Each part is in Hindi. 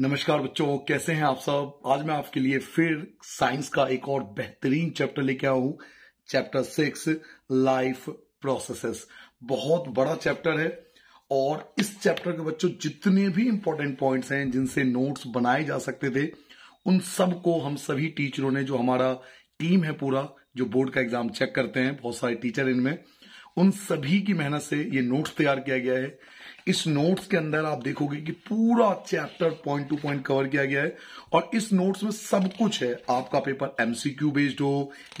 नमस्कार बच्चों कैसे हैं आप सब आज मैं आपके लिए फिर साइंस का एक और बेहतरीन चैप्टर लेके आया हूं चैप्टर सिक्स लाइफ प्रोसेसेस बहुत बड़ा चैप्टर है और इस चैप्टर के बच्चों जितने भी इंपॉर्टेंट पॉइंट्स हैं जिनसे नोट्स बनाए जा सकते थे उन सब को हम सभी टीचरों ने जो हमारा टीम है पूरा जो बोर्ड का एग्जाम चेक करते हैं बहुत सारे टीचर इनमें उन सभी की मेहनत से ये नोट्स तैयार किया गया है इस नोट्स के अंदर आप देखोगे कि पूरा chapter point to point cover किया गया है और इस नोट्स में सब कुछ है आपका पेपर एमसीक्यू बेस्ड हो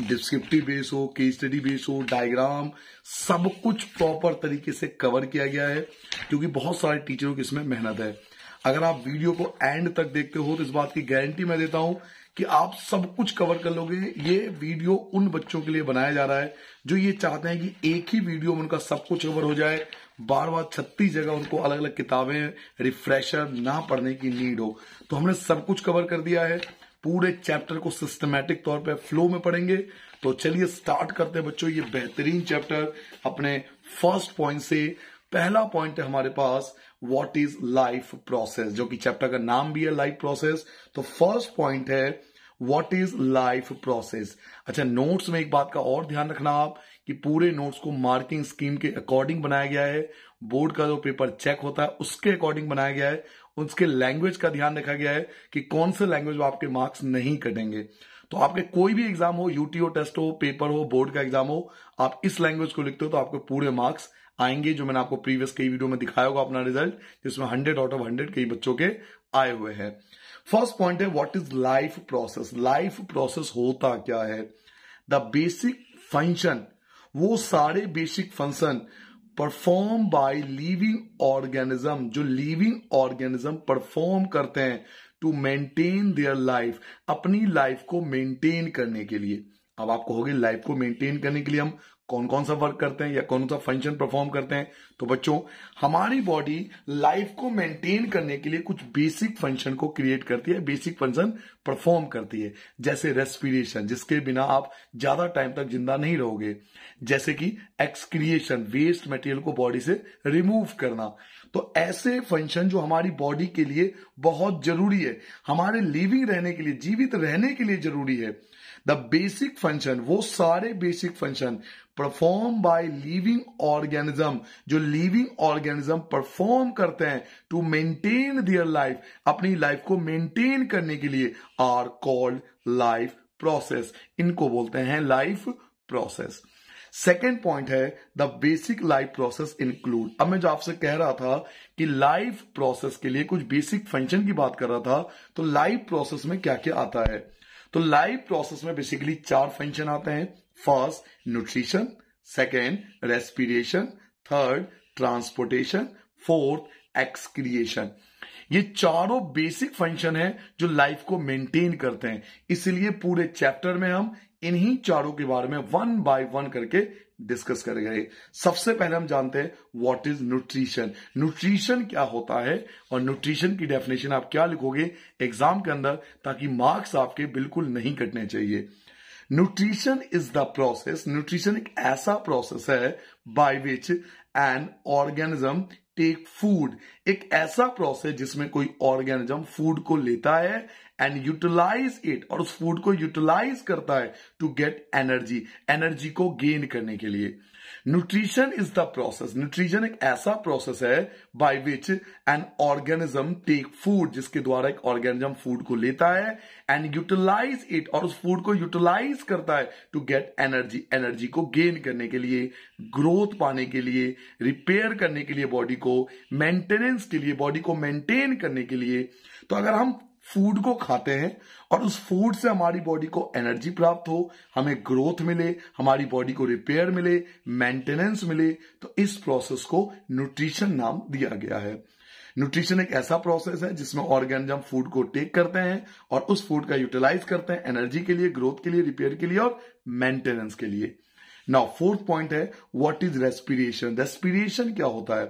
डिस्क्रिप्टिव बेस्ड हो के स्टडी बेस्ड हो डायग्राम सब कुछ प्रॉपर तरीके से कवर किया गया है क्योंकि बहुत सारे टीचरों की इसमें मेहनत है अगर आप वीडियो को एंड तक देखते हो तो इस बात की गारंटी मैं देता हूं कि आप सब कुछ कवर कर लोगे ये वीडियो उन बच्चों के लिए बनाया जा रहा है जो ये चाहते हैं कि एक ही वीडियो में उनका सब कुछ कवर हो जाए बार बार छत्तीस जगह उनको अलग अलग किताबें रिफ्रेशर ना पढ़ने की नीड हो तो हमने सब कुछ कवर कर दिया है पूरे चैप्टर को सिस्टमेटिक तौर पे फ्लो में पढ़ेंगे तो चलिए स्टार्ट करते हैं बच्चों ये बेहतरीन चैप्टर अपने फर्स्ट पॉइंट से पहला पॉइंट है हमारे पास व्हाट इज लाइफ प्रोसेस जो कि चैप्टर का नाम भी है लाइफ प्रोसेस तो फर्स्ट पॉइंट है व्हाट इज लाइफ प्रोसेस अच्छा नोट्स में एक बात का और ध्यान रखना आप कि पूरे नोट्स को मार्किंग स्कीम के अकॉर्डिंग बनाया गया है बोर्ड का जो पेपर चेक होता है उसके अकॉर्डिंग बनाया गया है उसके लैंग्वेज का ध्यान रखा गया है कि कौन से लैंग्वेज आपके मार्क्स नहीं कटेंगे तो आपके कोई भी एग्जाम हो यूटीओ टेस्ट हो पेपर हो बोर्ड का एग्जाम हो आप इस लैंग्वेज को लिखते हो तो आपके पूरे मार्क्स आएंगे जो मैंने आपको प्रीवियस कई वीडियो में दिखाया होगा अपना रिजल्ट जिसमें हंड्रेड आउट ऑफ हंड्रेड कई बच्चों के आए हुए हैं फर्स्ट पॉइंट है what is life process life process होता क्या है द बेसिक फंक्शन वो सारे basic function perform by living organism जो लिविंग ऑर्गेनिज्म परफॉर्म करते हैं टू मेंटेन देयर लाइफ अपनी लाइफ को मेंटेन करने के लिए अब आप कहोगे लाइफ को मेंटेन करने के लिए हम कौन कौन सा वर्क करते हैं या कौन सा फंक्शन परफॉर्म करते हैं तो बच्चों हमारी बॉडी लाइफ को मेंटेन करने के लिए कुछ बेसिक फंक्शन को क्रिएट करती है बेसिक फंक्शन परफॉर्म करती है जैसे रेस्पिरेशन जिसके बिना आप ज्यादा टाइम तक जिंदा नहीं रहोगे जैसे कि एक्सक्रिएशन वेस्ट मटेरियल को बॉडी से रिमूव करना तो ऐसे फंक्शन जो हमारी बॉडी के लिए बहुत जरूरी है हमारे लिविंग रहने के लिए जीवित रहने के लिए जरूरी है द बेसिक फंक्शन वो सारे basic function perform by living organism जो लिविंग ऑर्गेनिज्म परफॉर्म करते हैं टू मेंटेन दियर लाइफ अपनी लाइफ को मेंटेन करने के लिए आर कॉल्ड लाइफ प्रोसेस इनको बोलते हैं लाइफ प्रोसेस सेकेंड पॉइंट है the basic life process include अब मैं जो आपसे कह रहा था कि लाइफ प्रोसेस के लिए कुछ बेसिक फंक्शन की बात कर रहा था तो लाइफ प्रोसेस में क्या क्या आता है तो लाइफ प्रोसेस में बेसिकली चार फंक्शन आते हैं First, nutrition. Second, respiration. Third, transportation fourth excretion ये चारों बेसिक फंक्शन है जो लाइफ को मेंटेन करते हैं इसलिए पूरे चैप्टर में हम इन्हीं चारों के बारे में वन बाय वन करके डिस्कस करेंगे सबसे पहले हम जानते हैं व्हाट इज न्यूट्रिशन न्यूट्रिशन क्या होता है और न्यूट्रिशन की डेफिनेशन आप क्या लिखोगे एग्जाम के अंदर ताकि मार्क्स आपके बिल्कुल नहीं कटने चाहिए nutrition is the process nutrition एक ऐसा प्रोसेस है by which an organism take food एक ऐसा प्रोसेस जिसमें कोई ऑर्गेनिज्म फूड को लेता है एंड यूटिलाइज इट और उस फूड को यूटिलाइज करता है टू गेट एनर्जी एनर्जी को गेन करने के लिए nutrition is the process nutrition एक ऐसा प्रोसेस है by which an organism take food जिसके द्वारा एक ऑर्गेनिज्म फूड को लेता है एंड यूटिलाइज इट और उस फूड को यूटिलाइज करता है टू गेट एनर्जी एनर्जी को गेन करने के लिए ग्रोथ पाने के लिए रिपेयर करने के लिए बॉडी को मेंटेनेंस के लिए बॉडी को मेंटेन करने के लिए तो अगर हम फूड को खाते हैं और उस फूड से हमारी बॉडी को एनर्जी प्राप्त हो हमें ग्रोथ मिले हमारी बॉडी को रिपेयर मिले मेंटेनेंस मिले तो इस प्रोसेस को न्यूट्रिशन नाम दिया गया है न्यूट्रिशन एक ऐसा प्रोसेस है जिसमें ऑर्गेनिज्म फूड को टेक करते हैं और उस फूड का यूटिलाइज करते हैं एनर्जी के लिए ग्रोथ के लिए रिपेयर के लिए और मेंटेनेंस के लिए नाउ फोर्थ पॉइंट है व्हाट इज रेस्पिरेशन रेस्पिरेशन क्या होता है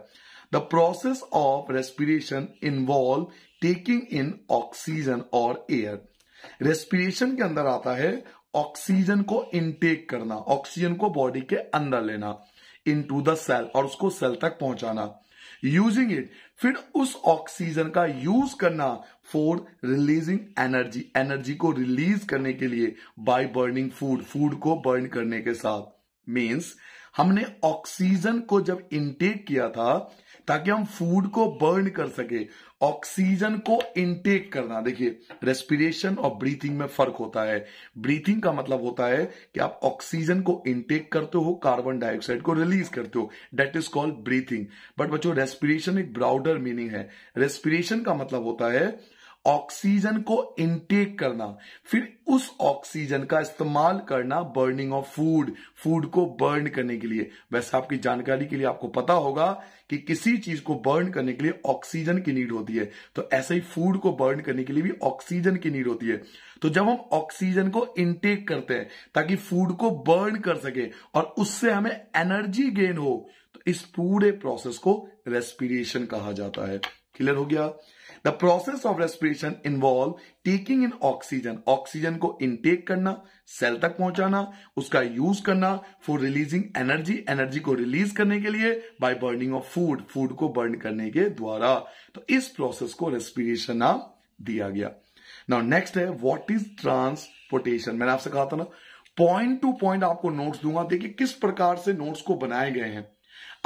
the process of respiration involve taking in oxygen और एयर रेस्पिरेशन के अंदर आता है ऑक्सीजन को इनटेक करना ऑक्सीजन को बॉडी के अंदर लेना इन टू द सेल और उसको सेल तक पहुंचाना यूजिंग इट फिर उस ऑक्सीजन का यूज करना फॉर रिलीजिंग एनर्जी एनर्जी को रिलीज करने के लिए बाय बर्निंग फूड फूड को बर्न करने के साथ मीन्स हमने ऑक्सीजन को जब इनटेक किया था ताकि हम फूड को बर्न कर सके ऑक्सीजन को इनटेक करना देखिए रेस्पिरेशन और ब्रीथिंग में फर्क होता है ब्रीथिंग का मतलब होता है कि आप ऑक्सीजन को इनटेक करते हो कार्बन डाइऑक्साइड को रिलीज करते हो that is called breathing but बच्चों रेस्पिरेशन एक ब्राउडर मीनिंग है रेस्पिरेशन का मतलब होता है ऑक्सीजन को इनटेक करना फिर उस ऑक्सीजन का इस्तेमाल करना बर्निंग ऑफ फूड फूड को बर्न करने के लिए वैसे आपकी जानकारी के लिए आपको पता होगा कि किसी चीज को बर्न करने के लिए ऑक्सीजन की नीड होती है तो ऐसे ही फूड को बर्न करने के लिए भी ऑक्सीजन की नीड होती है तो जब हम ऑक्सीजन को इनटेक करते हैं ताकि फूड को बर्न कर सके और उससे हमें एनर्जी गेन हो तो इस पूरे प्रोसेस को रेस्पिरेशन कहा जाता है क्लियर हो गया the process of respiration involve taking in oxygen oxygen को इनटेक करना सेल तक पहुंचाना उसका यूज करना फॉर रिलीजिंग एनर्जी एनर्जी को रिलीज करने के लिए by burning of food food को बर्न करने के द्वारा तो इस प्रोसेस को रेस्पिरेशन नाम दिया गया नाउ नेक्स्ट है व्हाट इज ट्रांसपोर्टेशन मैंने आपसे कहा था ना पॉइंट टू पॉइंट आपको नोट्स दूंगा देखिए किस प्रकार से नोट्स को बनाए गए हैं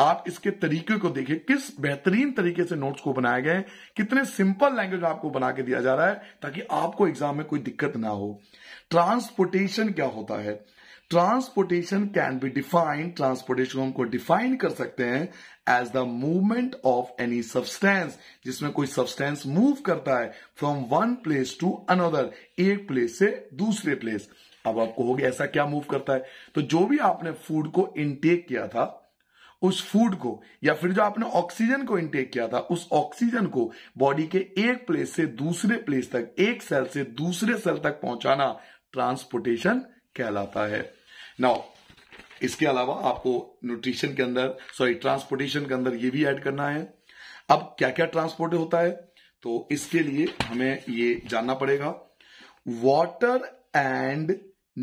आप इसके तरीके को देखिए किस बेहतरीन तरीके से नोट्स को बनाया गया है कितने सिंपल लैंग्वेज आपको बना के दिया जा रहा है ताकि आपको एग्जाम में कोई दिक्कत ना हो ट्रांसपोर्टेशन क्या होता है transportation can be defined transportation को डिफाइन कर सकते हैं as the movement of any substance जिसमें कोई सब्सटेंस मूव करता है from one place to another एक प्लेस से दूसरे प्लेस अब आपको हो गया ऐसा क्या मूव करता है तो जो भी आपने फूड को इनटेक किया था उस फूड को या फिर जो आपने ऑक्सीजन को इनटेक किया था उस ऑक्सीजन को बॉडी के एक प्लेस से दूसरे प्लेस तक एक सेल से दूसरे सेल तक पहुंचाना ट्रांसपोर्टेशन कहलाता है नाउ इसके अलावा आपको न्यूट्रिशन के अंदर सॉरी ट्रांसपोर्टेशन के अंदर ये भी ऐड करना है अब क्या क्या ट्रांसपोर्ट होता है तो इसके लिए हमें ये जानना पड़ेगा water and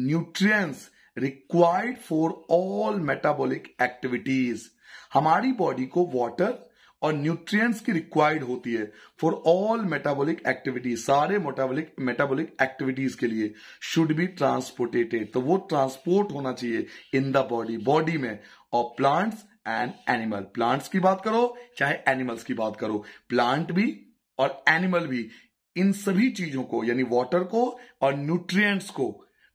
nutrient required for all metabolic activities हमारी बॉडी को वाटर और न्यूट्रिएंट्स की रिक्वायर्ड होती है फॉर ऑल मेटाबॉलिक एक्टिविटीज सारे मेटाबॉलिक मेटाबॉलिक एक्टिविटीज के लिए शुड बी ट्रांसपोर्टेटेड तो वो ट्रांसपोर्ट होना चाहिए इन द बॉडी बॉडी में और प्लांट्स एंड एनिमल प्लांट्स की बात करो चाहे एनिमल्स की बात करो प्लांट भी और एनिमल भी इन सभी चीजों को यानी वाटर को और न्यूट्रिएंट्स को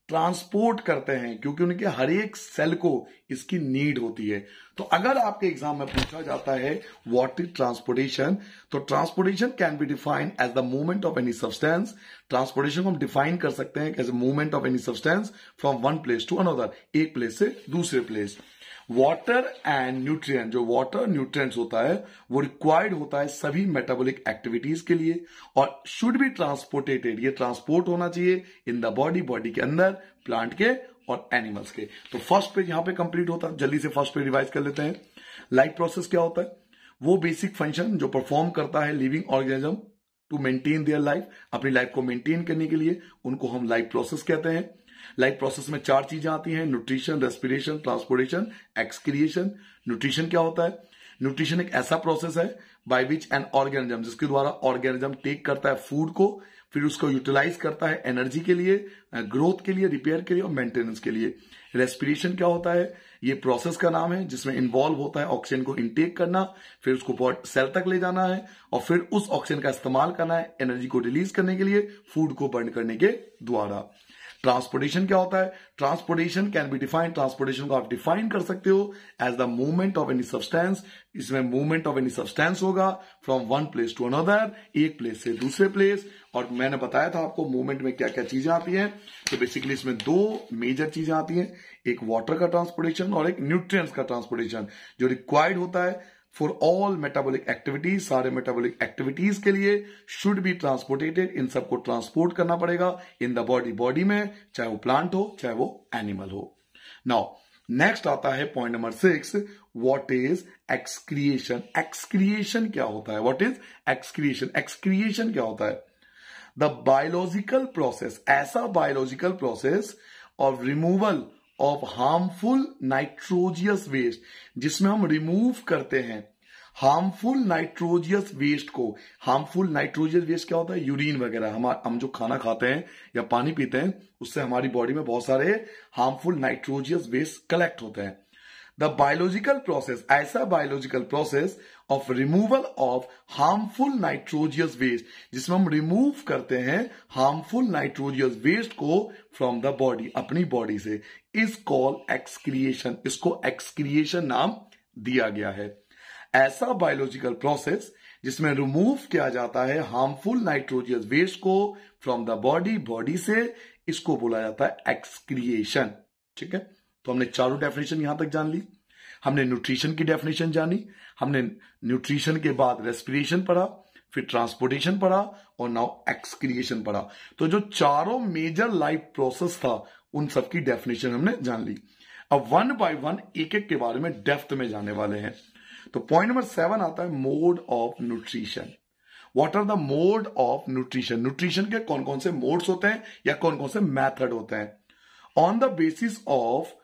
ट्रांसपोर्ट करते हैं क्योंकि उनके हर एक सेल को इसकी नीड होती है तो अगर आपके एग्जाम में पूछा जाता है व्हाट इज ट्रांसपोर्टेशन तो transportation can be defined as the movement of any substance transportation को हम डिफाइन कर सकते हैं as movement of any substance from one place to another एक प्लेस से दूसरे प्लेस वाटर एंड न्यूट्रिएंट जो वाटर न्यूट्रिएंट्स होता है वो रिक्वायर्ड होता है सभी मेटाबॉलिक एक्टिविटीज के लिए और शुड बी ट्रांसपोर्टेटेड ये ट्रांसपोर्ट होना चाहिए इन द बॉडी बॉडी के अंदर प्लांट के और एनिमल्स के तो फर्स्ट पेज यहां पे कंप्लीट होता है जल्दी से फर्स्ट पेज रिवाइज कर लेते हैं लाइफ प्रोसेस क्या होता है वो बेसिक फंक्शन जो परफॉर्म करता है living organism to maintain their life अपनी लाइफ को मेंटेन करने के लिए उनको हम लाइफ प्रोसेस कहते हैं like प्रोसेस में चार चीजें आती हैं nutrition respiration transportation excretion nutrition क्या होता है न्यूट्रिशन एक ऐसा प्रोसेस है बाय विच एन ऑर्गेनिज्म जिसके द्वारा ऑर्गेनिज्म टेक करता है फूड को फिर उसको यूटिलाइज करता है एनर्जी के लिए ग्रोथ के लिए रिपेयर के लिए और मेंटेनेंस के लिए रेस्पिरेशन क्या होता है ये प्रोसेस का नाम है जिसमें इन्वॉल्व होता है ऑक्सीजन को इनटेक करना फिर उसको सेल तक ले जाना है और फिर उस ऑक्सीजन का इस्तेमाल करना है एनर्जी को रिलीज करने के लिए फूड को बर्न करने के द्वारा ट्रांसपोर्टेशन क्या होता है transportation can be defined transportation को आप डिफाइन कर सकते हो as the movement of any substance इसमें मूवमेंट ऑफ एनी सब्सटेंस होगा from one place to another एक प्लेस से दूसरे प्लेस और मैंने बताया था आपको मूवमेंट में क्या क्या चीजें आती हैं तो बेसिकली इसमें दो मेजर चीजें आती हैं एक वाटर का ट्रांसपोर्टेशन और एक न्यूट्रिएंट्स का ट्रांसपोर्टेशन जो रिक्वायर्ड होता है फॉर ऑल मेटाबॉलिक एक्टिविटीज सारे मेटाबॉलिक एक्टिविटीज के लिए शुड बी ट्रांसपोर्टेटेड इन सबको ट्रांसपोर्ट करना पड़ेगा इन द बॉडी बॉडी में चाहे वो प्लांट हो चाहे वो एनिमल हो नाउ नेक्स्ट आता है point number six what is excretion excretion क्या होता है वॉट इज एक्सक्रिएशन एक्सक्रिएशन क्या होता है द बायोलॉजिकल प्रोसेस ऐसा biological process of removal of harmful nitrogenous waste जिसमें हम रिमूव करते हैं हार्मफुल नाइट्रोजियस वेस्ट को हार्मफुल नाइट्रोजियस वेस्ट क्या होता है यूरिन वगैरह हम हम जो खाना खाते हैं या पानी पीते हैं उससे हमारी बॉडी में बहुत सारे हार्मफुल नाइट्रोजियस वेस्ट कलेक्ट होते हैं द बायोलॉजिकल प्रोसेस ऐसा biological process of removal of harmful nitrogenous waste जिसमें हम रिमूव करते हैं हार्मफुल नाइट्रोजियस वेस्ट को फ्रॉम द बॉडी अपनी बॉडी से इज कॉल एक्सक्रिएशन इसको एक्सक्रिएशन नाम दिया गया है ऐसा बायोलॉजिकल प्रोसेस जिसमें रिमूव किया जाता है हार्मफुल नाइट्रोजियस वेस्ट को फ्रॉम द बॉडी बॉडी से इसको बोला जाता है एक्सक्रिएशन ठीक है तो हमने चारों डेफिनेशन यहां तक जान ली हमने न्यूट्रिशन की डेफिनेशन जानी हमने न्यूट्रिशन के बाद रेस्पिरेशन पढ़ा फिर ट्रांसपोर्टेशन पढ़ा और नाउ एक्सक्रिएशन पढ़ा तो जो चारों मेजर लाइफ प्रोसेस था उन सबकी डेफिनेशन हमने जान ली अब वन बाय वन एक एक के बारे में डेप्थ में जाने वाले हैं तो पॉइंट नंबर सेवन आता है mode of nutrition what are the mode of nutrition nutrition के कौन कौन से मोड्स होते हैं या कौन कौन से मैथड होते हैं on the basis of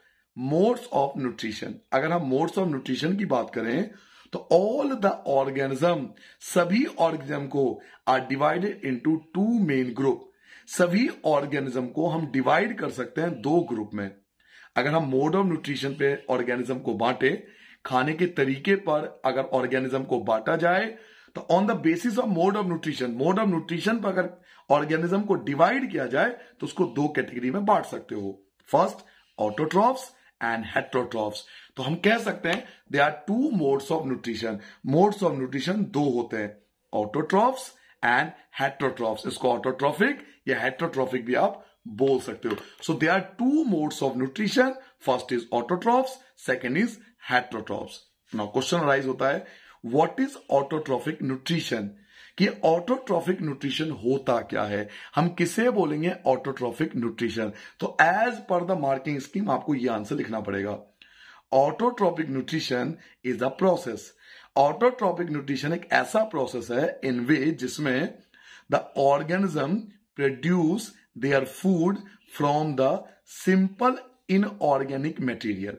modes of nutrition अगर हम मोड्स ऑफ न्यूट्रिशन की बात करें तो ऑल द ऑर्गेनिज्म सभी ऑर्गेनिज्म को are divided into two main group सभी ऑर्गेनिज्म को हम डिवाइड कर सकते हैं दो ग्रुप में अगर हम मोड ऑफ न्यूट्रिशन पे ऑर्गेनिज्म को बांटे खाने के तरीके पर अगर ऑर्गेनिज्म को बांटा जाए तो on the basis of mode of nutrition mode of nutrition पर अगर ऑर्गेनिज्म को डिवाइड किया जाए तो उसको दो कैटेगरी में बांट सकते हो फर्स्ट ऑटोट्रॉफ्स एंड हेट्रोट्रॉप्स तो हम कह सकते हैं they are two modes of nutrition modes of nutrition दो होते हैं ऑटोट्रॉप्स एंड हेट्रोट्रॉप्स इसको ऑटोट्रॉफिक या हेट्रोट्रॉफिक भी आप बोल सकते हो so they are two modes of nutrition first is autotroph second is heterotrophs now question rise होता है वॉट इज ऑटोट्रॉफिक न्यूट्रिशन कि ऑटोट्रॉफिक न्यूट्रिशन होता क्या है हम किसे बोलेंगे ऑटोट्रॉफिक न्यूट्रिशन तो as per the marking scheme आपको यह आंसर लिखना पड़ेगा autotrophic nutrition is a process autotrophic nutrition एक ऐसा प्रोसेस है इन वे जिसमें the organism produce their food from the simple inorganic material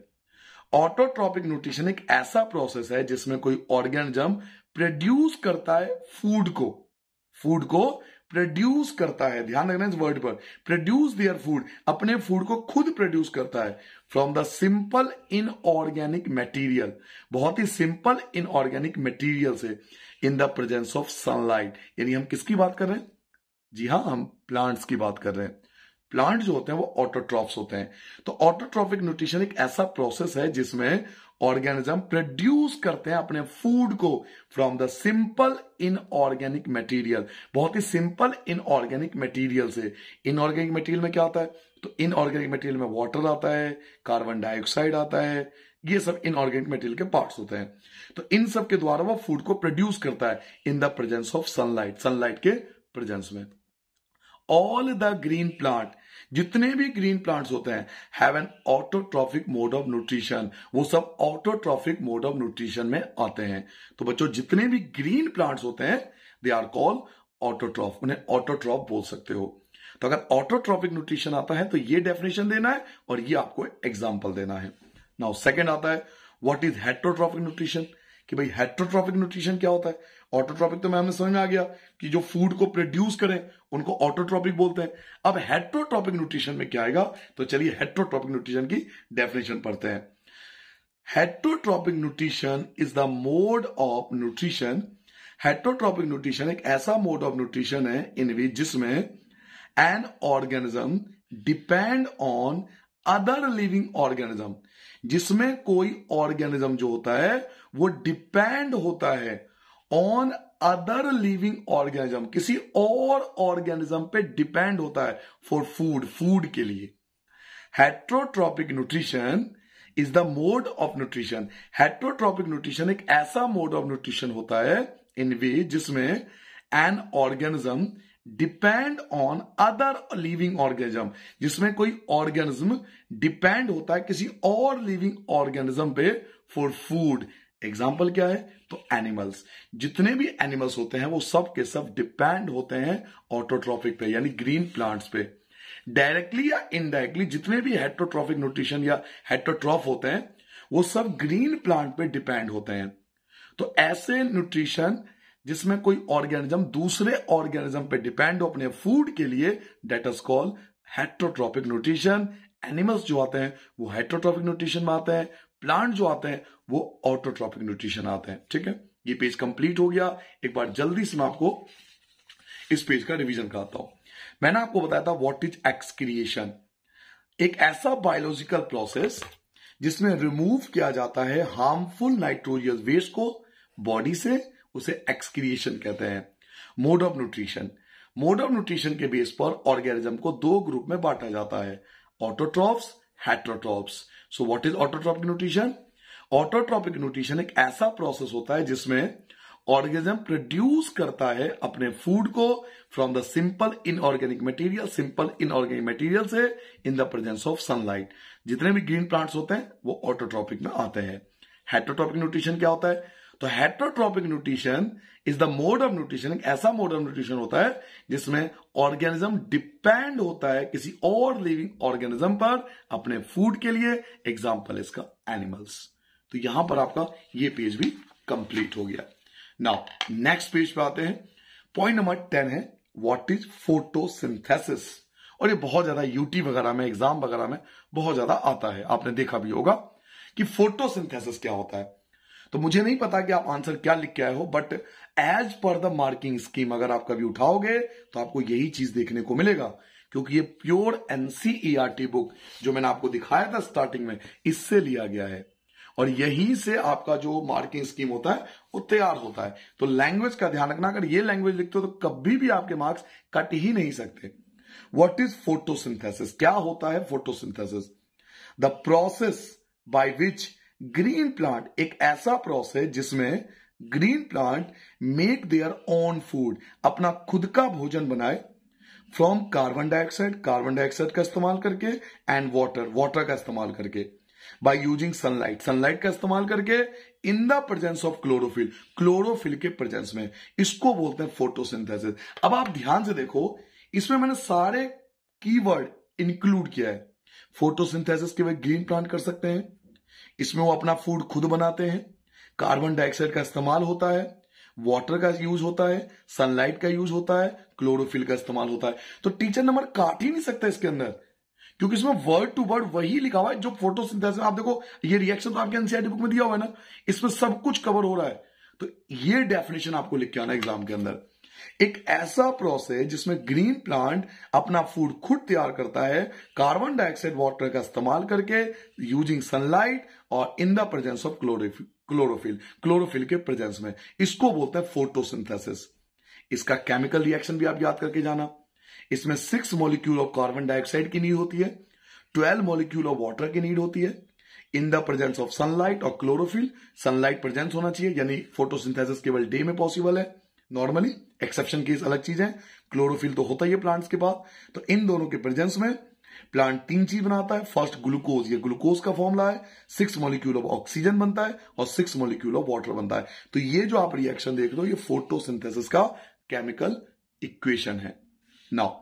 autotrophic nutrition एक ऐसा प्रोसेस है जिसमें कोई ऑर्गेनिज्म प्रोड्यूस करता है फूड को फूड को प्रोड्यूस करता है ध्यान रखना इस वर्ड पर प्रोड्यूस दियर फूड अपने फूड को खुद प्रोड्यूस करता है from the simple inorganic material बहुत ही सिंपल इनऑर्गेनिक मटेरियल से in the presence of sunlight यानी हम किसकी बात कर रहे हैं जी हाँ हम प्लांट्स की बात कर रहे हैं प्लांट जो होते हैं वो ऑटोट्रॉप्स होते हैं तो ऑटोट्रॉपिक न्यूट्रिशन एक ऐसा प्रोसेस है जिसमें ऑर्गेनिज्म प्रोड्यूस करते हैं अपने फूड को from the simple inorganic material बहुत ही सिंपल इनऑर्गेनिक मटेरियल से इनऑर्गेनिक मटेरियल में क्या आता है तो इनऑर्गेनिक मटेरियल में वाटर आता है कार्बन डाइऑक्साइड आता है ये सब इनऑर्गेनिक मटेरियल के पार्ट्स होते हैं तो इन सब के द्वारा वह फूड को प्रोड्यूस करता है in the presence of sunlight sunlight के प्रेजेंस में ऑल द ग्रीन प्लांट जितने भी ग्रीन प्लांट्स होते हैं have an autotrophic mode of nutrition वो सब ऑटोट्रॉफिक मोड ऑफ न्यूट्रिशन में आते हैं तो बच्चों जितने भी ग्रीन प्लांट्स होते हैं दे आर कॉल ऑटोट्रॉफ उन्हें ऑटोट्रॉफ बोल सकते हो तो अगर ऑटोट्रॉपिक न्यूट्रिशन आता है तो ये डेफिनेशन देना है और ये आपको एग्जाम्पल देना है नाउ सेकेंड आता है वॉट इज हेट्रोट्रॉफिक न्यूट्रिशन कि भाई हेट्रोट्रॉफिक न्यूट्रिशन क्या होता है ऑटोट्रॉपिक तो मैं हमें समझ में आ गया कि जो फूड को प्रोड्यूस करें उनको ऑटोट्रॉपिक बोलते हैं अब हेट्रोट्रॉपिक न्यूट्रिशन में क्या आएगा तो चलिए हेट्रोट्रॉपिक न्यूट्रिशन की डेफिनेशन पढ़ते हैं heterotrophic nutrition is the mode of nutrition heterotrophic nutrition एक ऐसा मोड ऑफ न्यूट्रिशन है इन विच जिसमें an organism depend on other living organism जिसमें कोई ऑर्गेनिज्म जो होता है वो डिपेंड होता है ऑन अदर लिविंग ऑर्गेनिज्म किसी और ऑर्गेनिज्म पे डिपेंड होता है फॉर फूड फूड के लिए heterotrophic nutrition is the mode of nutrition heterotrophic nutrition एक ऐसा मोड ऑफ न्यूट्रिशन होता है इन वे जिसमें an organism depend on other living organism जिसमें कोई ऑर्गेनिज्म डिपेंड होता है किसी और लिविंग ऑर्गेनिज्म पे फॉर फूड एग्जाम्पल क्या है तो एनिमल्स जितने भी एनिमल्स होते हैं वो सब के सब डिपेंड होते हैं ऑटोट्रॉफिक पे यानी ग्रीन प्लांट्स पे डायरेक्टली या इनडायरेक्टली जितने भी हेट्रोट्रॉफिक न्यूट्रिशन या हेट्रोट्रॉफ होते हैं वो सब ग्रीन प्लांट पे डिपेंड होते हैं तो ऐसे न्यूट्रिशन जिसमें कोई ऑर्गेनिज्म दूसरे ऑर्गेनिज्म पे डिपेंड हो अपने फूड के लिए that is called heterotrophic nutrition animals जो आते हैं वो हेट्रोट्रॉपिक न्यूट्रिशन में आते हैं प्लांट जो आते हैं वो ऑटोट्रॉपिक न्यूट्रिशन आते हैं ठीक है ये पेज कंप्लीट हो गया एक बार जल्दी से मैं आपको इस पेज का रिवीजन कराता हूं मैंने आपको बताया था व्हाट इज एक्सक्रिएशन एक ऐसा बायोलॉजिकल प्रोसेस जिसमें रिमूव किया जाता है हार्मफुल नाइट्रोजियस वेस्ट को बॉडी से उसे एक्सक्रिएशन कहते हैं mode of nutrition mode of nutrition के बेस पर ऑर्गेनिज्म को दो ग्रुप में बांटा जाता है autotrophs heterotrophs so what is autotrophic nutrition autotrophic nutrition एक ऐसा प्रोसेस होता है जिसमें ऑर्गेनिज्म प्रोड्यूस करता है अपने फूड को from the simple inorganic material simple inorganic material से in the presence of sunlight जितने भी ग्रीन प्लांट्स होते हैं वो ऑटोट्रॉपिक में आते हैं हेट्रोट्रॉपिक न्यूट्रिशन क्या होता है तो heterotrophic nutrition is the mode of nutrition एक ऐसा मोड ऑफ न्यूट्रिशन होता है जिसमें ऑर्गेनिज्म डिपेंड होता है किसी और लिविंग ऑर्गेनिज्म पर अपने फूड के लिए एग्जाम्पल इसका एनिमल्स तो यहां पर आपका ये पेज भी कंप्लीट हो गया नाउ नेक्स्ट पेज पे आते हैं पॉइंट नंबर टेन है व्हाट इज फोटोसिंथेसिस और ये बहुत ज्यादा यूटी वगैरह में एग्जाम वगैरह में बहुत ज्यादा आता है आपने देखा भी होगा कि फोटोसिंथेसिस क्या होता है तो मुझे नहीं पता कि आप आंसर क्या लिख के आए हो but as per the marking scheme अगर आप कभी उठाओगे तो आपको यही चीज देखने को मिलेगा क्योंकि ये प्योर एनसीईआरटी बुक जो मैंने आपको दिखाया था स्टार्टिंग में इससे लिया गया है और यहीं से आपका जो मार्किंग स्कीम होता है वो तैयार होता है तो लैंग्वेज का ध्यान रखना अगर ये लैंग्वेज लिखते हो तो कभी भी आपके मार्क्स कट ही नहीं सकते वट इज फोटोसिंथेसिस क्या होता है photosynthesis the process by which green plant एक ऐसा प्रोसेस जिसमें green plant make their own food अपना खुद का भोजन बनाए from carbon dioxide carbon dioxide का इस्तेमाल करके एंड वाटर वाटर का इस्तेमाल करके बाय यूजिंग सनलाइट सनलाइट का इस्तेमाल करके in the presence of chlorophyll chlorophyll के प्रेजेंस में इसको बोलते हैं फोटोसिंथेसिस अब आप ध्यान से देखो इसमें मैंने सारे कीवर्ड इंक्लूड किया है फोटोसिंथेसिस के वे ग्रीन प्लांट कर सकते हैं इसमें वो अपना फूड खुद बनाते हैं कार्बन डाइऑक्साइड का इस्तेमाल होता है वाटर का यूज होता है सनलाइट का यूज होता है क्लोरोफिल का इस्तेमाल होता है तो टीचर नंबर काट ही नहीं सकता इसके अंदर क्योंकि इसमें वर्ड टू वर्ड वही लिखा हुआ है जो फोटोसिंथेसिस आप देखो ये रिएक्शन तो आपके एनसीआर बुक e में दिया हुआ है ना इसमें सब कुछ कवर हो रहा है तो ये डेफिनेशन आपको लिख के आना एग्जाम के अंदर एक ऐसा प्रोसेस जिसमें ग्रीन प्लांट अपना फूड खुद तैयार करता है कार्बन डाइऑक्साइड वाटर का इस्तेमाल करके यूजिंग सनलाइट और in the presence of chlorophyll chlorophyll chlorophyll के प्रेजेंस में इसको बोलते हैं फोटोसिंथेसिस इसका केमिकल रिएक्शन भी आप याद करके जाना इसमें six molecule of carbon dioxide की नीड होती है ट्वेल्व मॉलिक्यूल ऑफ वाटर की नीड होती है in the presence of sunlight और क्लोरोफिल सनलाइट प्रेजेंस होना चाहिए यानी फोटोसिंथेसिस केवल डे में पॉसिबल है नॉर्मली एक्सेप्शन केस अलग चीज है क्लोरोफिल तो होता ही है प्लांट्स के पास तो इन दोनों के प्रेजेंस में प्लांट तीन चीज बनाता है फर्स्ट ग्लूकोज ये ग्लूकोज का फॉर्मूला है सिक्स मॉलिक्यूल ऑफ ऑक्सीजन बनता है और सिक्स मॉलिक्यूल ऑफ वाटर बनता है तो ये जो आप रिएक्शन देख रहे हो ये फोटोसिंथेसिस का केमिकल इक्वेशन है नाउ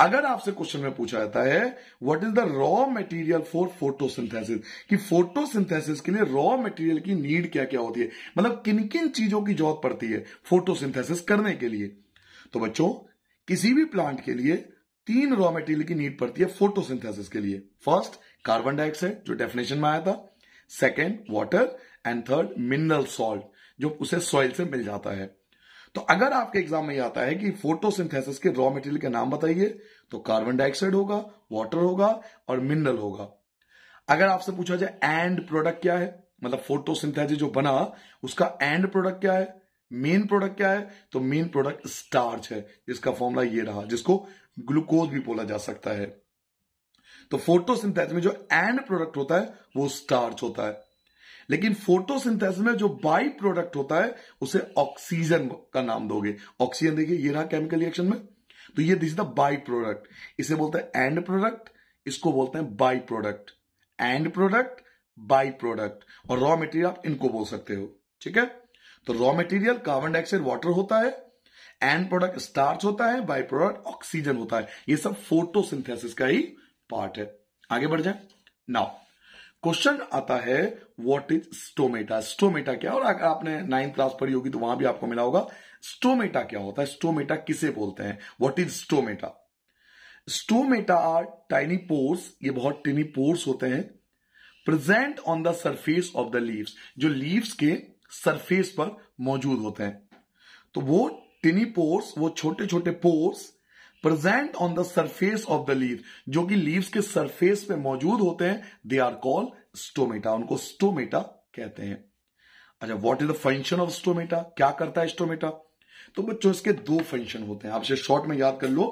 अगर आपसे क्वेश्चन में पूछा जाता है what is the raw material for photosynthesis कि फोटोसिंथेसिस के लिए रॉ मटेरियल की नीड क्या क्या होती है मतलब किन किन चीजों की जरूरत पड़ती है फोटोसिंथेसिस करने के लिए तो बच्चों किसी भी प्लांट के लिए तीन रॉ मेटेरियल की नीड पड़ती है फोटोसिंथेसिस के लिए फर्स्ट कार्बन डाइऑक्साइड जो डेफिनेशन में आया था second water and third mineral salt जो उसे सॉइल से मिल जाता है तो अगर आपके एग्जाम में आता है कि फोटोसिंथेसिस के रॉ मेटेरियल के नाम बताइए तो कार्बन डाइऑक्साइड होगा वाटर होगा और मिनरल होगा अगर आपसे पूछा जाए एंड प्रोडक्ट क्या है मतलब फोटोसिंथेसिस जो बना उसका एंड प्रोडक्ट क्या है मेन प्रोडक्ट क्या है तो मेन प्रोडक्ट स्टार्च है जिसका फॉर्मूला ये रहा जिसको ग्लूकोज भी बोला जा सकता है तो फोटोसिंथेसिस में जो एंड प्रोडक्ट होता है वो स्टार्च होता है लेकिन फोटोसिंथेसिस में जो बाई प्रोडक्ट होता है उसे ऑक्सीजन का नाम दोगे ऑक्सीजन देखिए ये रहा केमिकल रिएक्शन में तो ये दिस द बाई प्रोडक्ट इसे बोलते हैं एंड प्रोडक्ट इसको बोलते हैं byproduct and product byproduct और रॉ मेटीरियल आप इनको बोल सकते हो ठीक है तो raw material carbon dioxide water होता है एंड प्रोडक्ट स्टार्च होता है बाय प्रोडक्ट ऑक्सीजन होता है ये सब फोटोसिंथेसिस का ही पार्ट है आगे बढ़ जाए नाउ क्वेश्चन आता है व्हाट इज स्टोमेटा स्टोमेटा क्या और अगर आपने नाइन्थ क्लास पढ़ी होगी तो वहां भी आपको मिला होगा स्टोमेटा क्या होता है स्टोमेटा किसे बोलते हैं what is stomata stomata are tiny pores ये बहुत टिनी पोर्स होते हैं present on the surface of the leaves जो लीव्स के सरफेस पर मौजूद होते हैं तो वो टिनी पोर्स वो छोटे छोटे pores present on the surface of the leaf जो कि लीव्स के सरफेस पे मौजूद होते हैं दे आर कॉल्ड स्टोमेटा उनको स्टोमेटा कहते हैं अच्छा what is the function of stomata क्या करता है स्टोमेटा तो बच्चों इसके दो फंक्शन होते हैं आपसे शॉर्ट में याद कर लो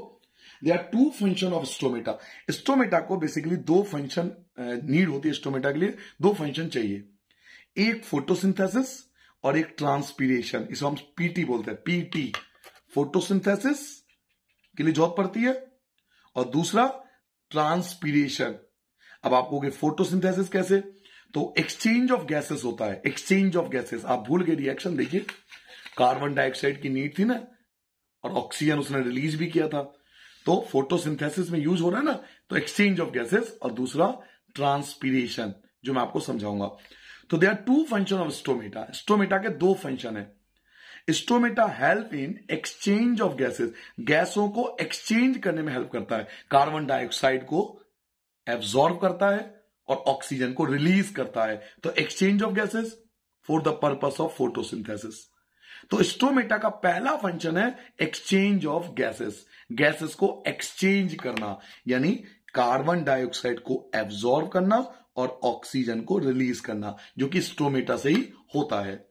they are two function of stomata stomata को बेसिकली दो फंक्शन नीड होती है स्टोमेटा के लिए दो फंक्शन चाहिए एक फोटोसिंथेसिस और एक ट्रांसपीरेशन इसे हम पीटी बोलते हैं पीटी फोटोसिंथेसिस के लिए जॉब पड़ती है और दूसरा ट्रांसपीरेशन अब कहोगे फोटोसिंथेसिस कैसे तो एक्सचेंज ऑफ गैसेस होता है एक्सचेंज ऑफ गैसेस आप भूल गए रिएक्शन देखिए कार्बन डाइऑक्साइड की नीड थी ना और ऑक्सीजन उसने रिलीज भी किया था तो फोटोसिंथेसिस में यूज हो रहा है ना तो एक्सचेंज ऑफ गैसेस और दूसरा ट्रांसपीरेशन जो मैं आपको समझाऊंगा तो they are two function of stomata stomata के दो फंक्शन है stomata help in exchange of gases गैसों को एक्सचेंज करने में हेल्प करता है कार्बन डाइऑक्साइड को एब्जॉर्ब करता है और ऑक्सीजन को रिलीज करता है तो exchange of gases for the purpose of photosynthesis तो स्टोमेटा का पहला फंक्शन है एक्सचेंज ऑफ गैसेस गैसेस को एक्सचेंज करना यानी कार्बन डाइऑक्साइड को एब्जॉर्ब करना और ऑक्सीजन को रिलीज करना जो कि स्टोमेटा से ही होता है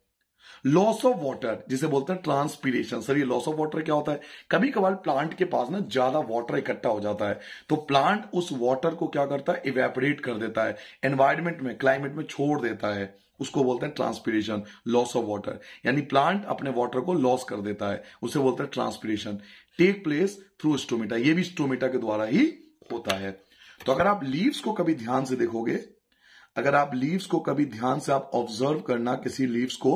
लॉस ऑफ वाटर जिसे बोलते हैं ट्रांसपीरेशन सर ये लॉस ऑफ वाटर क्या होता है कभी कभार प्लांट के पास ना ज्यादा वाटर इकट्ठा हो जाता है तो प्लांट उस वाटर को क्या करता है इवेपरेट कर देता है एनवायरमेंट में क्लाइमेट में छोड़ देता है उसको बोलते हैं ट्रांसपीरेशन लॉस ऑफ वाटर यानी प्लांट अपने वाटर को लॉस कर देता है उसे बोलते हैं transpiration take place through stomata ये भी स्टोमेटा के द्वारा ही होता है तो अगर आप लीव्स को कभी ध्यान से देखोगे अगर आप लीव्स को कभी ध्यान से आप ऑब्जर्व करना किसी लीव्स को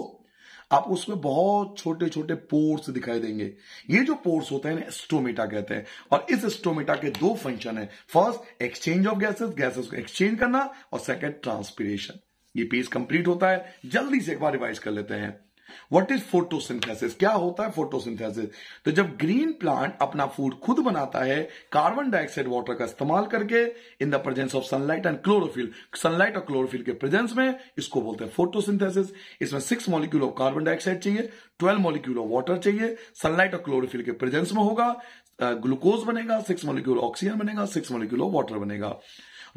आप उसमें बहुत छोटे छोटे पोर्स दिखाई देंगे ये जो पोर्स होते हैं स्टोमेटा कहते हैं और इस स्टोमेटा के दो फंक्शन है first exchange of gases gases को एक्सचेंज करना और सेकेंड ट्रांसपीरेशन ये पेज कंप्लीट होता है जल्दी से एक बार रिवाइज कर लेते हैं व्हाट इज फोटोसिंथेसिस क्या होता है फोटोसिंथेसिस तो जब ग्रीन प्लांट अपना फूड खुद बनाता है कार्बन डाइऑक्साइड वाटर का इस्तेमाल करके in the presence of sunlight and chlorophyll sunlight और क्लोरोफिल के प्रेजेंस में इसको बोलते हैं फोटोसिंथेसिस इसमें six molecule of carbon dioxide चाहिए ट्वेल्व मॉलिक्यूल ऑफ वाटर चाहिए सनलाइट और क्लोरोफिल के प्रेजेंस में होगा ग्लूकोज uh, बनेगा सिक्स मॉलिक्यूल ऑक्सीजन बनेगा सिक्स मॉलिक्यूल ऑफ वाटर बनेगा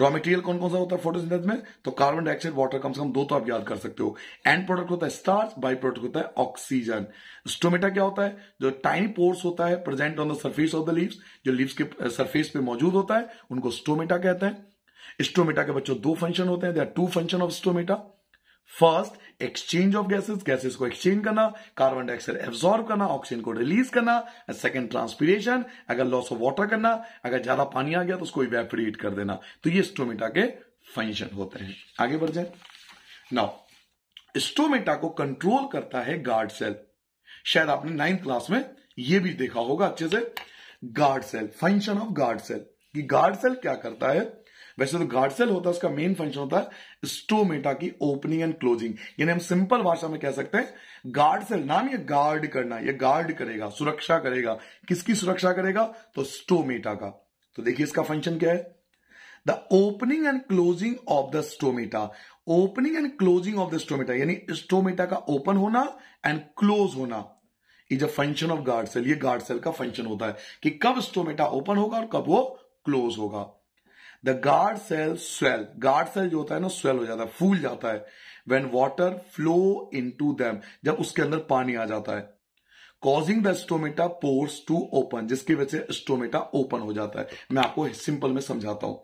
रॉ मटेरियल कौन कौन सा होता है फोटोसिंथेसिस में तो कार्बन डाइऑक्साइड वाटर कम से कम दो तो आप याद कर सकते हो एंड प्रोडक्ट होता है स्टार्च बाई प्रोडक्ट होता है ऑक्सीजन स्टोमेटा क्या होता है जो टाइनी पोर्स होता है present on the surface of the leaves जो लीव्स के सरफेस uh, पे मौजूद होता है उनको स्टोमेटा कहते हैं स्टोमेटा के बच्चों दो फंक्शन होते हैं they are two function of stomata first exchange of gases gases को एक्सचेंज करना कार्बन डाइऑक्साइड एब्जॉर्ब करना ऑक्सीजन को रिलीज करना सेकंड ट्रांसपीरेशन अगर लॉस ऑफ वाटर करना अगर ज्यादा पानी आ गया तो उसको इवेपरेट कर देना तो ये स्टोमेटा के फंक्शन होते हैं आगे बढ़ जाए नाउ स्टोमेटा को कंट्रोल करता है गार्ड सेल शायद आपने नाइन्थ क्लास में यह भी देखा होगा अच्छे से guard cell function of guard cell कि गार्ड सेल क्या करता है वैसे तो गार्ड सेल होता है उसका मेन फंक्शन होता है स्टोमेटा की ओपनिंग एंड क्लोजिंग यानी हम सिंपल भाषा में कह सकते हैं गार्ड सेल नाम ये गार्ड करना ये गार्ड करेगा सुरक्षा करेगा किसकी सुरक्षा करेगा तो स्टोमेटा का तो देखिए इसका फंक्शन क्या है the opening and closing of the stomata opening and closing of the stomata यानी स्टोमेटा का ओपन होना एंड क्लोज होना is a function of guard cell ये गार्ड सेल का फंक्शन होता है कि कब स्टोमेटा ओपन होगा और कब वो क्लोज होगा the guard cell swell guard cell जो होता है ना स्वेल हो जाता है फूल जाता है when water flow into them जब उसके अंदर पानी आ जाता है causing the stomata pores to open जिसकी वजह से स्टोमेटा ओपन हो जाता है मैं आपको सिंपल में समझाता हूं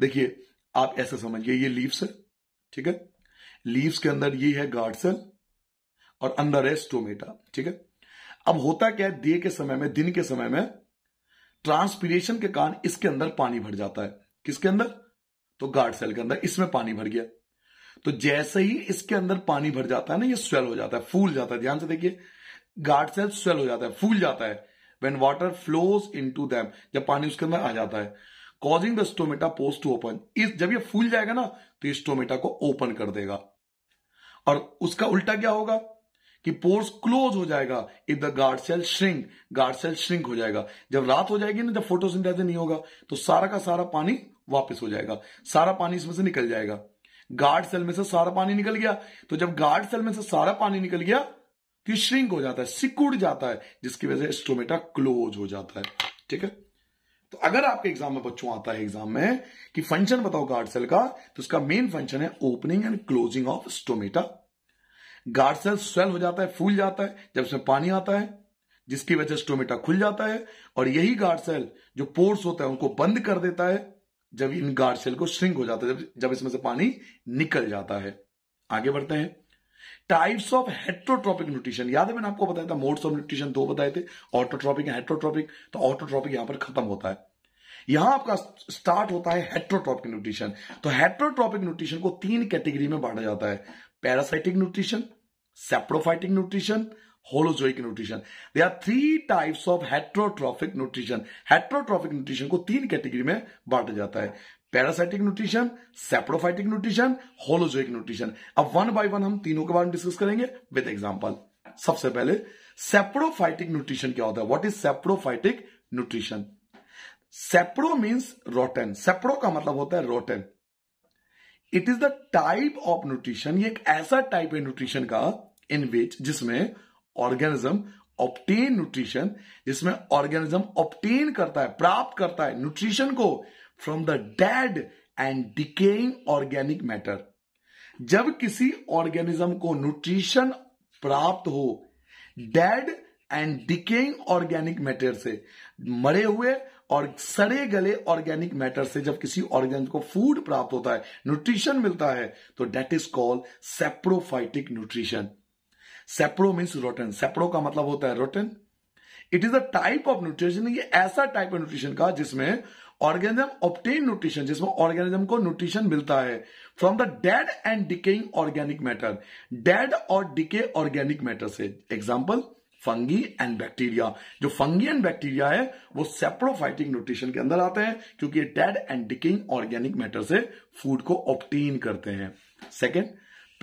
देखिए आप ऐसे समझिए ये लीव्स है ठीक है लीव्स के अंदर ये है गार्ड सेल और अंदर है स्टोमेटा ठीक है अब होता क्या है दे के समय में दिन के समय में ट्रांसपीरेशन के कारण इसके अंदर पानी भर जाता है किसके अंदर तो गार्ड सेल के अंदर इसमें पानी भर गया तो जैसे ही इसके अंदर पानी भर जाता है ना ये स्वेल हो जाता है फूल जाता है ध्यान से देखिए गार्ड सेल स्वेल हो जाता है फूल जाता है when water flows into them जब पानी उसके अंदर आ जाता है कॉजिंग द स्टोमेटा पोस्ट टू ओपन इस जब ये फूल जाएगा ना तो इस स्टोमेटा को ओपन कर देगा और उसका उल्टा क्या होगा कि पोर्स क्लोज हो जाएगा if the guard cell shrink guard cell shrink हो जाएगा जब रात हो जाएगी ना जब फोटोसिंथेसिस नहीं होगा तो सारा का सारा पानी वापस हो जाएगा सारा पानी इसमें से निकल जाएगा गार्ड सेल में से सारा पानी निकल गया तो जब गार्ड सेल में से सारा पानी निकल गया तो ये श्रिंक हो जाता है सिकुड़ जाता है जिसकी वजह से स्टोमेटा क्लोज हो जाता है ठीक है तो अगर आपके एग्जाम में बच्चों आता है एग्जाम में कि फंक्शन बताओ गार्ड सेल का तो उसका मेन फंक्शन है opening and closing of stomata guard cell swell हो जाता है फूल जाता है जब उसमें पानी आता है जिसकी वजह से स्टोमेटा खुल जाता है और यही गार्ड सेल जो पोर्स होता है उनको बंद कर देता है जब इन गार्ड सेल को श्रिंक हो जाता है जब जब इसमें से पानी निकल जाता है आगे बढ़ते हैं टाइप्स ऑफ हेट्रोट्रॉपिक न्यूट्रिशन याद है मैंने आपको बताया था मोड्स ऑफ न्यूट्रिशन दो बताए थे ऑटोट्रॉपिक हेट्रोट्रॉपिक तो ऑटोट्रॉपिक यहां पर खत्म होता है यहां आपका स्टार्ट होता है हेट्रोट्रॉपिक न्यूट्रिशन तो हेट्रोट्रॉपिक न्यूट्रिशन को तीन कैटेगरी में बांटा जाता है parasitic nutrition saprophytic nutrition holozoic nutrition they are three types of heterotrophic nutrition heterotrophic nutrition को तीन कैटेगरी में बांटा जाता है parasitic nutrition saprophytic nutrition holozoic nutrition अब वन बाय वन हम तीनों के बारे में डिस्कस करेंगे विद एग्जाम्पल सबसे पहले सेप्रोफाइटिक न्यूट्रिशन क्या होता है what is saprophytic nutrition sapro means rotten sapro का मतलब होता है rotten it is the type of nutrition ये एक ऐसा टाइप है न्यूट्रिशन का इन विच जिसमें ऑर्गेनिज्म ऑप्टेन न्यूट्रिशन जिसमें ऑर्गेनिज्म ऑप्टेन करता है प्राप्त करता है न्यूट्रिशन को from the dead and decaying organic matter जब किसी ऑर्गेनिज्म को न्यूट्रिशन प्राप्त हो dead and decaying organic matter से मरे हुए और सड़े गले ऑर्गेनिक मैटर से जब किसी ऑर्गेनिज्म को फूड प्राप्त होता है न्यूट्रिशन मिलता है तो that is called saprophytic nutrition sapro means rotten sapro का मतलब होता है rotten it is a type of nutrition ये ऐसा टाइप ऑफ न्यूट्रिशन का जिसमें ऑर्गेनिज्म ऑप्टेन न्यूट्रिशन जिसमें ऑर्गेनिज्म को न्यूट्रिशन मिलता है from the dead and decaying organic matter dead और डिके ऑर्गेनिक मैटर से एग्जाम्पल फंगी एंड बैक्टीरिया जो फंगी एंड बैक्टीरिया है वो सेप्रोफाइटिक न्यूट्रिशन के अंदर आते हैं क्योंकि ये dead and decaying organic matter से फूड को ऑप्टेन करते हैं सेकेंड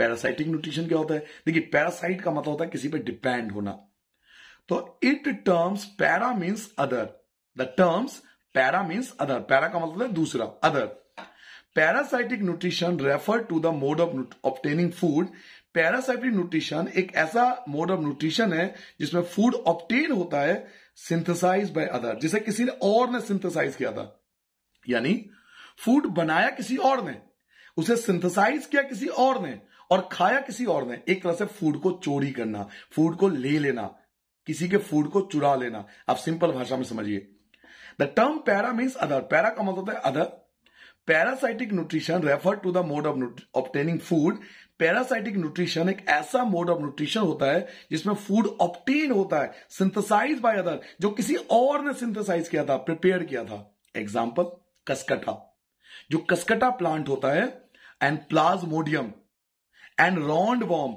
पैरासाइटिक न्यूट्रिशन क्या होता है देखिए पैरासाइट का मतलब होता है किसी पर डिपेंड होना तो it terms para means other the terms para means other para का मतलब है दूसरा other parasitic nutrition refer to the mode of obtaining food parasitic nutrition एक ऐसा मोड ऑफ न्यूट्रिशन है जिसमें फूड ऑप्टेन होता है सिंथेसाइज बाय अदर जिसे किसी ने और ने सिंथेसाइज किया था यानी फूड बनाया किसी और ने उसे सिंथेसाइज किया किसी और ने और खाया किसी और ने एक तरह से फूड को चोरी करना फूड को ले लेना किसी के फूड को चुरा लेना आप सिंपल भाषा में समझिए the term para means other para का मतलब होता है other parasitic nutrition refer to the mode of obtaining food parasitic nutrition एक ऐसा मोड ऑफ न्यूट्रिशन होता है जिसमें फूड ऑप्टेन होता है सिंथेसाइज बाय अदर जो किसी और ने सिंथेसाइज किया था प्रिपेयर किया था एग्जाम्पल कसकटा जो कसकटा प्लांट होता है and plasmodium and roundworm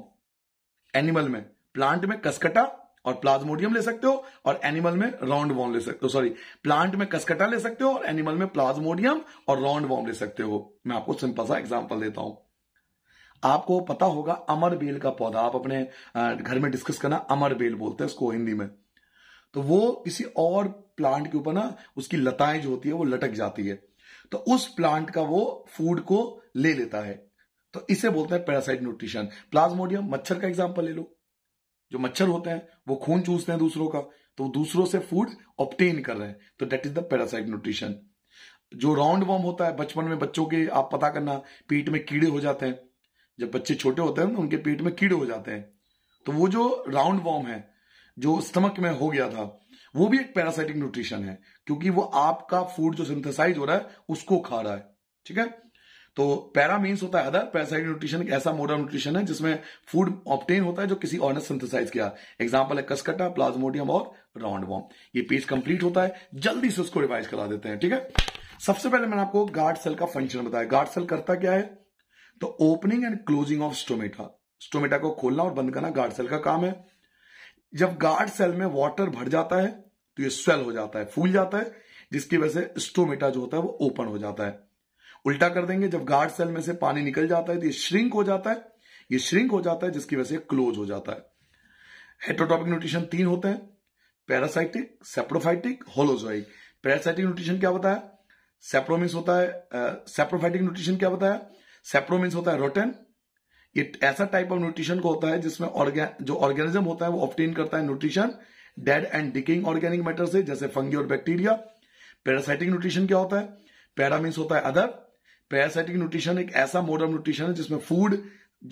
animal में प्लांट में कसकटा और प्लाज्मोडियम ले सकते हो और एनिमल में राउंड वॉर्म ले सकते हो सॉरी प्लांट में कसकटा ले सकते हो और एनिमल में प्लाज्मोडियम और राउंड वॉर्म ले सकते हो मैं आपको सिंपल सा एग्जाम्पल देता हूं आपको पता होगा अमर बेल का पौधा आप अपने घर में डिस्कस करना अमर बेल बोलते हैं उसको हिंदी में तो वो किसी और प्लांट के ऊपर ना उसकी लताएं जो होती है वो लटक जाती है तो उस प्लांट का वो फूड को ले लेता है तो इसे बोलते हैं पैरासाइट न्यूट्रिशन प्लाज्मोडियम मच्छर का एग्जाम्पल ले लो जो मच्छर होते हैं वो खून चूसते हैं दूसरों का तो दूसरों से फूड ऑप्टेन कर रहे हैं तो that is the parasite nutrition जो राउंड वॉर्म होता है बचपन में बच्चों के आप पता करना पीठ में कीड़े हो जाते हैं जब बच्चे छोटे होते हैं तो उनके पेट में कीड़े हो जाते हैं तो वो जो राउंड वॉर्म है जो स्टमक में हो गया था वो भी एक पैरासाइटिक न्यूट्रिशन है क्योंकि वो आपका फूड जो सिंथेसाइज हो रहा है उसको खा रहा है ठीक है तो पैरा मीन्स होता है अदर पैरासाइड न्यूट्रिशन एक ऐसा मोड ऑफ न्यूट्रिशन है जिसमें फूड ऑप्टेन होता है जो किसी और ने सिंथेसाइज किया एग्जाम्पल है कसकटा प्लाज्मोडियम और राउंड वॉर्म ये पेज कंप्लीट होता है जल्दी से उसको रिवाइज करा देते हैं ठीक है सबसे पहले मैंने आपको गार्ड सेल का फंक्शन बताया गार्ड सेल करता क्या है तो opening and closing of stomata stomata को खोलना और बंद करना गार्ड सेल का काम है जब गार्ड सेल में वाटर भर जाता है तो ये स्वेल हो जाता है फूल जाता है जिसकी वजह से स्टोमेटा जो होता है वो ओपन हो जाता है उल्टा कर देंगे जब गार्ड सेल में से पानी निकल जाता है तो ये श्रिंक हो जाता है ये श्रिंक हो जाता है जिसकी वजह से क्लोज हो जाता है हेट्रोटॉपिक न्यूट्रिशन तीन होते हैं parasitic saprophytic holozoic parasitic nutrition क्या बताया सेप्रोमिस होता है सेप्रोफाइटिक न्यूट्रिशन क्या बताया सेप्रोमिस होता है रोटेन ये ऐसा टाइप ऑफ न्यूट्रिशन को होता है जिसमें organ, जो ऑर्गेनिज्म होता है वो ऑप्टेन करता है nutrition dead and decaying organic matter से जैसे फंगी और बैक्टीरिया पैरासाइटिक न्यूट्रिशन क्या होता है पैरामीन्स होता है अदर पैरासाइटिक न्यूट्रिशन एक ऐसा मोड ऑफ न्यूट्रिशन है जिसमें फूड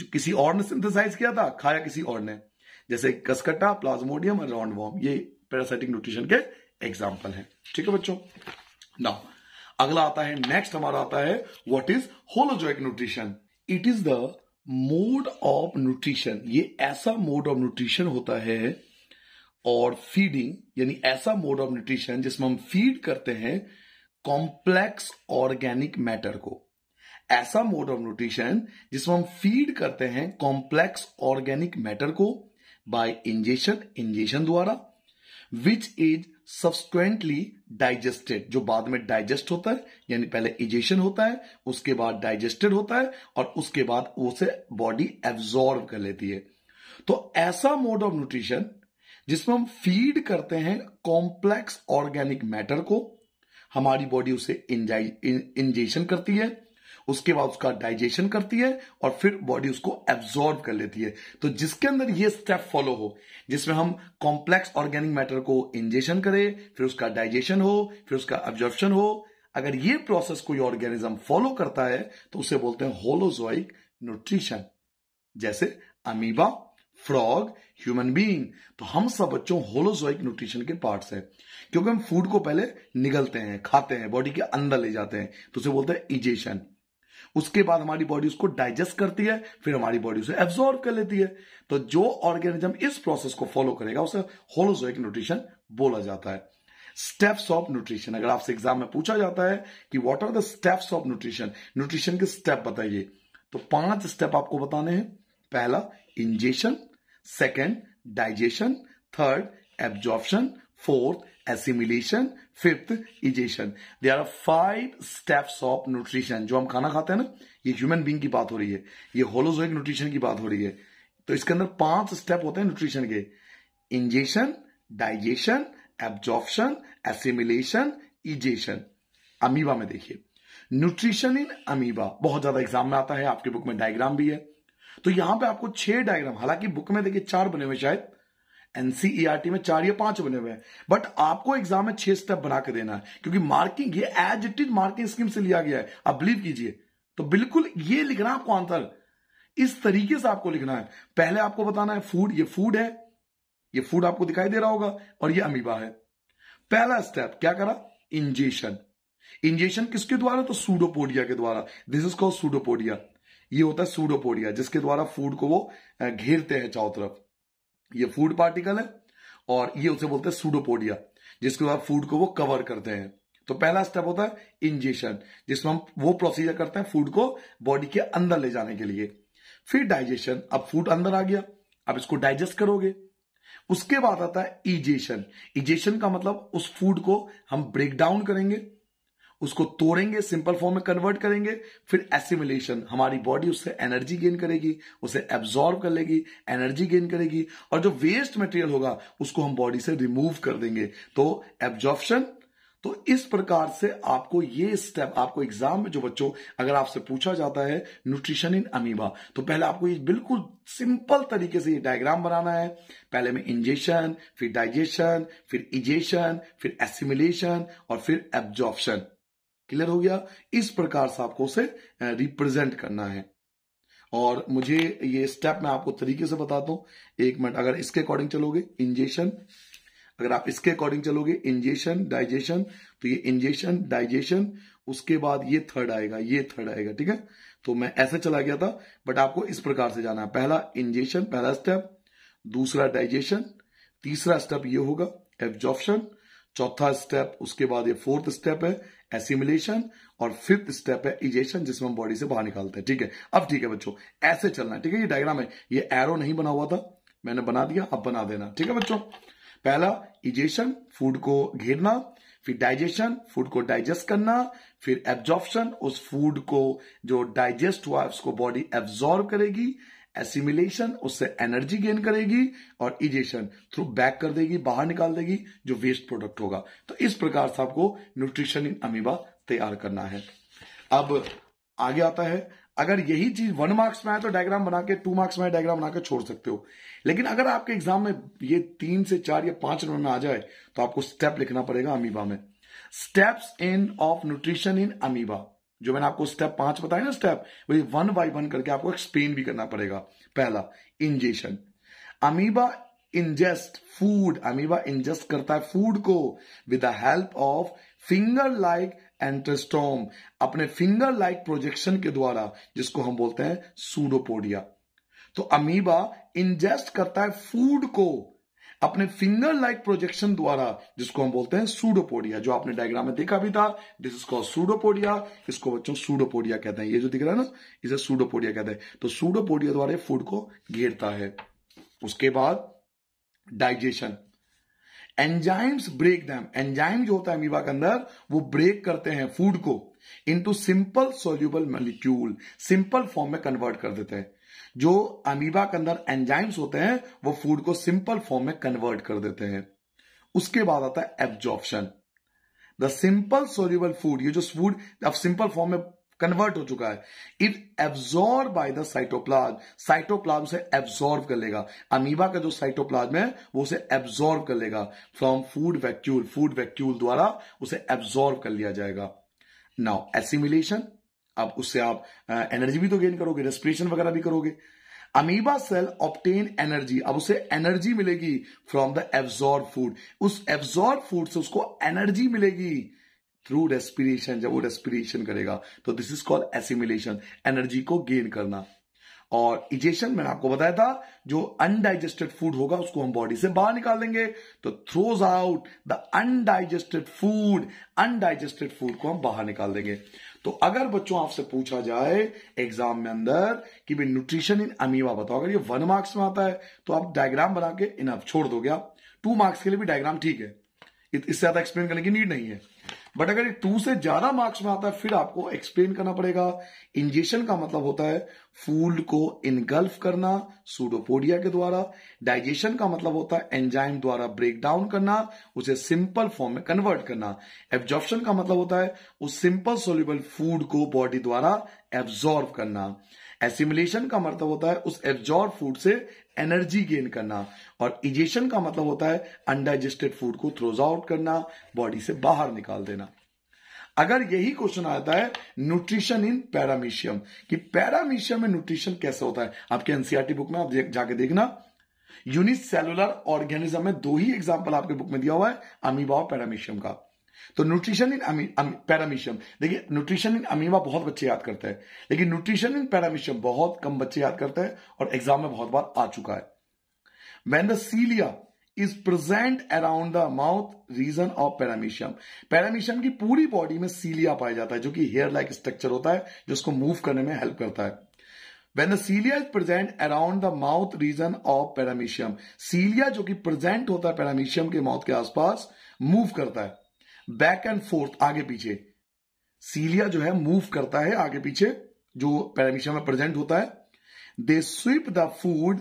जो किसी और ने सिंथेसाइज किया था खाया किसी और ने जैसे कसकटा प्लाज्मोडियम और राउंड वॉर्म ये पैरासाइटिक न्यूट्रिशन के एग्जाम्पल है ठीक है बच्चों नाउ अगला आता है नेक्स्ट हमारा आता है what is holozoic nutrition it is the mode of nutrition ये ऐसा मोड ऑफ न्यूट्रिशन होता है और फीडिंग यानी ऐसा मोड ऑफ न्यूट्रिशन जिसमें हम फीड करते हैं कॉम्प्लेक्स ऑर्गेनिक मैटर को ऐसा मोड ऑफ न्यूट्रिशन जिसमें हम फीड करते हैं कॉम्प्लेक्स ऑर्गेनिक मैटर को बाय इंजेशन इंजेशन द्वारा विच इज सब्सक्वेंटली डाइजेस्टेड जो बाद में डाइजेस्ट होता है यानी पहले इजेशन होता है उसके बाद डाइजेस्टेड होता है और उसके बाद उसे बॉडी एब्जॉर्व कर लेती है तो ऐसा मोड ऑफ न्यूट्रिशन जिसमें हम फीड करते हैं कॉम्प्लेक्स ऑर्गेनिक मैटर को हमारी बॉडी उसे इंजेशन करती है उसके बाद उसका डाइजेशन करती है और फिर बॉडी उसको एब्जॉर्ब कर लेती है तो जिसके अंदर ये स्टेप फॉलो हो जिसमें हम कॉम्प्लेक्स ऑर्गेनिक मैटर को इंजेशन करें फिर उसका डाइजेशन हो फिर उसका एब्जॉर्प्शन हो अगर ये प्रोसेस कोई ऑर्गेनिज्म फॉलो करता है तो उसे बोलते हैं होलोजोइक न्यूट्रिशन जैसे अमीबा फ्रॉग ह्यूमन बीइंग तो हम सब बच्चों होलोजोइक न्यूट्रिशन के पार्ट्स है क्योंकि हम फूड को पहले निगलते हैं खाते हैं बॉडी के अंदर ले जाते हैं तो उसे बोलते हैं इजेशन उसके बाद हमारी बॉडी उसको डाइजेस्ट करती है फिर हमारी बॉडी उसे एब्जॉर्व कर लेती है तो जो ऑर्गेनिज्म इस प्रोसेस को फॉलो करेगा उसे होलोजोइक न्यूट्रिशन बोला जाता है स्टेप्स ऑफ न्यूट्रिशन अगर आपसे एग्जाम में पूछा जाता है कि what are the steps of nutrition nutrition के स्टेप बताइए तो पांच स्टेप आपको बताने हैं पहला ingestion second digestion third absorption fourth assimilation fifth egestion they are five steps of nutrition जो हम खाना खाते हैं ना ये ह्यूमन बींग की बात हो रही है ये होलोजोइक न्यूट्रिशन की बात हो रही है तो इसके अंदर पांच स्टेप होते हैं न्यूट्रिशन के ingestion digestion absorption assimilation egestion amoeba में देखिए न्यूट्रिशन इन अमीबा बहुत ज्यादा एग्जाम में आता है आपके बुक में डायग्राम भी है तो यहां पे आपको छह डायग्राम हालांकि बुक में देखिए चार बने हुए शायद एनसीईआरटी e में चार या पांच बने हुए हैं बट आपको एग्जाम में छह स्टेप बना के देना है क्योंकि मार्किंग ये as it is marking scheme से लिया गया है आप बिलीव कीजिए तो बिल्कुल ये लिखना आपको आंसर इस तरीके से आपको लिखना है पहले आपको बताना है फूड ये फूड है ये फूड आपको दिखाई दे रहा होगा और ये अमीबा है पहला स्टेप क्या करा इंजेशन इंजेशन किसके द्वारा तो सूडोपोडिया के द्वारा दिस इज कॉल्ड सूडोपोडिया ये होता है सूडोपोडिया जिसके द्वारा फूड को वो घेरते हैं चारों तरफ ये फूड पार्टिकल है और ये उसे बोलते हैं सूडोपोडिया जिसके द्वारा फूड को वो कवर करते हैं तो पहला स्टेप होता है इंजेशन जिसमें हम वो प्रोसीजर करते हैं फूड को बॉडी के अंदर ले जाने के लिए फिर डाइजेशन अब फूड अंदर आ गया अब इसको डाइजेस्ट करोगे उसके बाद आता है इजेशन इजेशन का मतलब उस फूड को हम ब्रेक डाउन करेंगे उसको तोड़ेंगे सिंपल फॉर्म में कन्वर्ट करेंगे फिर एसिमिलेशन हमारी बॉडी उससे एनर्जी गेन करेगी उसे एब्जॉर्व कर लेगी एनर्जी गेन करेगी और जो वेस्ट मटेरियल होगा उसको हम बॉडी से रिमूव कर देंगे तो एब्जॉर्प्शन तो इस प्रकार से आपको ये स्टेप आपको एग्जाम में जो बच्चों अगर आपसे पूछा जाता है न्यूट्रिशन इन अमीबा तो पहले आपको ये बिल्कुल सिंपल तरीके से ये डायग्राम बनाना है पहले में इंजेशन फिर डाइजेशन फिर इजेशन फिर एसिमिलेशन और फिर एब्जॉर्प्शन क्लियर हो गया इस प्रकार से आपको उसे रिप्रेजेंट करना है और मुझे ये स्टेप मैं आपको तरीके से बताता हूं एक मिनट अगर इसके अकॉर्डिंग चलोगे इंजेशन अगर आप इसके अकॉर्डिंग चलोगे इंजेशन डाइजेशन तो ये इंजेशन डाइजेशन उसके बाद ये थर्ड आएगा ये थर्ड आएगा ठीक है तो मैं ऐसे चला गया था बट आपको इस प्रकार से जाना है पहला इंजेशन पहला स्टेप दूसरा डाइजेशन तीसरा स्टेप ये होगा एब्जॉर्प्शन चौथा स्टेप उसके बाद ये फोर्थ स्टेप है एसिमुलेशन और फिफ्थ स्टेप है इजेशन जिसमें हम बॉडी से बाहर निकालते हैं ठीक है अब ठीक है बच्चों ऐसे चलना है ठीक है ये डायग्राम है ये एरो नहीं बना हुआ था मैंने बना दिया अब बना देना ठीक है बच्चों पहला इजेशन फूड को घेरना फिर डाइजेशन फूड को डाइजेस्ट करना फिर एब्जॉर्प्शन उस फूड को जो डाइजेस्ट हुआ उसको बॉडी एब्जॉर्ब करेगी एसिमिलेशन उससे एनर्जी गेन करेगी और इजेशन थ्रू बैक कर देगी बाहर निकाल देगी जो वेस्ट प्रोडक्ट होगा तो इस प्रकार से आपको न्यूट्रिशन इन अमीबा तैयार करना है अब आगे आता है अगर यही चीज वन मार्क्स में आए तो डायग्राम बना के टू मार्क्स में डायग्राम बना के छोड़ सकते हो लेकिन अगर आपके एग्जाम में ये तीन से चार या पांच नंबर में आ जाए तो आपको स्टेप लिखना पड़ेगा अमीबा में steps in of nutrition in amoeba जो मैंने आपको स्टेप पांच बताया ना स्टेप वही वन बाई वन करके आपको एक्सप्लेन भी करना पड़ेगा पहला ingestion amoeba ingest food amoeba ingest करता है फूड को with the help of finger like एंटेस्टोम अपने फिंगर लाइक प्रोजेक्शन के द्वारा जिसको हम बोलते हैं सूडोपोडिया तो अमीबा इंजेस्ट करता है फूड को अपने फिंगर लाइक प्रोजेक्शन द्वारा जिसको हम बोलते हैं सूडोपोडिया जो आपने डायग्राम में देखा भी था दिस इज कॉल्ड सूडोपोडिया इसको बच्चों सूडोपोडिया कहते हैं ये जो दिख रहा है ना इसे सूडोपोडिया कहते हैं तो सूडोपोडिया द्वारा फूड को घेरता है उसके बाद digestion enzymes break them enzyme जो होता है अमीबा के अंदर वो ब्रेक करते हैं फूड को into simple soluble molecule simple form में कन्वर्ट कर देते हैं जो अमीबा के अंदर एंजाइम्स होते हैं वो फूड को सिंपल फॉर्म में कन्वर्ट कर देते हैं उसके बाद आता है absorption the simple soluble food ये जो फूड अब सिंपल फॉर्म में कन्वर्ट हो चुका है it absorb by the cytoplasm cytoplasm से एब्जॉर्ब कर लेगा अमीबा का जो साइटोप्लाज्म है वो उसे एब्जॉर्ब कर लेगा from food vacuole food vacuole द्वारा उसे एब्जॉर्ब कर लिया जाएगा नाउ एसिमिलेशन अब उससे आप एनर्जी भी तो गेन करोगे रेस्पिरेशन वगैरह भी करोगे अमीबा सेल ऑप्टेन एनर्जी अब उसे एनर्जी मिलेगी फ्रॉम द एब्जॉर्ब फूड उस एब्जॉर्ब फूड से उसको एनर्जी मिलेगी थ्रू रेस्पिरेशन जब वो रेस्पिरेशन करेगा तो this is called assimilation energy को गेन करना और इजेशन मैंने आपको बताया था जो अनडाइजेस्टेड फूड होगा उसको हम बॉडी से बाहर निकाल देंगे तो throws out the undigested food undigested food को हम बाहर निकाल देंगे तो अगर बच्चों आपसे पूछा जाए एग्जाम में अंदर कि भाई न्यूट्रिशन इन अमीवा बताओ अगर ये वन मार्क्स में आता है तो आप डायग्राम बना के आप छोड़ दोगे आप टू मार्क्स के लिए भी डायग्राम ठीक है इससे ज्यादा एक्सप्लेन करने की नीड नहीं है बट अगर टू से ज्यादा मार्क्स में आता है फिर आपको एक्सप्लेन करना पड़ेगा इंजेशन का मतलब होता है फूड को इनगल्फ करना सूडोपोडिया के द्वारा डाइजेशन का मतलब होता है एंजाइम द्वारा ब्रेक डाउन करना उसे सिंपल फॉर्म में कन्वर्ट करना एब्जॉर्प्शन का मतलब होता है उस सिंपल सोल्यूबल फूड को बॉडी द्वारा एब्जॉर्व करना एसिमुलेशन का मतलब होता है उस एब्जॉर्व फूड से एनर्जी गेन करना और इजेशन का मतलब होता है अनडाइजेस्टेड फूड को थ्रोज आउट करना बॉडी से बाहर निकाल देना अगर यही क्वेश्चन आता है न्यूट्रिशन इन पैरामीशियम कि पैरामीशियम में न्यूट्रिशन कैसे होता है आपके एनसीआरटी बुक e में आप जाके देखना यूनिसेलुलर ऑर्गेनिज्म में दो ही एग्जाम्पल आपके बुक में दिया हुआ है अमीबा और पैरामीशियम का तो न्यूट्रिशन इन पैरामिशियम देखिए न्यूट्रिशन इन अमीबा बहुत बच्चे याद करते हैं लेकिन न्यूट्रिशन इन पैरामिशियम बहुत कम बच्चे याद करते हैं और एग्जाम में बहुत बार आ चुका है when the cilia is present around the mouth region of paramecium paramecium की पूरी बॉडी में सीलिया पाया जाता है जो कि हेयर लाइक स्ट्रक्चर होता है जो उसको मूव करने में हेल्प करता है when the cilia is present around the mouth region of paramecium cilia जो कि प्रेजेंट होता है पैरामिशियम के माउथ के आसपास मूव करता है बैक एंड फोर्थ आगे पीछे सीलिया जो है मूव करता है आगे पीछे जो पैरामीशिया में प्रेजेंट होता है they sweep the food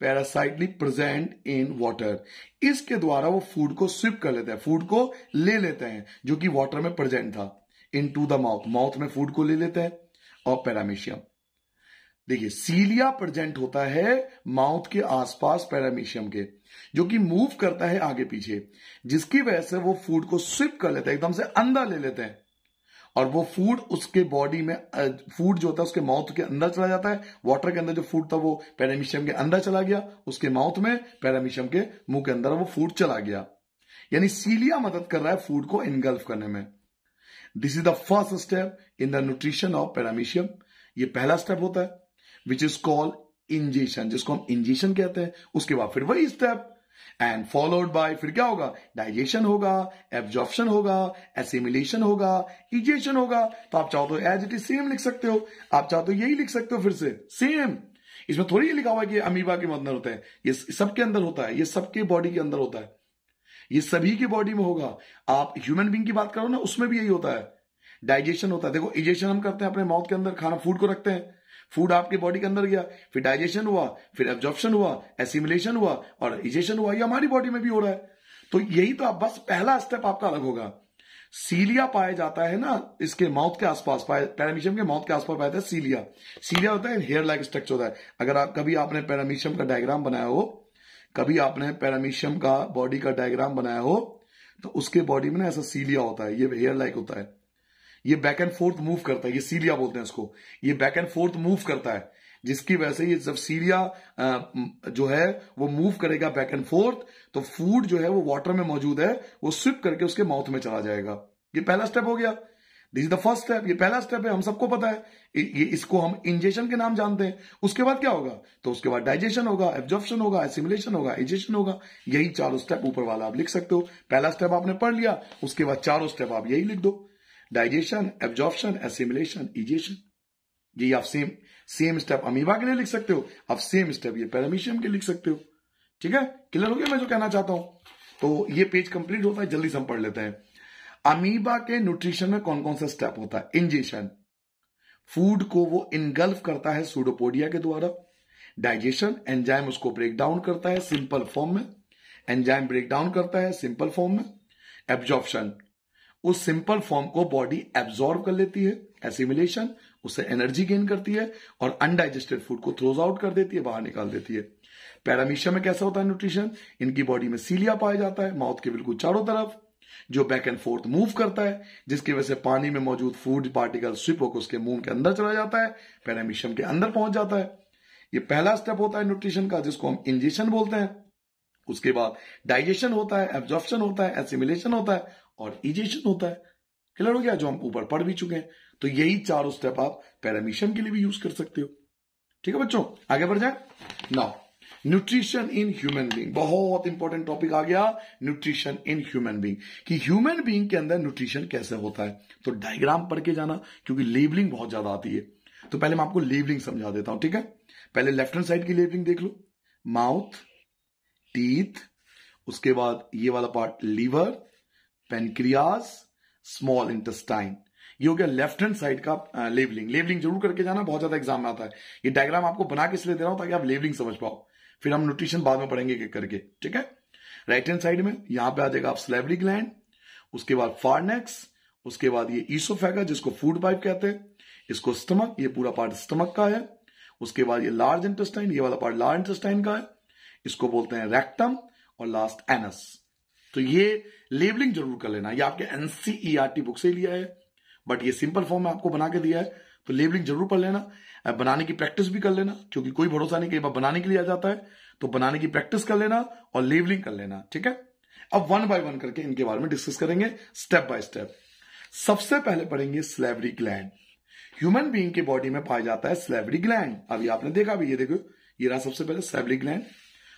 parasitically present in water इसके द्वारा वो फूड को स्विप कर लेते हैं फूड को ले लेते हैं जो कि वाटर में प्रेजेंट था in to into the mouth mouth food को ले लेते हैं और पैरामीशियम देखिए सीलिया प्रेजेंट होता है माउथ के आसपास पैरामीशियम के जो कि मूव करता है आगे पीछे जिसकी वजह से वो फूड को स्विप कर लेता है एकदम से अंदर ले लेते हैं और वो फूड उसके बॉडी में फूड जो होता है उसके माउथ के अंदर चला जाता है वाटर के अंदर जो फूड था वो पैरामीशियम के अंदर चला गया उसके माउथ में पैरामीशियम के मुंह के अंदर वो फूड चला गया यानी सीलिया मदद कर रहा है फूड को इनगल्फ करने में this is the first step in the nutrition of paramecium ये पहला स्टेप होता है विच इज कॉल्ड इंजेशन जिसको हम इंजेशन कहते हैं उसके बाद फिर वही स्टेप एंड फॉलोड बाय फिर क्या होगा डाइजेशन होगा एब्जॉर्प्शन होगा एसिमिलेशन होगा इजेशन होगा तो आप चाहो तो एज इट इज सेम लिख सकते हो आप चाहो तो यही लिख सकते हो फिर से सेम इसमें थोड़ी ये लिखा हुआ है कि अमीबा के अंदर होता है ये सबके अंदर होता है ये सबके बॉडी के अंदर होता है ये सभी की बॉडी में होगा आप ह्यूमन बींग की बात करो ना उसमें भी यही होता है डाइजेशन होता है देखो इजेशन हम करते हैं अपने माउथ के अंदर खाना फूड को रखते हैं फूड आपके बॉडी के अंदर गया फिर डाइजेशन हुआ फिर एब्जॉर्प्शन हुआ एसिमुलेशन हुआ और इजेशन हुआ ये हमारी बॉडी में भी हो रहा है तो यही तो आप बस पहला स्टेप आपका अलग होगा सीलिया पाया जाता है ना इसके माउथ के आसपास पैरामीशियम के माउथ के आसपास पाया जाता है सीलिया सीलिया होता है हेयर लाइक स्ट्रक्चर होता है अगर आप कभी आपने पैरामीशियम का डायग्राम बनाया हो कभी आपने पैरामीशियम का बॉडी का डायग्राम बनाया हो तो उसके बॉडी में ना ऐसा सीलिया होता है ये हेयर लाइक होता है ये बैक एंड फोर्थ मूव करता है ये सीरिया बोलते हैं इसको ये बैक एंड फोर्थ मूव करता है जिसकी वजह से ये जब सीरिया जो है वो मूव करेगा बैक एंड फोर्थ तो फूड जो है वो वाटर में मौजूद है वो स्विप करके उसके माउथ में चला जाएगा ये पहला स्टेप हो गया this is the first step ये पहला स्टेप है हम सबको पता है ये इसको हम इंजेशन के नाम जानते हैं उसके बाद क्या होगा तो उसके बाद डाइजेशन होगा एब्जॉर्प्शन होगा एसिमुलेशन होगा इंजेशन होगा यही चारों स्टेप ऊपर वाला आप लिख सकते हो पहला स्टेप आपने पढ़ लिया उसके बाद चारों स्टेप आप यही लिख दो डाइजेशन एब्जॉर्प्शन एसिमुलेशन इजेशन जी आप सेम सेम स्टेप अमीबा के लिए लिख सकते हो आप सेम स्टेप ये पैरामीशियम के लिख सकते हो ठीक है क्लियर हो गया मैं जो कहना चाहता हूं तो ये पेज कंप्लीट होता है जल्दी से हम पढ़ लेते हैं अमीबा के न्यूट्रिशन में कौन कौन सा स्टेप होता है इंजेशन फूड को वो इनगल्फ करता है सूडोपोडिया के द्वारा डाइजेशन एंजाइम उसको ब्रेक डाउन करता है सिंपल फॉर्म में एंजाइम ब्रेक डाउन करता है सिंपल फॉर्म में एब्जॉर्प्शन उस सिंपल फॉर्म को बॉडी एब्जॉर्व कर लेती है एसिमिलेशन उससे एनर्जी गेन करती है और अनडाइजेस्टेड फूड को थ्रोज आउट कर देती है बाहर निकाल देती है पैरामीशिया में कैसा होता है न्यूट्रिशन इनकी बॉडी में सीलिया पाया जाता है माउथ के बिल्कुल चारों तरफ जो बैक एंड फोर्थ मूव करता है जिसकी वजह से पानी में मौजूद फूड पार्टिकल स्विप होकर उसके मुंह के अंदर चला जाता है पैरामीशियम के अंदर पहुंच जाता है ये पहला स्टेप होता है न्यूट्रिशन का जिसको हम इंजेशन बोलते हैं उसके बाद डाइजेशन होता है एब्जॉर्प्शन होता है एसिमिलेशन होता है और इजेशन होता है क्लियर हो गया जो हम ऊपर पढ़ भी चुके हैं तो यही चारों स्टेप आप पैरामीशन के लिए भी यूज कर सकते हो ठीक है बच्चों आगे बढ़ जाए now nutrition in human being बहुत इंपॉर्टेंट टॉपिक आ गया न्यूट्रिशन इन ह्यूमन बींग कि ह्यूमन बींग के अंदर न्यूट्रिशन कैसे होता है तो डायग्राम पढ़ के जाना क्योंकि लेबलिंग बहुत ज्यादा आती है तो पहले मैं आपको लेबलिंग समझा देता हूं ठीक है पहले लेफ्ट हैंड साइड की लेबलिंग देख लो माउथ टीथ उसके बाद ये वाला part liver pancreas small intestine ये हो गया लेफ्ट हैंड साइड का लेबलिंग लेबलिंग जरूर करके जाना बहुत ज्यादा एग्जाम में आता है ये डायग्राम आपको बना के इसलिए दे रहा हूं ताकि आप लेबलिंग समझ पाओ फिर हम न्यूट्रिशन बाद में पढ़ेंगे करके ठीक है राइट हैंड साइड में यहां पे आ जाएगा आप स्लेबरी ग्लैंड उसके बाद फारनेक्स उसके बाद ये ईसोफेगा जिसको फूड पाइप कहते हैं इसको स्टमक ये पूरा पार्ट स्टमक का है उसके बाद ये लार्ज इंटेस्टाइन ये वाला पार्ट लार्ज इंटेस्टाइन का है इसको बोलते हैं रेक्टम और लास्ट एनस तो ये लेबलिंग जरूर कर लेना ये आपके एनसीईआरटी बुक e से लिया है बट ये सिंपल फॉर्म में आपको बना के दिया है तो लेबलिंग जरूर पढ़ लेना बनाने की प्रैक्टिस भी कर लेना क्योंकि कोई भरोसा नहीं कि बार बनाने के लिए आ जाता है तो बनाने की प्रैक्टिस कर लेना और लेबलिंग कर लेना ठीक है अब वन बाय वन करके इनके बारे में डिस्कस करेंगे स्टेप बाय स्टेप सबसे पहले पढ़ेंगे स्लेवरी ग्लैंड ह्यूमन बींग के बॉडी में पाया जाता है स्लेवरी ग्लैंड अभी आपने देखा भी ये देखो ये रहा सबसे पहले स्लेवरी ग्लैंड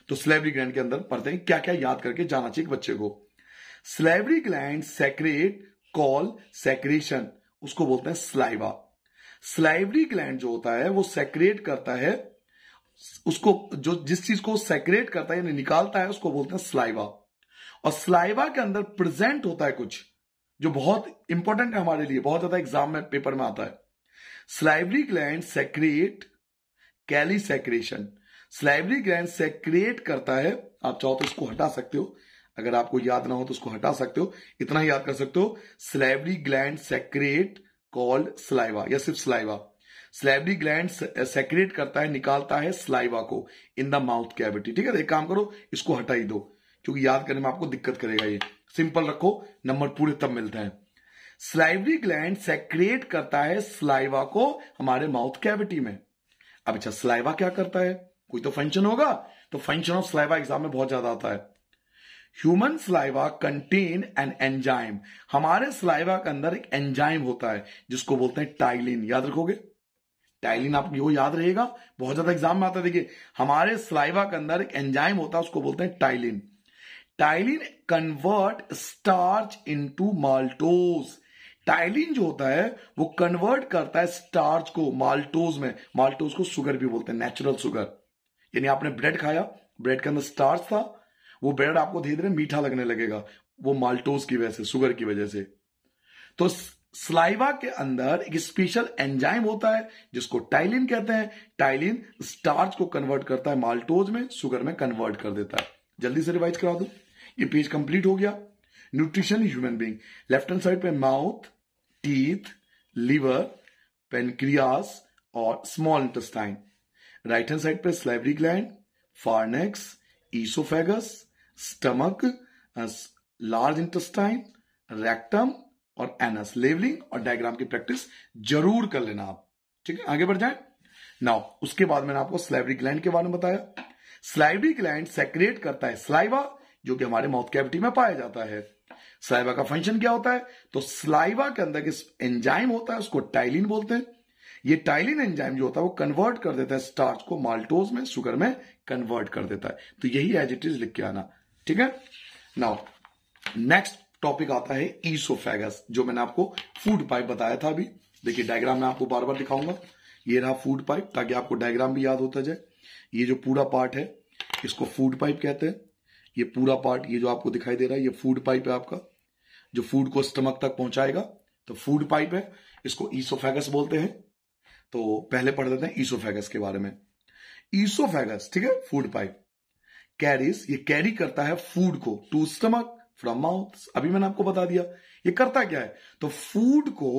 तो स्लेवरी ग्लैंड के अंदर पढ़ते हैं क्या क्या याद करके जाना चाहिए बच्चे को salivary gland secrete call secretion उसको बोलते हैं स्लाइवा स्लाइवरी ग्लैंड जो होता है वो सेक्रेट करता है उसको जो जिस चीज को सेक्रेट करता है निकालता है उसको बोलते हैं स्लाइवा और स्लाइवा के अंदर प्रेजेंट होता है कुछ जो बहुत इंपॉर्टेंट है हमारे लिए बहुत ज्यादा एग्जाम में पेपर में आता है salivary gland secrete called secretion salivary gland secrete करता है आप चाहो तो इसको हटा सकते हो अगर आपको याद ना हो तो उसको हटा सकते हो इतना याद कर सकते हो salivary gland secrete called saliva या सिर्फ स्लाइवा स्लाइबरी ग्लैंड सेक्रेट करता है निकालता है स्लाइवा को इन द माउथ कैविटी ठीक है तो एक काम करो इसको हटा ही दो क्योंकि याद करने में आपको दिक्कत करेगा ये सिंपल रखो नंबर पूरे तब मिलता है स्लाइबरी ग्लैंड सेक्रेट करता है स्लाइवा को हमारे माउथ कैविटी में अब अच्छा स्लाइवा क्या करता है कोई तो फंक्शन होगा तो फंक्शन ऑफ स्लाइवा एग्जाम में बहुत ज्यादा आता है human saliva contain an enzyme हमारे स्लाइवा के अंदर एक एंजाइम होता है जिसको बोलते हैं टाइलिन याद रखोगे टाइलिन आप यो याद रहेगा बहुत ज्यादा एग्जाम में आता है देखिए हमारे स्लाइवा के अंदर एक एंजाइम होता है उसको बोलते हैं ptyalin ptyalin convert starch into maltose ptyalin जो होता है वो कन्वर्ट करता है स्टार्च को माल्टोज में माल्टोज को सुगर भी बोलते हैं नेचुरल सुगर यानी आपने ब्रेड खाया ब्रेड के अंदर स्टार्च था वो ब्रेड आपको धीरे धीरे मीठा लगने लगेगा वो माल्टोज की वजह से शुगर की वजह से तो स्लाइवा के अंदर एक स्पेशल एंजाइम होता है जिसको टाइलिन कहते हैं टाइलिन स्टार्च को कन्वर्ट करता है माल्टोज में शुगर में कन्वर्ट कर देता है जल्दी से रिवाइज करा दो ये पेज कंप्लीट हो गया nutrition human being left hand side पे माउथ टीथ लीवर पेनक्रियास और small intestine right hand side पे salivary gland pharynx oesophagus stomach large intestine rectum और एनस लेवलिंग और डायग्राम की प्रैक्टिस जरूर कर लेना आप ठीक है आगे बढ़ जाए नाउ उसके बाद मैंने आपको स्लाइवरी ग्लैंड के बारे में बताया स्लाइवरी ग्लैंड सेक्रेट करता है स्लाइवा जो कि हमारे माउथ कैविटी में पाया जाता है स्लाइवा का फंक्शन क्या होता है तो स्लाइवा के अंदर किस एंजाइम होता है उसको टाइलिन बोलते हैं ये टाइलिन एंजाइम जो होता है वो कन्वर्ट कर देता है स्टार्च को माल्टोज में शुगर में कन्वर्ट कर देता है तो यही एज इट इज लिख के आना ठीक है नाउ नेक्स्ट टॉपिक आता है ईसोफेगस जो मैंने आपको फूड पाइप बताया था अभी देखिए डायग्राम में आपको बार बार दिखाऊंगा ये रहा फूड पाइप ताकि आपको डायग्राम भी याद होता जाए ये जो पूरा पार्ट है इसको फूड पाइप कहते हैं ये पूरा पार्ट ये जो आपको दिखाई दे रहा है ये फूड पाइप है आपका जो फूड को स्टमक तक पहुंचाएगा तो फूड पाइप है इसको ईसोफेगस बोलते हैं तो पहले पढ़ लेते हैं ईसोफेगस के बारे में ईसोफेगस ठीक है फूड पाइप कैरीज ये कैरी करता है फूड को टू स्टमक फ्रॉम माउथ अभी मैंने आपको बता दिया ये करता क्या है तो फूड को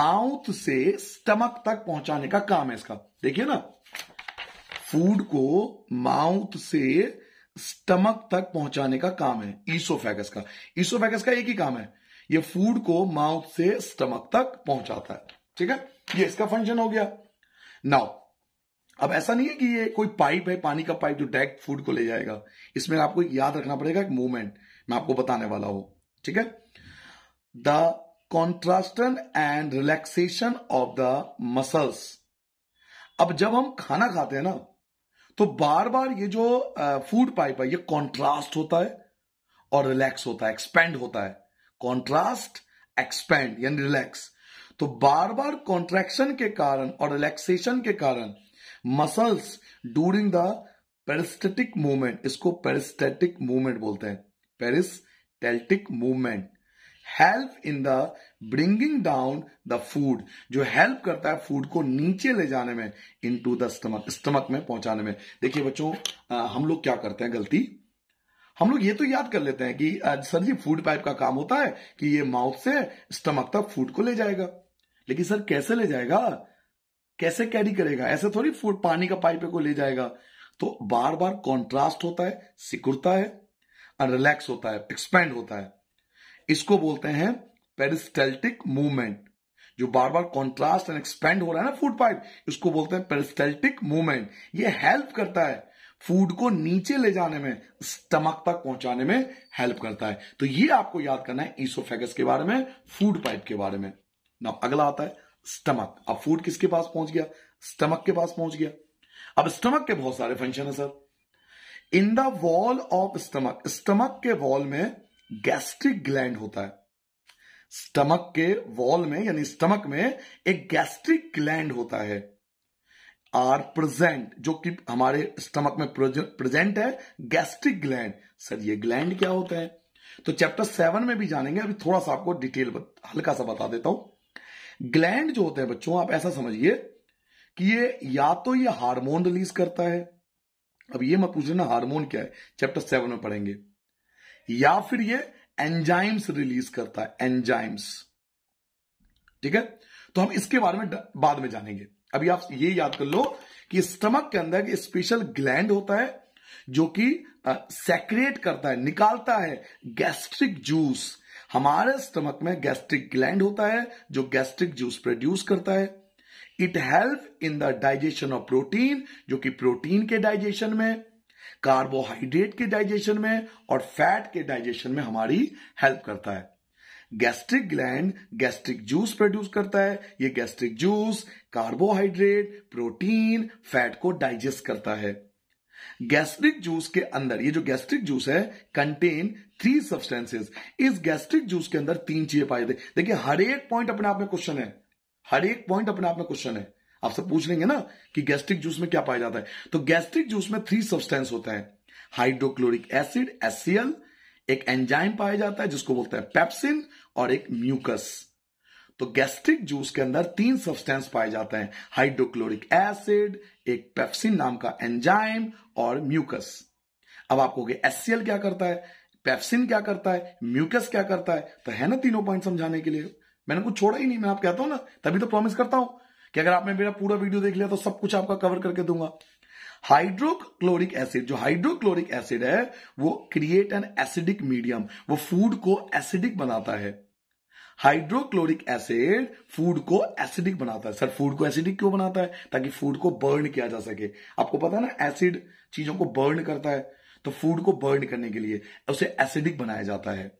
माउथ से स्टमक तक पहुंचाने का काम है इसका देखिए ना फूड को माउथ से स्टमक तक पहुंचाने का काम है ईसोफेगस का ईसोफेगस का एक ही काम है ये फूड को माउथ से स्टमक तक पहुंचाता है ठीक है ये इसका फंक्शन हो गया नाउ अब ऐसा नहीं है कि ये कोई पाइप है पानी का पाइप जो डायरेक्ट फूड को ले जाएगा इसमें आपको याद रखना पड़ेगा एक मूवमेंट मैं आपको बताने वाला हूं ठीक है the contraction and relaxation of the muscles अब जब हम खाना खाते हैं ना तो बार बार ये जो फूड पाइप है ये कॉन्ट्रास्ट होता है और रिलैक्स होता है एक्सपेंड होता है कॉन्ट्रास्ट एक्सपेंड यानी रिलैक्स तो बार बार कॉन्ट्रैक्शन के कारण और रिलैक्सेशन के कारण muscles during the peristaltic movement इसको पेरिस्टेटिक मूवमेंट बोलते हैं peristaltic movement help in the bringing down the food जो हेल्प करता है फूड को नीचे ले जाने में इन टू द स्टमक स्टमक में पहुंचाने में देखिए बच्चों हम लोग क्या करते हैं गलती हम लोग ये तो याद कर लेते हैं कि सर जी फूड पाइप का काम होता है कि ये माउथ से स्टमक तक फूड को ले जाएगा लेकिन सर कैसे ले जाएगा कैसे कैरी करेगा ऐसे थोड़ी फूड पानी का पाइप को ले जाएगा तो बार बार कॉन्ट्रास्ट होता है सिकुड़ता है और रिलैक्स होता है एक्सपेंड होता है इसको बोलते हैं पेरिस्टेल्टिक मूवमेंट जो बार बार कॉन्ट्रास्ट एंड एक्सपेंड हो रहा है ना फूड पाइप इसको बोलते हैं पेरिस्टेल्टिक मूवमेंट ये हेल्प करता है फूड को नीचे ले जाने में स्टमक तक पहुंचाने में हेल्प करता है तो ये आपको याद करना है ईसोफेगस के बारे में फूड पाइप के बारे में ना अगला आता है स्टमक अब फूड किसके पास पहुंच गया स्टमक के पास पहुंच गया अब स्टमक के बहुत सारे फंक्शन है sir in the wall of stomach stomach के वॉल में गैस्ट्रिक ग्लैंड होता है स्टमक के वॉल में यानी स्टमक में एक गैस्ट्रिक ग्लैंड होता है आर प्रेजेंट जो कि हमारे स्टमक में प्रेजेंट है गैस्ट्रिक ग्लैंड सर ये ग्लैंड क्या होता है तो चैप्टर सेवन में भी जानेंगे अभी थोड़ा सा आपको डिटेल हल्का सा बता देता हूं ग्लैंड जो होते हैं बच्चों आप ऐसा समझिए कि ये या तो ये हार्मोन रिलीज करता है अब ये मत पूछ ना हार्मोन क्या है चैप्टर सेवन में पढ़ेंगे या फिर ये एंजाइम्स रिलीज करता है एंजाइम्स ठीक है तो हम इसके बारे में बाद में जानेंगे अभी आप ये याद कर लो कि स्टमक के अंदर एक स्पेशल ग्लैंड होता है जो कि सेक्रेट करता है निकालता है गैस्ट्रिक जूस हमारे स्टमक में गैस्ट्रिक ग्लैंड होता है जो गैस्ट्रिक जूस प्रोड्यूस करता है it help in the digestion of protein जो कि प्रोटीन के डाइजेशन में कार्बोहाइड्रेट के डाइजेशन में और फैट के डाइजेशन में हमारी हेल्प करता है gastric gland gastric juice produce करता है ये gastric juice carbohydrate protein fat को डाइजेस्ट करता है गैस्ट्रिक जूस के अंदर ये जो गैस्ट्रिक जूस है कंटेन थ्री सब्सटेंसेस इस गैस्ट्रिक जूस के अंदर तीन चीजें पाए जाती देखिए हर एक पॉइंट अपने आप में क्वेश्चन है हर एक पॉइंट अपने आप में क्वेश्चन है सब पूछ लेंगे ना कि गैस्ट्रिक जूस में क्या पाया जाता है तो गैस्ट्रिक जूस में थ्री सब्सटेंस होता है हाइड्रोक्लोरिक एसिड एसियल एक एंजाइम पाया जाता है जिसको बोलते हैं पेप्सिन और एक म्यूकस तो गैस्ट्रिक जूस के अंदर तीन सब्सटेंस पाए जाते हैं हाइड्रोक्लोरिक एसिड एक पेप्सिन नाम का एंजाइम और म्यूकस अब आपको एससीएल क्या करता है पेप्सिन क्या करता है म्यूकस क्या करता है तो है ना तीनों पॉइंट समझाने के लिए मैंने कुछ छोड़ा ही नहीं मैं आप कहता हूं ना तभी तो प्रॉमिस करता हूं कि अगर आपने मेरा पूरा वीडियो देख लिया तो सब कुछ आपका कवर करके दूंगा हाइड्रोक्लोरिक एसिड जो हाइड्रोक्लोरिक एसिड है वो क्रिएट एन एसिडिक मीडियम वो फूड को एसिडिक बनाता है हाइड्रोक्लोरिक एसिड फूड को एसिडिक बनाता है सर फूड को एसिडिक क्यों बनाता है ताकि फूड को बर्न किया जा सके आपको पता है ना एसिड चीजों को बर्न करता है तो फूड को बर्न करने के लिए उसे एसिडिक बनाया जाता है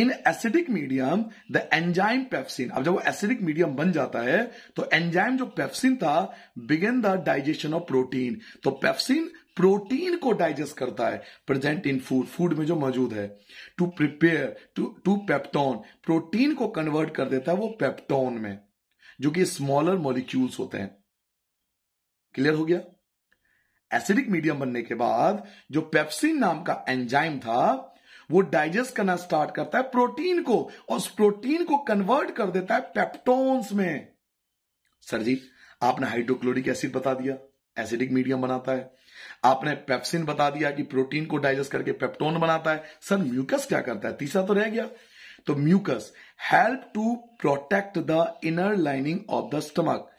in acidic medium the enzyme pepsin अब जब वो एसिडिक मीडियम बन जाता है तो एंजाइम जो पेप्सिन था begin the digestion of protein तो पेप्सिन प्रोटीन को डाइजेस्ट करता है प्रेजेंट इन फूड फूड में जो मौजूद है to prepare to to peptone protein को कन्वर्ट कर देता है वो पेप्टोन में जो कि स्मॉलर मॉलिक्यूल्स होते हैं क्लियर हो गया एसिडिक मीडियम बनने के बाद जो पेप्सिन नाम का एंजाइम था वो डाइजेस्ट करना स्टार्ट करता है प्रोटीन को और उस प्रोटीन को कन्वर्ट कर देता है पेप्टोन्स में सर जी आपने हाइड्रोक्लोरिक एसिड बता दिया एसिडिक मीडियम बनाता है आपने पेप्सिन बता दिया कि प्रोटीन को डाइजेस्ट करके पेप्टोन बनाता है सर म्यूकस क्या करता है तीसरा तो रह गया तो mucus help to protect the inner lining of the stomach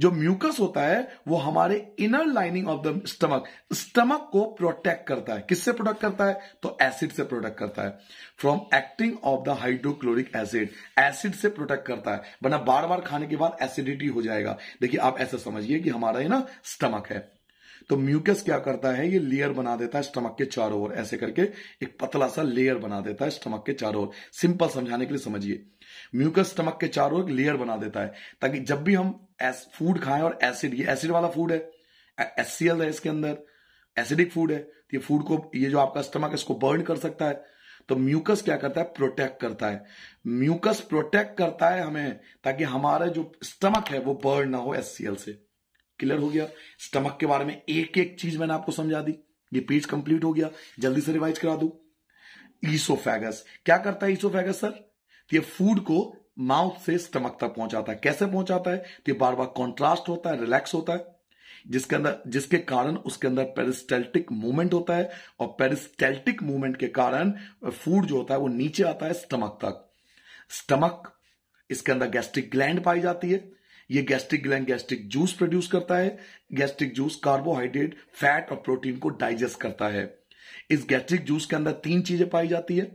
जो म्यूकस होता है वो हमारे inner lining of the stomach stomach को प्रोटेक्ट करता है किससे प्रोटेक्ट करता है तो एसिड से प्रोटेक्ट करता है from acting of the hydrochloric acid acid से प्रोटेक्ट करता है वरना बार बार खाने के बाद एसिडिटी हो जाएगा देखिए आप ऐसा समझिए कि हमारा ये ना स्टमक है तो म्यूकस क्या करता है ये लेयर बना देता है स्टमक के चारों ओर ऐसे करके एक पतला सा लेयर बना देता है स्टमक के चारों ओर सिंपल समझाने के लिए समझिए म्यूकस स्टमक के चारों ओर लेयर बना देता है ताकि जब भी हम एस फूड खाएं और एसिड ये एसिड वाला फूड है एस सी एल है इसके अंदर एसिडिक फूड है तो ये फूड को ये जो आपका स्टमक है इसको बर्न कर सकता है तो म्यूकस क्या करता है प्रोटेक्ट करता है म्यूकस प्रोटेक्ट करता है हमें ताकि हमारे जो स्टमक है वो बर्न ना हो एस से क्लियर हो गया स्टमक के बारे में एक एक चीज मैंने आपको समझा दी ये पेज कंप्लीट हो गया जल्दी से रिवाइज करा दू ईसोफेगस क्या करता है ईसोफेगस तो सर ये फूड को माउथ से स्टमक तक पहुंचाता है कैसे पहुंचाता है तो बार बार कॉन्ट्रास्ट होता है रिलैक्स होता है जिसके अंदर जिसके कारण उसके अंदर पेरिस्टेल्टिक मूवमेंट होता है और पेरिस्टेल्टिक मूवमेंट के कारण फूड जो होता है वो नीचे आता है स्टमक तक स्टमक इसके अंदर गैस्ट्रिक ग्लैंड पाई जाती है ये gastric gland gastric juice produce करता है गैस्ट्रिक जूस कार्बोहाइड्रेट फैट और प्रोटीन को डाइजेस्ट करता है इस गैस्ट्रिक जूस के अंदर तीन चीजें पाई जाती है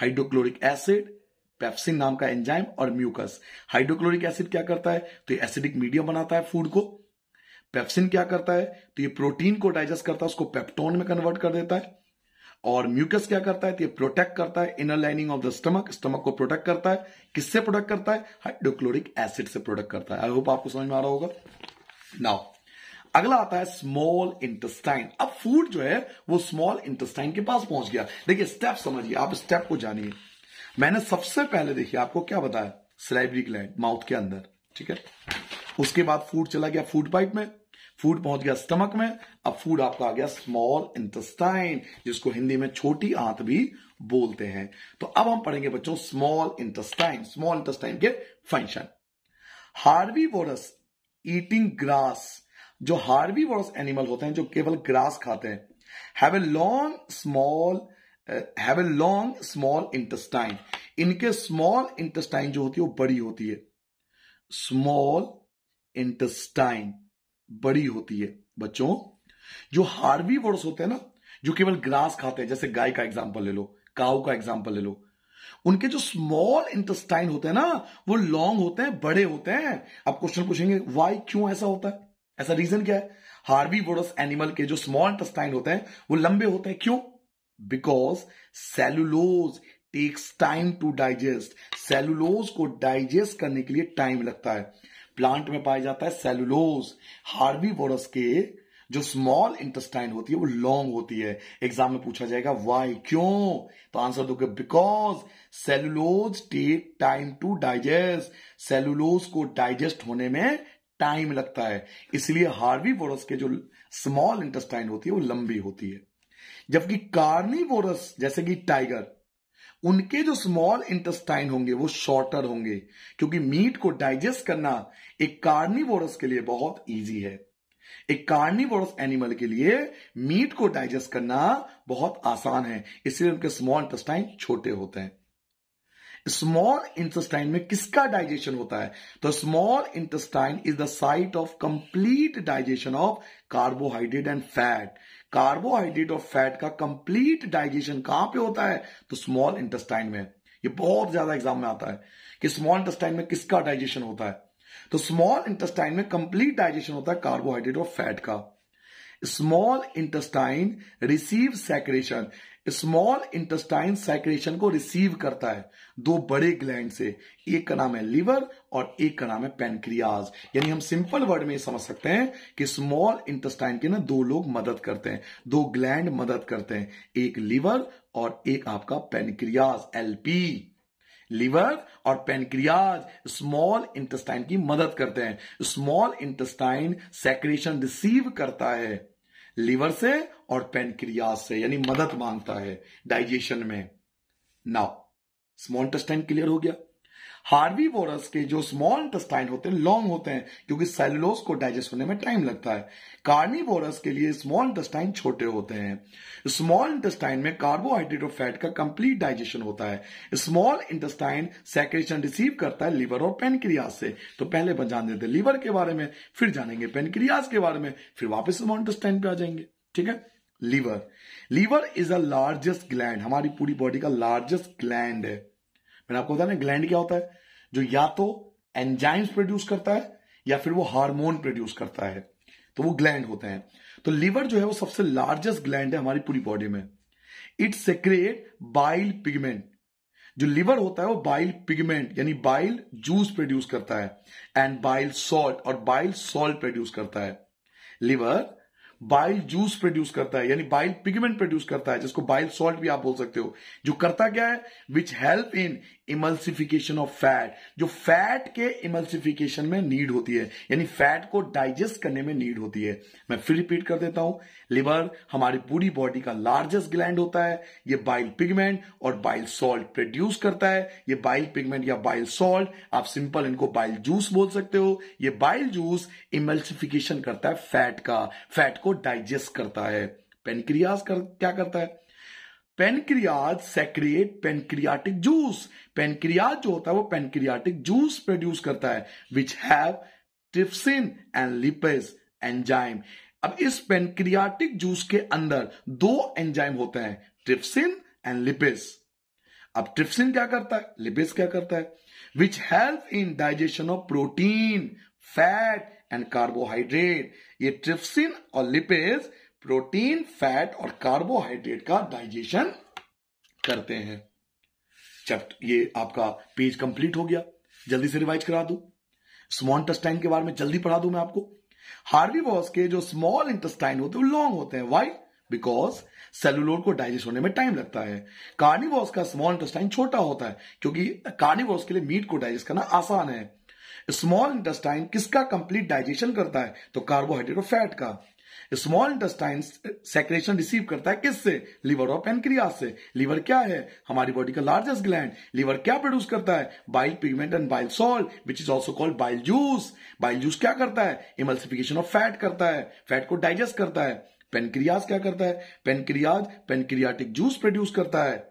हाइड्रोक्लोरिक एसिड पेप्सिन नाम का एंजाइम और म्यूकस हाइड्रोक्लोरिक एसिड क्या करता है तो ये एसिडिक मीडियम बनाता है फूड को पेप्सिन क्या करता है तो ये प्रोटीन को डाइजेस्ट करता है उसको पेप्टोन में कन्वर्ट कर देता है और म्यूकस क्या करता है तो ये प्रोटेक्ट करता है inner lining of the stomach stomach को प्रोटेक्ट करता है किससे प्रोटेक्ट करता है हाइड्रोक्लोरिक एसिड से प्रोटेक्ट करता है आई होप आपको समझ में आ रहा होगा नाउ अगला आता है स्मॉल इंटेस्टाइन अब फूड जो है वो स्मॉल इंटेस्टाइन के पास पहुंच गया देखिए स्टेप समझिए आप स्टेप को जानिए मैंने सबसे पहले देखिए आपको क्या बताया सिलाइबरी ग्लैंड माउथ के अंदर ठीक है उसके बाद फूड चला गया फूड पाइप में फूड पहुंच गया स्टमक में अब फूड आपका आ गया स्मॉल इंटेस्टाइन जिसको हिंदी में छोटी आंत भी बोलते हैं तो अब हम पढ़ेंगे बच्चों स्मॉल इंटेस्टाइन स्मॉल इंटेस्टाइन के function herbivores eating grass जो हार्वी वोरस एनिमल होते हैं जो केवल ग्रास खाते हैं have a long small have a long small intestine इनके स्मॉल इंटेस्टाइन जो होती है वो बड़ी होती है स्मॉल इंटेस्टाइन बड़ी होती है बच्चों जो हार्वी वर्ड्स होते हैं ना जो केवल ग्रास खाते हैं जैसे गाय का एग्जाम्पल ले लो काउ का एग्जाम्पल ले लो उनके जो स्मॉल इंटेस्टाइन होते हैं ना वो लॉन्ग होते हैं बड़े होते हैं आप क्वेश्चन पूछेंगे वाई क्यों ऐसा होता है ऐसा रीजन क्या है हार्वी वोडस एनिमल के जो स्मॉल इंटेस्टाइन होते हैं वो लंबे होते हैं क्यों because cellulose takes time to digest cellulose को डाइजेस्ट करने के लिए टाइम लगता है प्लांट में पाया जाता है सेलुलोज हार्बी के जो स्मॉल इंटेस्टाइन होती है वो लॉन्ग होती है एग्जाम में पूछा जाएगा वाई क्यों तो आंसर दोगे because cellulose take time to digest cellulose को डाइजेस्ट होने में टाइम लगता है इसलिए हार्वी के जो स्मॉल इंटेस्टाइन होती है वो लंबी होती है जबकि कार्निवोरस जैसे कि टाइगर उनके जो स्मॉल इंटेस्टाइन होंगे वो शॉर्टर होंगे क्योंकि मीट को डाइजेस्ट करना एक कार्निवोरस के लिए बहुत इजी है एक कार्निवोरस एनिमल के लिए मीट को डाइजेस्ट करना बहुत आसान है इसलिए उनके स्मॉल इंटेस्टाइन छोटे होते हैं स्मॉल इंटेस्टाइन में किसका डाइजेशन होता है तो small intestine is the site of complete digestion of carbohydrate and fat carbohydrate और फैट का कंप्लीट डाइजेशन कहां पे होता है तो स्मॉल इंटेस्टाइन में ये बहुत ज्यादा एग्जाम में आता है कि स्मॉल इंटेस्टाइन में किसका डाइजेशन होता है तो स्मॉल इंटेस्टाइन में कंप्लीट डाइजेशन होता है कार्बोहाइड्रेट और फैट का small intestine receive secretion small intestine secretion को रिसीव करता है दो बड़े ग्लैंड से एक का नाम है लिवर और एक का नाम है पेनक्रियाज यानी हम सिंपल वर्ड में समझ सकते हैं कि स्मॉल इंटेस्टाइन के ना दो लोग मदद करते हैं दो ग्लैंड मदद करते हैं एक लिवर और एक आपका पेनक्रियाज एलपी लिवर और पेनक्रियाज स्मॉल इंटेस्टाइन की मदद करते हैं स्मॉल इंटेस्टाइन सेक्रेशन रिसीव करता है लिवर से और पेनक्रियाज से यानी मदद मांगता है डाइजेशन में नाउ स्मॉल इंटेस्टाइन क्लियर हो गया हार्वी बोरस के जो स्मॉल इंटेस्टाइन होते हैं लॉन्ग होते हैं क्योंकि सेलुलोज को डाइजेस्ट होने में टाइम लगता है कार्नी बोरस के लिए स्मॉल इंटेस्टाइन छोटे होते हैं स्मॉल इंटेस्टाइन में कार्बोहाइड्रेट और फैट का कंप्लीट डाइजेशन होता है स्मॉल इंटेस्टाइन सेक्रेशन रिसीव करता है लीवर और पेनक्रियाज से तो पहले अपन जान देते लीवर के बारे में फिर जानेंगे पेनक्रियाज के बारे में फिर वापस स्मॉल इंटेस्टाइन पे आ जाएंगे ठीक है liver liver is a largest gland हमारी पूरी बॉडी का लार्जेस्ट ग्लैंड है मैंने आपको बताया ना ग्लैंड क्या होता है जो या तो एंजाइम्स प्रोड्यूस करता है या फिर वो हार्मोन प्रोड्यूस करता है तो वो ग्लैंड होते हैं तो लीवर जो है वो सबसे लार्जेस्ट ग्लैंड है हमारी पूरी बॉडी में इट सेक्रेट बाइल पिगमेंट जो लिवर होता है वो बाइल पिगमेंट यानी बाइल जूस प्रोड्यूस करता है एंड बाइल सॉल्ट और बाइल सॉल्ट प्रोड्यूस करता है लिवर बाइल जूस प्रोड्यूस करता है यानी बाइल पिगमेंट प्रोड्यूस करता है जिसको बाइल सॉल्ट भी आप बोल सकते हो जो करता क्या है which help in emulsification of fat जो फैट के इमल्सिफिकेशन में नीड होती है यानी फैट को डाइजेस्ट करने में नीड होती है मैं फिर रिपीट कर देता हूं लिवर हमारी पूरी बॉडी का लार्जेस्ट ग्लैंड होता है ये बाइल पिगमेंट और बाइल सॉल्ट प्रोड्यूस करता है ये बाइल पिगमेंट या बाइल सॉल्ट आप सिंपल इनको बाइल जूस बोल सकते हो ये बाइल जूस इमल्सिफिकेशन करता है फैट का फैट को डाइजेस्ट करता है पेनक्रियाज कर, क्या करता है pancreas secrete pancreatic juice pancreas जो होता है वो पेनक्रियाटिक जूस प्रोड्यूस करता है which have trypsin and lipase enzyme अब इस पेनक्रियाटिक जूस के अंदर दो एंजाइम होते हैं ट्रिप्सिन एंड लिपिस अब ट्रिप्सिन क्या करता है लिपिस क्या करता है which help in digestion of protein fat and carbohydrate ये ट्रिप्सिन और लिपिस प्रोटीन फैट और कार्बोहाइड्रेट का डाइजेशन करते हैं चैप्टर ये आपका पेज कंप्लीट हो गया जल्दी से रिवाइज करा दू स्मॉल इंटेस्टाइन के बारे में जल्दी पढ़ा दू मैं आपको हार्वी बॉस के जो स्मॉल इंटेस्टाइन होते हैं वो लॉन्ग होते हैं वाई बिकॉज सेलुलोर को डाइजेस्ट होने में टाइम लगता है कार्निवॉस का स्मॉल इंटेस्टाइन छोटा होता है क्योंकि कार्निवॉस के लिए मीट को डाइजेस्ट करना आसान है स्मॉल इंटेस्टाइन किसका कंप्लीट डाइजेशन करता है तो कार्बोहाइड्रेट और फैट का स्मॉल इंटेस्टाइन सेक्रेशन रिसीव करता है किससे लिवर और पेनक्रिया से लिवर क्या है हमारी बॉडी का लार्जेस्ट ग्लैंड लिवर क्या प्रोड्यूस करता है bile pigment and bile salt which is also called bile juice bile juice क्या करता है इमल्सिफिकेशन ऑफ फैट करता है फैट को डाइजेस्ट करता है पेनक्रियाज क्या करता है पेनक्रियाज पेनक्रियाटिक जूस प्रोड्यूस करता है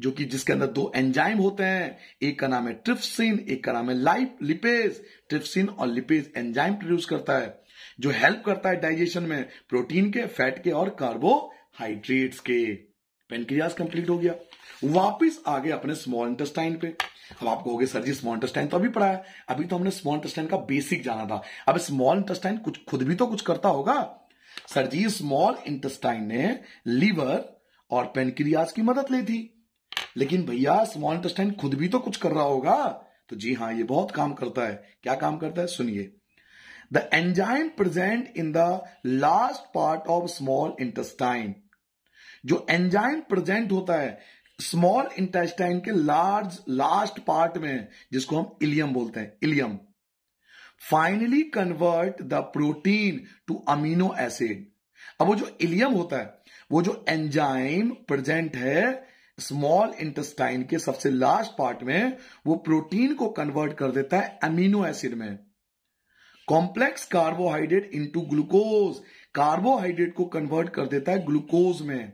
जो कि जिसके अंदर दो एंजाइम होते हैं एक का नाम है ट्रिप्सिन एक का नाम है लाइप लिपेज ट्रिप्सिन और लिपेज एंजाइम प्रोड्यूस करता है जो हेल्प करता है डाइजेशन में प्रोटीन के फैट के और कार्बोहाइड्रेट्स के पेनक्रियाज कंप्लीट हो गया वापस आ गए अपने स्मॉल इंटेस्टाइन पे अब आपको हो गए सर जी स्मॉल इंटेस्टाइन तो अभी पढ़ा है अभी तो हमने स्मॉल इंटेस्टाइन का बेसिक जाना था अब स्मॉल इंटेस्टाइन कुछ खुद भी तो कुछ करता होगा सर जी स्मॉल इंटेस्टाइन ने लीवर और पेनक्रियाज की मदद ली थी लेकिन भैया स्मॉल इंटेस्टाइन खुद भी तो कुछ कर रहा होगा तो जी हाँ ये बहुत काम करता है क्या काम करता है सुनिए the enzyme present in the last part of small intestine जो एंजाइम प्रेजेंट होता है स्मॉल इंटेस्टाइन के लार्ज लास्ट पार्ट में जिसको हम इलियम बोलते हैं ileum finally convert the protein to amino acid अब वो जो इलियम होता है वो जो एंजाइम प्रेजेंट है स्मॉल इंटेस्टाइन के सबसे लास्ट पार्ट में वो प्रोटीन को कन्वर्ट कर देता है अमीनो एसिड में complex carbohydrate into glucose carbohydrate को कन्वर्ट कर देता है ग्लूकोज में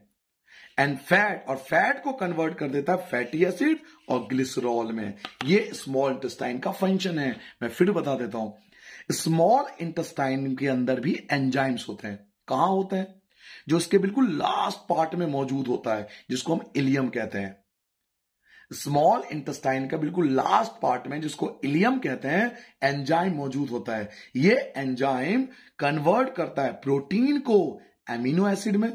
एंड फैट और फैट को कन्वर्ट कर देता है फैटी एसिड और ग्लिसरॉल में ये स्मॉल इंटेस्टाइन का फंक्शन है मैं फिर बता देता हूं स्मॉल इंटेस्टाइन के अंदर भी एंजाइम्स होते हैं कहां होते हैं जो इसके बिल्कुल लास्ट पार्ट में मौजूद होता है जिसको हम इलियम कहते हैं स्मॉल इंटेस्टाइन का बिल्कुल लास्ट पार्ट में जिसको इलियम कहते हैं एंजाइम मौजूद होता है ये एंजाइम कन्वर्ट करता है प्रोटीन को एमिनो एसिड में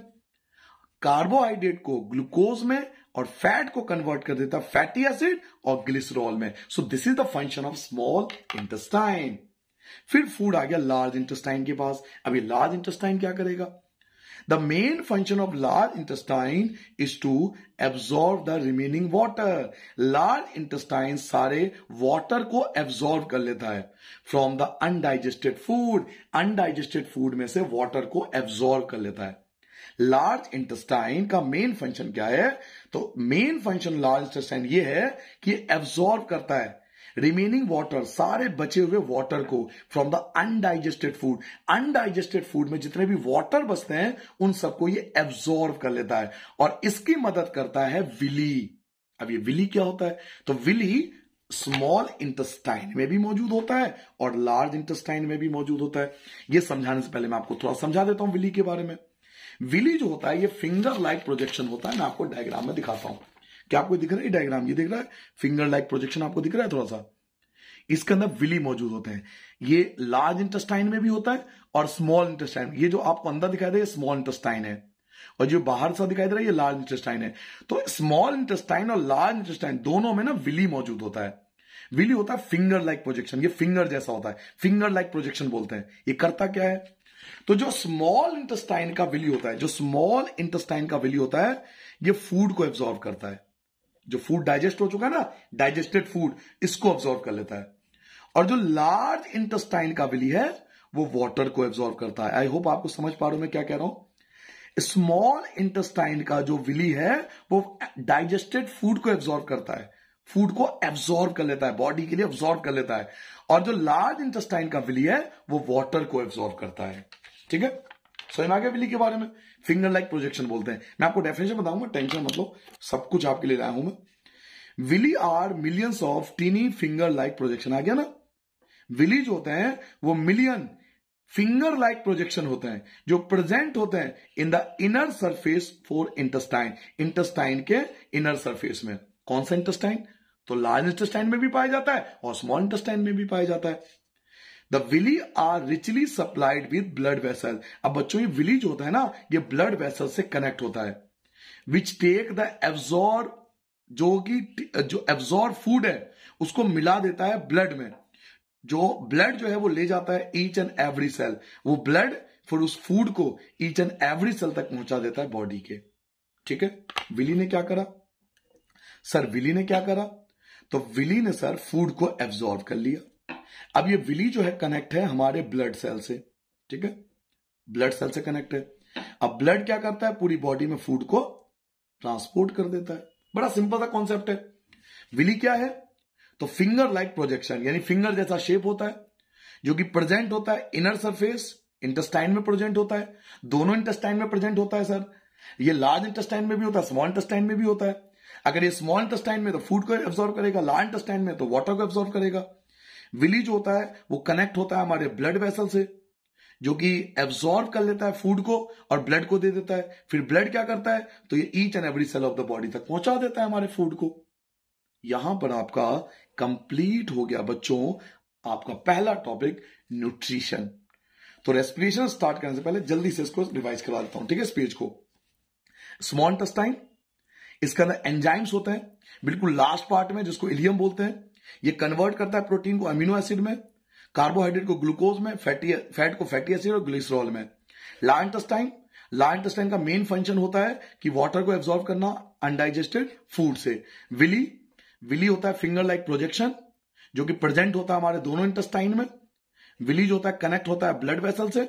कार्बोहाइड्रेट को ग्लूकोज में और फैट को कन्वर्ट कर देता है फैटी एसिड और ग्लिसरॉल में so this is the function of small intestine फिर फूड आ गया लार्ज इंटेस्टाइन के पास अब ये लार्ज इंटेस्टाइन क्या करेगा The main function of large intestine is to absorb the remaining water. Large intestine सारे water को absorb कर लेता है from the undigested food. Undigested food में से water को absorb कर लेता है लार्ज इंटेस्टाइन का मेन फंक्शन क्या है तो मेन फंक्शन लार्ज इंटेस्टाइन ये है कि एब्सॉर्ब करता है रिमेनिंग वाटर सारे बचे हुए वाटर को from the undigested food undigested food में जितने भी वाटर बचते हैं उन सबको ये एब्जॉर्व कर लेता है और इसकी मदद करता है विली अब ये विली क्या होता है तो विली स्मॉल इंटेस्टाइन में भी मौजूद होता है और लार्ज इंटेस्टाइन में भी मौजूद होता है ये समझाने से पहले मैं आपको थोड़ा समझा देता हूं विली के बारे में विली जो होता है ये फिंगर लाइक प्रोजेक्शन होता है मैं आपको डायग्राम में दिखाता हूं क्या आपको दिख रहा है डायग्राम ये दिख रहा है फिंगर लाइक प्रोजेक्शन आपको दिख रहा है थोड़ा सा इसके अंदर विली मौजूद होते हैं ये लार्ज इंटेस्टाइन में भी होता है और स्मॉल इंटेस्टाइन ये जो आपको अंदर दिखाई दे स्मॉल इंटेस्टाइन है और जो बाहर सा दिखाई दे रहा है ये लार्ज इंटेस्टाइन है तो स्मॉल इंटेस्टाइन और लार्ज इंटेस्टाइन दोनों में ना विली मौजूद होता है विली होता है फिंगर लाइक प्रोजेक्शन ये फिंगर जैसा होता है फिंगर लाइक प्रोजेक्शन बोलते हैं ये करता क्या है तो जो स्मॉल इंटेस्टाइन का विली होता है जो स्मॉल इंटेस्टाइन का विली होता है ये फूड को एब्जॉर्व करता है जो फूड डाइजेस्ट हो चुका है ना डाइजेस्टेड फूड इसको ऑब्जॉर्व कर लेता है और जो लार्ज इंटेस्टाइन का विली है वो वाटर को एब्जॉर्व करता है आई होप आपको समझ पा रहा हूं मैं क्या कह रहा हूं स्मॉल इंटेस्टाइन का जो विली है वो डाइजेस्टेड फूड को एब्जॉर्व करता है फूड को एब्जॉर्व कर लेता है बॉडी के लिए एब्जॉर्व कर लेता है और जो लार्ज इंटेस्टाइन का विली है वो वाटर को एब्जॉर्व करता है ठीक है सोनागाबिली के बारे में फिंगर लाइक प्रोजेक्शन बोलते हैं मैं आपको डेफिनेशन बताऊंगा टेंशन मतलब सब कुछ आपके लिए लाया हूं मैं villi are millions of tiny finger like projection आ गया ना विली जो होते हैं वो मिलियन फिंगर लाइक प्रोजेक्शन होते हैं जो प्रेजेंट होते हैं in the inner surface for intestine intestine के इनर सरफेस में कौन सा इंटेस्टाइन तो लार्ज इंटेस्टाइन में भी पाया जाता है और स्मॉल इंटेस्टाइन में भी पाया जाता है the villi are richly supplied with blood vessel अब बच्चों ये विली जो होता है ना ये ब्लड वेसल से कनेक्ट होता है विच टेक द एब्जॉर्ब जो कि जो एब्जॉर्ब फूड है उसको मिला देता है ब्लड में जो ब्लड जो है वो ले जाता है ईच एंड एवरी सेल वो ब्लड फिर उस फूड को ईच एंड एवरी सेल तक पहुंचा देता है बॉडी के ठीक है विली ने क्या करा सर विली ने क्या करा तो विली ने सर फूड को एब्जॉर्व कर लिया अब ये विली जो है कनेक्ट है हमारे ब्लड सेल से ठीक है ब्लड सेल से कनेक्ट है अब ब्लड क्या करता है पूरी बॉडी में फूड को ट्रांसपोर्ट कर देता है बड़ा सिंपल सा कॉन्सेप्ट है विली क्या है तो फिंगर लाइक प्रोजेक्शन यानी फिंगर जैसा शेप होता है जो कि प्रेजेंट होता है इनर सरफेस इंटेस्टाइन में प्रेजेंट होता है दोनों इंटेस्टाइन में प्रेजेंट होता है सर ये लार्ज इंटेस्टाइन में भी होता है स्मॉल इंटेस्टाइन में भी होता है अगर ये स्मॉल इंटेस्टाइन में तो फूड को एब्जॉर्व करेगा लार्ज इंटेस्टाइन में तो वाटर को एब्जॉर्व करेगा विलीज होता है वो कनेक्ट होता है हमारे ब्लड वेसल से जो कि एब्जॉर्ब कर लेता है फूड को और ब्लड को दे देता है फिर ब्लड क्या करता है तो ये each and every cell of the body तक पहुंचा देता है हमारे फूड को यहां पर आपका कंप्लीट हो गया बच्चों आपका पहला टॉपिक न्यूट्रिशन तो रेस्पिरेशन स्टार्ट करने से पहले जल्दी से इसको रिवाइज करा देता हूं ठीक है इस पेज को स्मॉल टस्टाइन इसके अंदर एंजाइम्स होते हैं बिल्कुल लास्ट पार्ट में जिसको इलियम बोलते हैं ये कन्वर्ट करता है प्रोटीन को अमीनो एसिड में कार्बोहाइड्रेट को ग्लूकोज में फैटी फैट को फैटी एसिड और ग्लिसरॉल में लाइंटस्टाइन लाइंटस्टाइन का मेन फंक्शन होता है कि वाटर को एब्जॉर्व करना अनडाइजेस्टेड फूड से विली विली होता है फिंगर लाइक प्रोजेक्शन जो कि प्रेजेंट होता है हमारे दोनों इंटेस्टाइन में विलीज होता है कनेक्ट होता है ब्लड वेसल से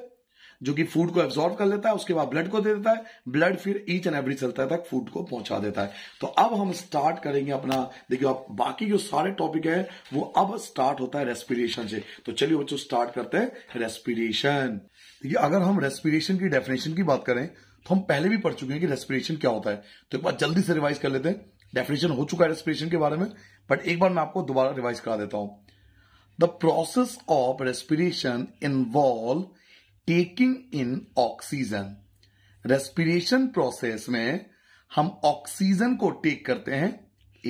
जो कि फूड को एब्जॉर्व कर लेता है उसके बाद ब्लड को दे देता है ब्लड फिर ईच एंड एवरी सेल तक फूड को पहुंचा देता है तो अब हम स्टार्ट करेंगे अपना देखिए आप बाकी जो सारे टॉपिक है वो अब स्टार्ट होता है रेस्पिरेशन से तो चलिए बच्चों स्टार्ट करते हैं रेस्पिरेशन देखिए अगर हम रेस्पिरेशन की डेफिनेशन की बात करें तो हम पहले भी पढ़ चुके हैं कि रेस्पिरेशन क्या होता है तो एक बार जल्दी से रिवाइज कर लेते हैं डेफिनेशन हो चुका है रेस्पिरेशन के बारे में बट एक बार मैं आपको दोबारा रिवाइज करा देता हूं the process of respiration involve taking in oxygen respiration process में हम ऑक्सीजन को टेक करते हैं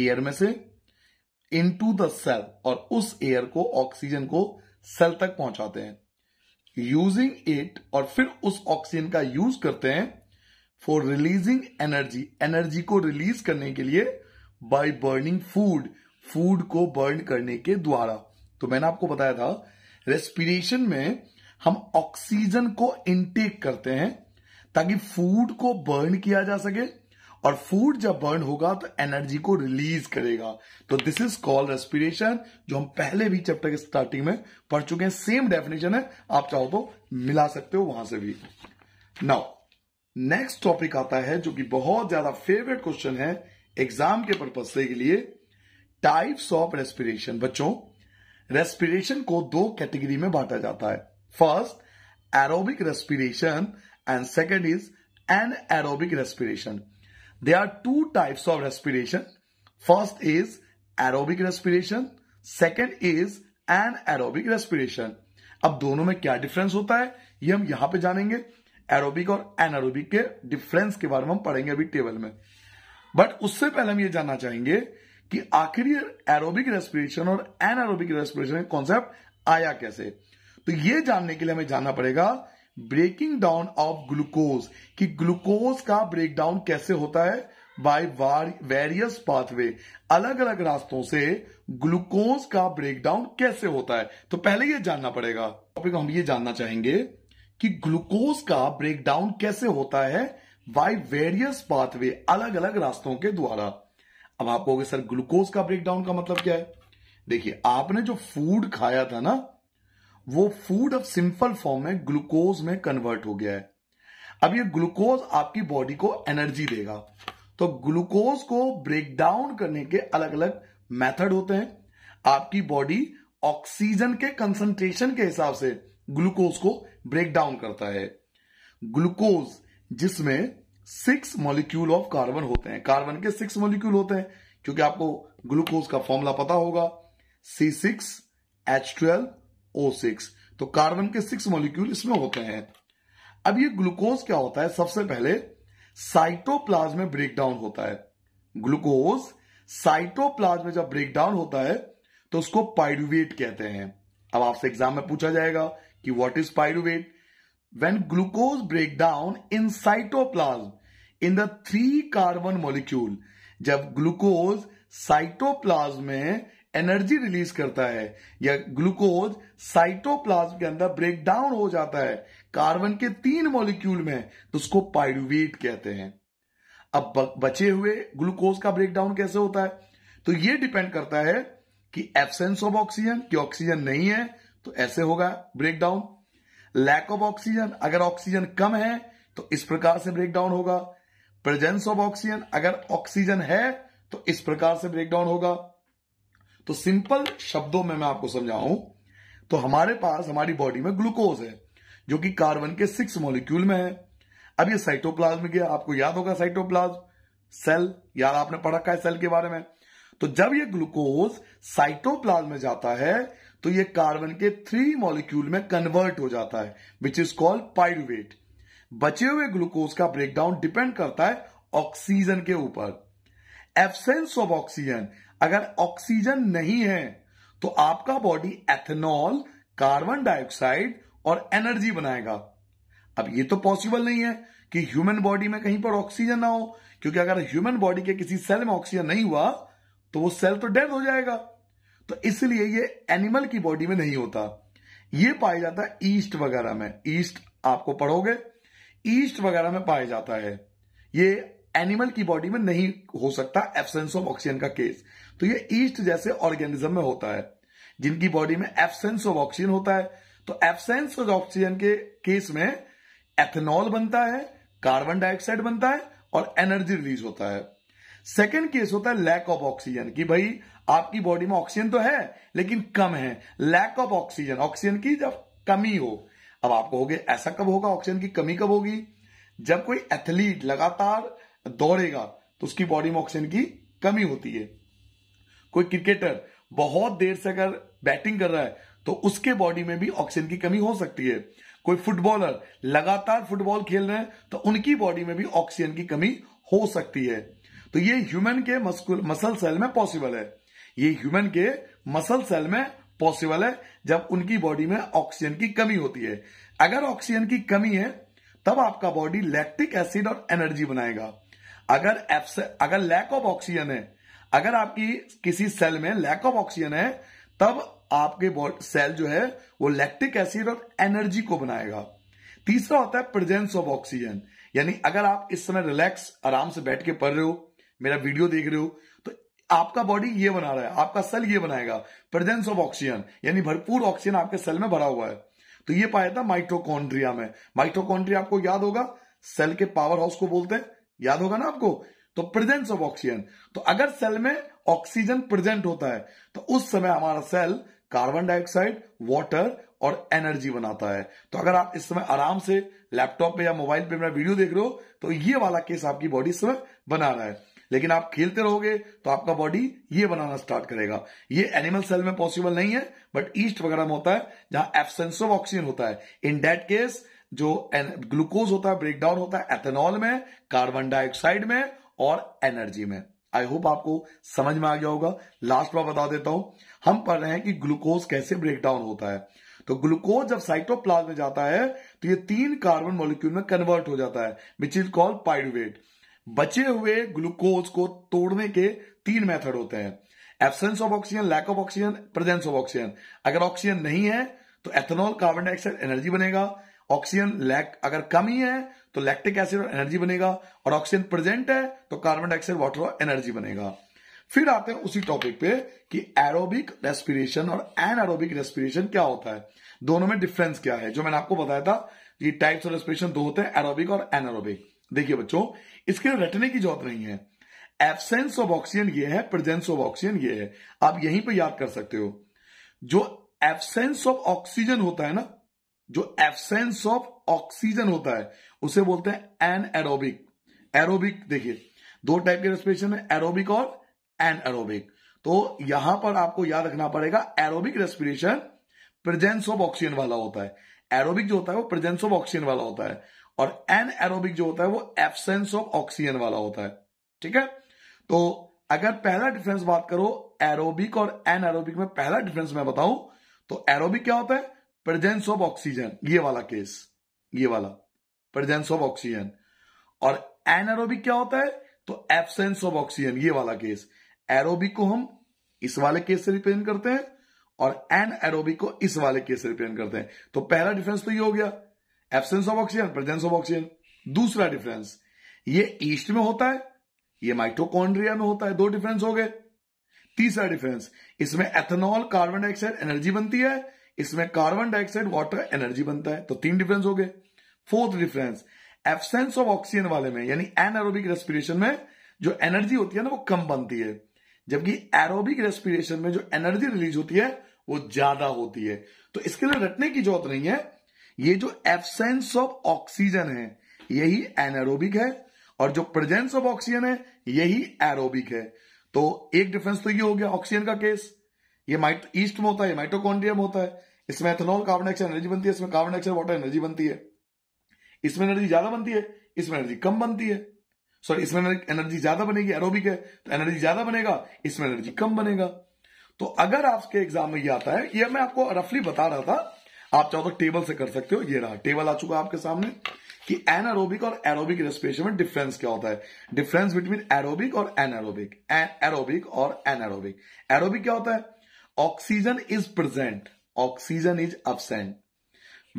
एयर में से इनटू द सेल और उस एयर को ऑक्सीजन को सेल तक पहुंचाते हैं यूजिंग इट और फिर उस ऑक्सीजन का यूज करते हैं फॉर रिलीजिंग एनर्जी एनर्जी को रिलीज करने के लिए बाय बर्निंग फूड फूड को बर्न करने के द्वारा तो मैंने आपको बताया था रेस्पिरेशन में हम ऑक्सीजन को इनटेक करते हैं ताकि फूड को बर्न किया जा सके और फूड जब बर्न होगा तो एनर्जी को रिलीज करेगा तो दिस इज कॉल्ड रेस्पिरेशन जो हम पहले भी चैप्टर के स्टार्टिंग में पढ़ चुके हैं सेम डेफिनेशन है आप चाहो तो मिला सकते हो वहां से भी नाउ नेक्स्ट टॉपिक आता है जो कि बहुत ज्यादा फेवरेट क्वेश्चन है एग्जाम के पर्पज से के लिए टाइप्स ऑफ रेस्पिरेशन बच्चों रेस्पिरेशन को दो कैटेगरी में बांटा जाता है First, aerobic respiration and second is anaerobic respiration. There are two types of respiration. First is aerobic respiration. Second is anaerobic respiration. अब दोनों में क्या डिफरेंस होता है ये हम यहां पे जानेंगे एरोबिक और एनारोबिक के डिफरेंस के बारे में हम पढ़ेंगे अभी टेबल में बट उससे पहले हम ये जानना चाहेंगे कि आखिर ये एरोबिक रेस्पिरेशन और एनारोबिक रेस्पिरेशन कॉन्सेप्ट आया कैसे तो ये जानने के लिए हमें जानना पड़ेगा ब्रेकिंग डाउन ऑफ ग्लूकोज कि ग्लूकोज का ब्रेक डाउन कैसे होता है बाय वेरियस पाथवे अलग अलग रास्तों से ग्लूकोज का ब्रेक डाउन कैसे होता है तो पहले ये जानना पड़ेगा टॉपिक हम ये जानना चाहेंगे कि ग्लूकोज का ब्रेक डाउन कैसे होता है बाय वेरियस पाथवे अलग अलग रास्तों के द्वारा अब आप कहोगे सर ग्लूकोज का ब्रेक डाउन का मतलब क्या है देखिए आपने जो फूड खाया था ना वो फूड अब सिंपल फॉर्म में ग्लूकोज में कन्वर्ट हो गया है अब ये ग्लूकोज आपकी बॉडी को एनर्जी देगा तो ग्लूकोज को ब्रेक डाउन करने के अलग अलग मेथड होते हैं आपकी बॉडी ऑक्सीजन के कंसंट्रेशन के हिसाब से ग्लूकोज को ब्रेक डाउन करता है ग्लूकोज जिसमें सिक्स मॉलिक्यूल ऑफ कार्बन होते हैं कार्बन के सिक्स मॉलिक्यूल होते हैं क्योंकि आपको ग्लूकोज का फॉर्मूला पता होगा C six H twelve O six तो कार्बन के सिक्स मॉलिक्यूल इसमें होते हैं अब ये ग्लूकोज क्या होता है सबसे पहले साइटोप्लाज्म में ब्रेक डाउन होता है ग्लूकोज साइटोप्लाज्म में जब ब्रेक डाउन होता है तो उसको पाइरुवेट कहते हैं अब आपसे एग्जाम में पूछा जाएगा कि what is pyruvate when glucose break down in cytoplasm in the three carbon molecule जब ग्लूकोज साइटोप्लाज्म में एनर्जी रिलीज करता है या ग्लूकोज साइटोप्लाज्म के अंदर ब्रेक डाउन हो जाता है कार्बन के तीन मॉलिक्यूल में तो उसको पाइडुवेट कहते हैं अब बचे हुए ग्लूकोज का ब्रेक डाउन कैसे होता है तो ये डिपेंड करता है कि एब्सेंस ऑफ ऑक्सीजन कि ऑक्सीजन नहीं है तो ऐसे होगा break down lack of oxygen अगर ऑक्सीजन कम है तो इस प्रकार से ब्रेक डाउन होगा प्रेजेंस ऑफ ऑक्सीजन अगर ऑक्सीजन है तो इस प्रकार से ब्रेक डाउन होगा तो सिंपल शब्दों में मैं आपको समझाऊं तो हमारे पास हमारी बॉडी में ग्लूकोज है जो कि कार्बन के सिक्स मॉलिक्यूल में है अब ये साइटोप्लाज्म में गया आपको याद होगा साइटोप्लाज्म सेल याद आपने पढ़ा है सेल के बारे में तो जब ये ग्लूकोज साइटोप्लाज्म में जाता है तो ये कार्बन के थ्री मॉलिक्यूल में कन्वर्ट हो जाता है विच इज कॉल्ड पाइरुवेट बचे हुए ग्लूकोज का ब्रेकडाउन डिपेंड करता है ऑक्सीजन के ऊपर एब्सेंस ऑफ ऑक्सीजन अगर ऑक्सीजन नहीं है तो आपका बॉडी एथेनॉल कार्बन डाइऑक्साइड और एनर्जी बनाएगा अब ये तो पॉसिबल नहीं है कि ह्यूमन बॉडी में कहीं पर ऑक्सीजन ना हो क्योंकि अगर ह्यूमन बॉडी के किसी सेल में ऑक्सीजन नहीं हुआ तो वो सेल तो डेड हो जाएगा तो इसलिए ये एनिमल की बॉडी में नहीं होता ये पाया जाता है ईस्ट वगैरह में ईस्ट आपको पढ़ोगे ईस्ट वगैरह में पाया जाता है ये एनिमल की बॉडी में नहीं हो सकता एब्सेंस ऑफ ऑक्सीजन का केस तो ये ईस्ट जैसे ऑर्गेनिज्म में होता है जिनकी बॉडी में एब्सेंस ऑफ ऑक्सीजन होता है तो एब्सेंस ऑफ ऑक्सीजन के केस में एथेनॉल बनता है कार्बन डाइऑक्साइड बनता है और एनर्जी रिलीज होता है सेकेंड केस होता है लैक ऑफ ऑक्सीजन की भाई आपकी बॉडी में ऑक्सीजन तो है लेकिन कम है लैक ऑफ ऑक्सीजन ऑक्सीजन की जब कमी हो अब आप कहोगे ऐसा कब होगा ऑक्सीजन की कमी कब होगी जब कोई एथलीट लगातार दौड़ेगा तो उसकी बॉडी में ऑक्सीजन की कमी होती है कोई क्रिकेटर बहुत देर से अगर बैटिंग कर रहा है तो उसके बॉडी में भी ऑक्सीजन की कमी हो सकती है कोई फुटबॉलर लगातार फुटबॉल खेल रहे हैं तो उनकी बॉडी में भी ऑक्सीजन की कमी हो सकती है तो ये ह्यूमन के मसल सेल में पॉसिबल है ये ह्यूमन के मसल सेल में पॉसिबल है जब उनकी बॉडी में ऑक्सीजन की कमी होती है अगर ऑक्सीजन की कमी है तब आपका बॉडी लैक्टिक एसिड और एनर्जी बनाएगा अगर अगर लैक ऑफ ऑक्सीजन है अगर आपकी किसी सेल में लैक ऑफ ऑक्सीजन है तब आपके सेल जो है वो लैक्टिक एसिड और एनर्जी को बनाएगा तीसरा होता है प्रेजेंस ऑफ ऑक्सीजन यानी अगर आप इस समय रिलैक्स आराम से बैठ के पढ़ रहे हो मेरा वीडियो देख रहे हो तो आपका बॉडी ये बना रहा है आपका सेल ये बनाएगा प्रेजेंस ऑफ ऑक्सीजन यानी भरपूर ऑक्सीजन आपके सेल में भरा हुआ है तो ये पाया था माइट्रोकॉन्ड्रिया में माइट्रोकॉन्ड्रिया आपको याद होगा सेल के पावर हाउस को बोलते हैं याद होगा ना आपको तो प्रेजेंस ऑफ ऑक्सीजन तो अगर सेल में ऑक्सीजन प्रेजेंट होता है तो उस समय हमारा सेल कार्बन डाइऑक्साइड वाटर और एनर्जी बनाता है तो अगर आप इस समय आराम से लैपटॉप पे या मोबाइल पे मेरा वीडियो देख रहे हो तो ये वाला केस आपकी बॉडी इस समय बना रहा है लेकिन आप खेलते रहोगे तो आपका बॉडी ये बनाना स्टार्ट करेगा ये एनिमल सेल में पॉसिबल नहीं है बट ईस्ट वगैरह में होता है जहां एबसेंस ऑफ ऑक्सीजन होता है इन डेट केस जो ग्लूकोज होता है ब्रेकडाउन होता है एथेनॉल में कार्बन डाइऑक्साइड में और एनर्जी में आई होप आपको समझ में आ गया होगा लास्ट में बता देता हूं हम पढ़ रहे हैं कि ग्लूकोज कैसे ब्रेक डाउन होता है तो ग्लूकोज जब साइटोप्लाज में जाता है तो ये तीन कार्बन मॉलिक्यूल में कन्वर्ट हो जाता है विच इज कॉल्ड पाइडवेट बचे हुए ग्लूकोज को तोड़ने के तीन मेथड होते हैं absence of oxygen lack of oxygen presence of oxygen अगर ऑक्सीजन नहीं है तो एथेनॉल कार्बन डाइऑक्साइड एनर्जी बनेगा ऑक्सीजन लैक अगर कम ही है तो लैक्टिक एसिड और एनर्जी बनेगा और ऑक्सीजन प्रेजेंट है तो कार्बन डाइऑक्साइड वाटर और एनर्जी बनेगा फिर आते हैं उसी टॉपिक पे कि एरोबिक रेस्पिरेशन और एनारोबिक रेस्पिरेशन क्या होता है दोनों में डिफरेंस क्या है जो मैंने आपको बताया था कि टाइप्स ऑफ रेस्पिरेशन दो होते हैं एरोबिक और एनारोबिक देखिए बच्चों इसके रटने की जरूरत नहीं है एब्सेंस ऑफ ऑक्सीजन ये है प्रेजेंस ऑफ ऑक्सीजन ये है आप यहीं पर याद कर सकते हो जो एब्सेंस ऑफ ऑक्सीजन होता है ना जो एबसेंस ऑफ ऑक्सीजन होता है उसे बोलते हैं एन एरोबिक एरोबिक देखिए दो टाइप के रेस्पिरेशन है एरोबिक और एन एरोबिक तो यहां पर आपको याद रखना पड़ेगा aerobic respiration presence of oxygen वाला होता है एरोबिक जो होता है वो प्रेजेंस ऑफ ऑक्सीजन वाला होता है और एन एरोबिक जो होता है वो एबसेंस ऑफ ऑक्सीजन वाला होता है ठीक है तो अगर पहला डिफरेंस बात करो एरोबिक और एन एरोबिक में पहला डिफरेंस मैं बताऊं तो एरोबिक क्या होता है प्रेजेंस ऑफ ऑक्सीजन ये वाला केस ये वाला प्रेजेंस ऑफ ऑक्सीजन और एनरोबिक क्या होता है तो एबसेंस ऑफ ऑक्सीजन ये वाला केस एरोबिक को हम इस वाले केस से रिप्रेजेंट करते हैं और एन एरोबिक को इस वाले केस से रिप्रेजेंट करते हैं तो पहला डिफरेंस तो ये हो गया absence of oxygen presence of oxygen दूसरा डिफरेंस ये ईस्ट में होता है ये माइटोकॉन्ड्रिया में होता है दो डिफरेंस हो गए तीसरा डिफरेंस इसमें एथेनॉल कार्बन डाइऑक्साइड एनर्जी बनती है इसमें कार्बन डाइऑक्साइड वाटर एनर्जी बनता है तो तीन डिफरेंस हो गए fourth difference absence of oxygen वाले में यानी एनरोबिक रेस्पिरेशन में जो एनर्जी होती है ना वो कम बनती है जबकि एरोबिक रेस्पिरेशन में जो एनर्जी रिलीज होती है वो ज्यादा होती है तो इसके लिए रटने की जरूरत नहीं है ये जो एब्सेंस ऑफ ऑक्सीजन है यही एनरोबिक है और जो प्रेजेंस ऑफ ऑक्सीजन है यही एरोबिक है तो एक डिफरेंस तो ये हो गया ऑक्सीजन का केस ये माइट ईस्ट में होता है माइटोकॉन्ड्रिया होता है इसमें एथेनॉल कार्बन एक्शन एनर्जी बनती है इसमें कार्बन एक्शन वाटर एनर्जी बनती है इसमें एनर्जी ज्यादा बनती है इसमें एनर्जी कम बनती है सॉरी इसमें एनर्जी ज्यादा बनेगी एरोबिक है तो एनर्जी ज्यादा बनेगा इसमें एनर्जी कम बनेगा तो अगर आपके एग्जाम में ये आता है ये मैं आपको रफली बता रहा था आप चाहो तो टेबल से कर सकते हो ये रहा टेबल आ चुका आपके सामने कि एनएरोबिक और एरोबिक रेस्पिरेशन में डिफरेंस क्या होता है डिफरेंस बिटवीन एरोबिक और एनएरोबिक एरोबिक और एनएरोबिक एरोबिक क्या होता है oxygen is present oxygen is absent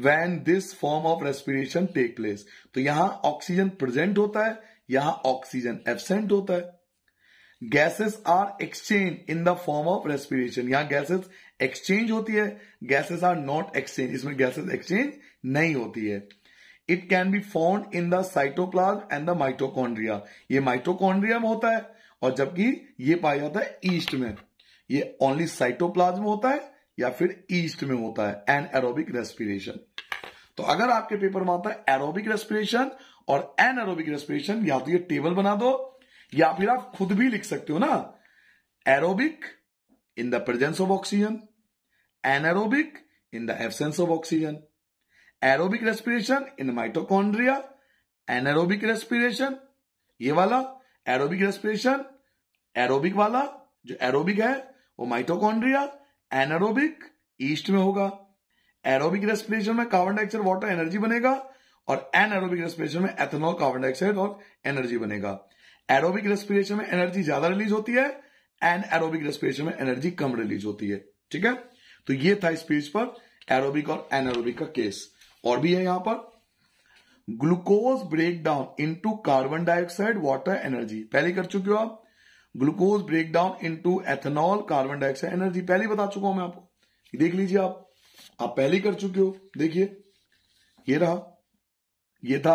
when this form of respiration take place तो यहां ऑक्सीजन प्रेजेंट होता है यहां ऑक्सीजन एबसेंट होता है gases are exchange in the form of respiration यहां गैसेस एक्सचेंज होती है गैसेस आर नॉट एक्सचेंज इसमें गैसेस एक्सचेंज नहीं होती है it can be form in the cytoplasm and the mitochondria ये माइटोकॉन्ड्रिया में होता है और जबकि ये पाया जाता है ईस्ट में ये ओनली साइटोप्लाज्म होता है या फिर ईस्ट में होता है एन एरोबिक रेस्पिरेशन तो अगर आपके पेपर में आता है एरोबिक रेस्पिरेशन और एन एरोबिक रेस्पिरेशन या तो ये टेबल बना दो या फिर आप खुद भी लिख सकते हो ना aerobic in the presence of oxygen aerobic in the absence of oxygen aerobic respiration in mitochondria aerobic respiration ये वाला एरोबिक रेस्पिरेशन एरोबिक वाला जो एरोबिक है वो माइटोकॉन्ड्रिया एनारोबिक ईस्ट में होगा एरोबिक रेस्पिरेशन में कार्बन डाइऑक्साइड वाटर एनर्जी बनेगा और एनारोबिक रेस्पिरेशन में एथेनॉल कार्बन डाइऑक्साइड और एनर्जी बनेगा एरोबिक रेस्पिरेशन में एनर्जी ज्यादा रिलीज होती है एन एरोबिक रेस्पिरेशन में एनर्जी कम रिलीज होती है ठीक है तो ये था इस पेज पर एरोबिक और एनारोबिक का केस और भी है यहां पर glucose break down into carbon dioxide water energy पहले कर चुके हो आप glucose break down into ethanol carbon dioxide energy पहले बता चुका हूं मैं आपको देख लीजिए आप आप पहले कर चुके हो देखिए ये रहा ये था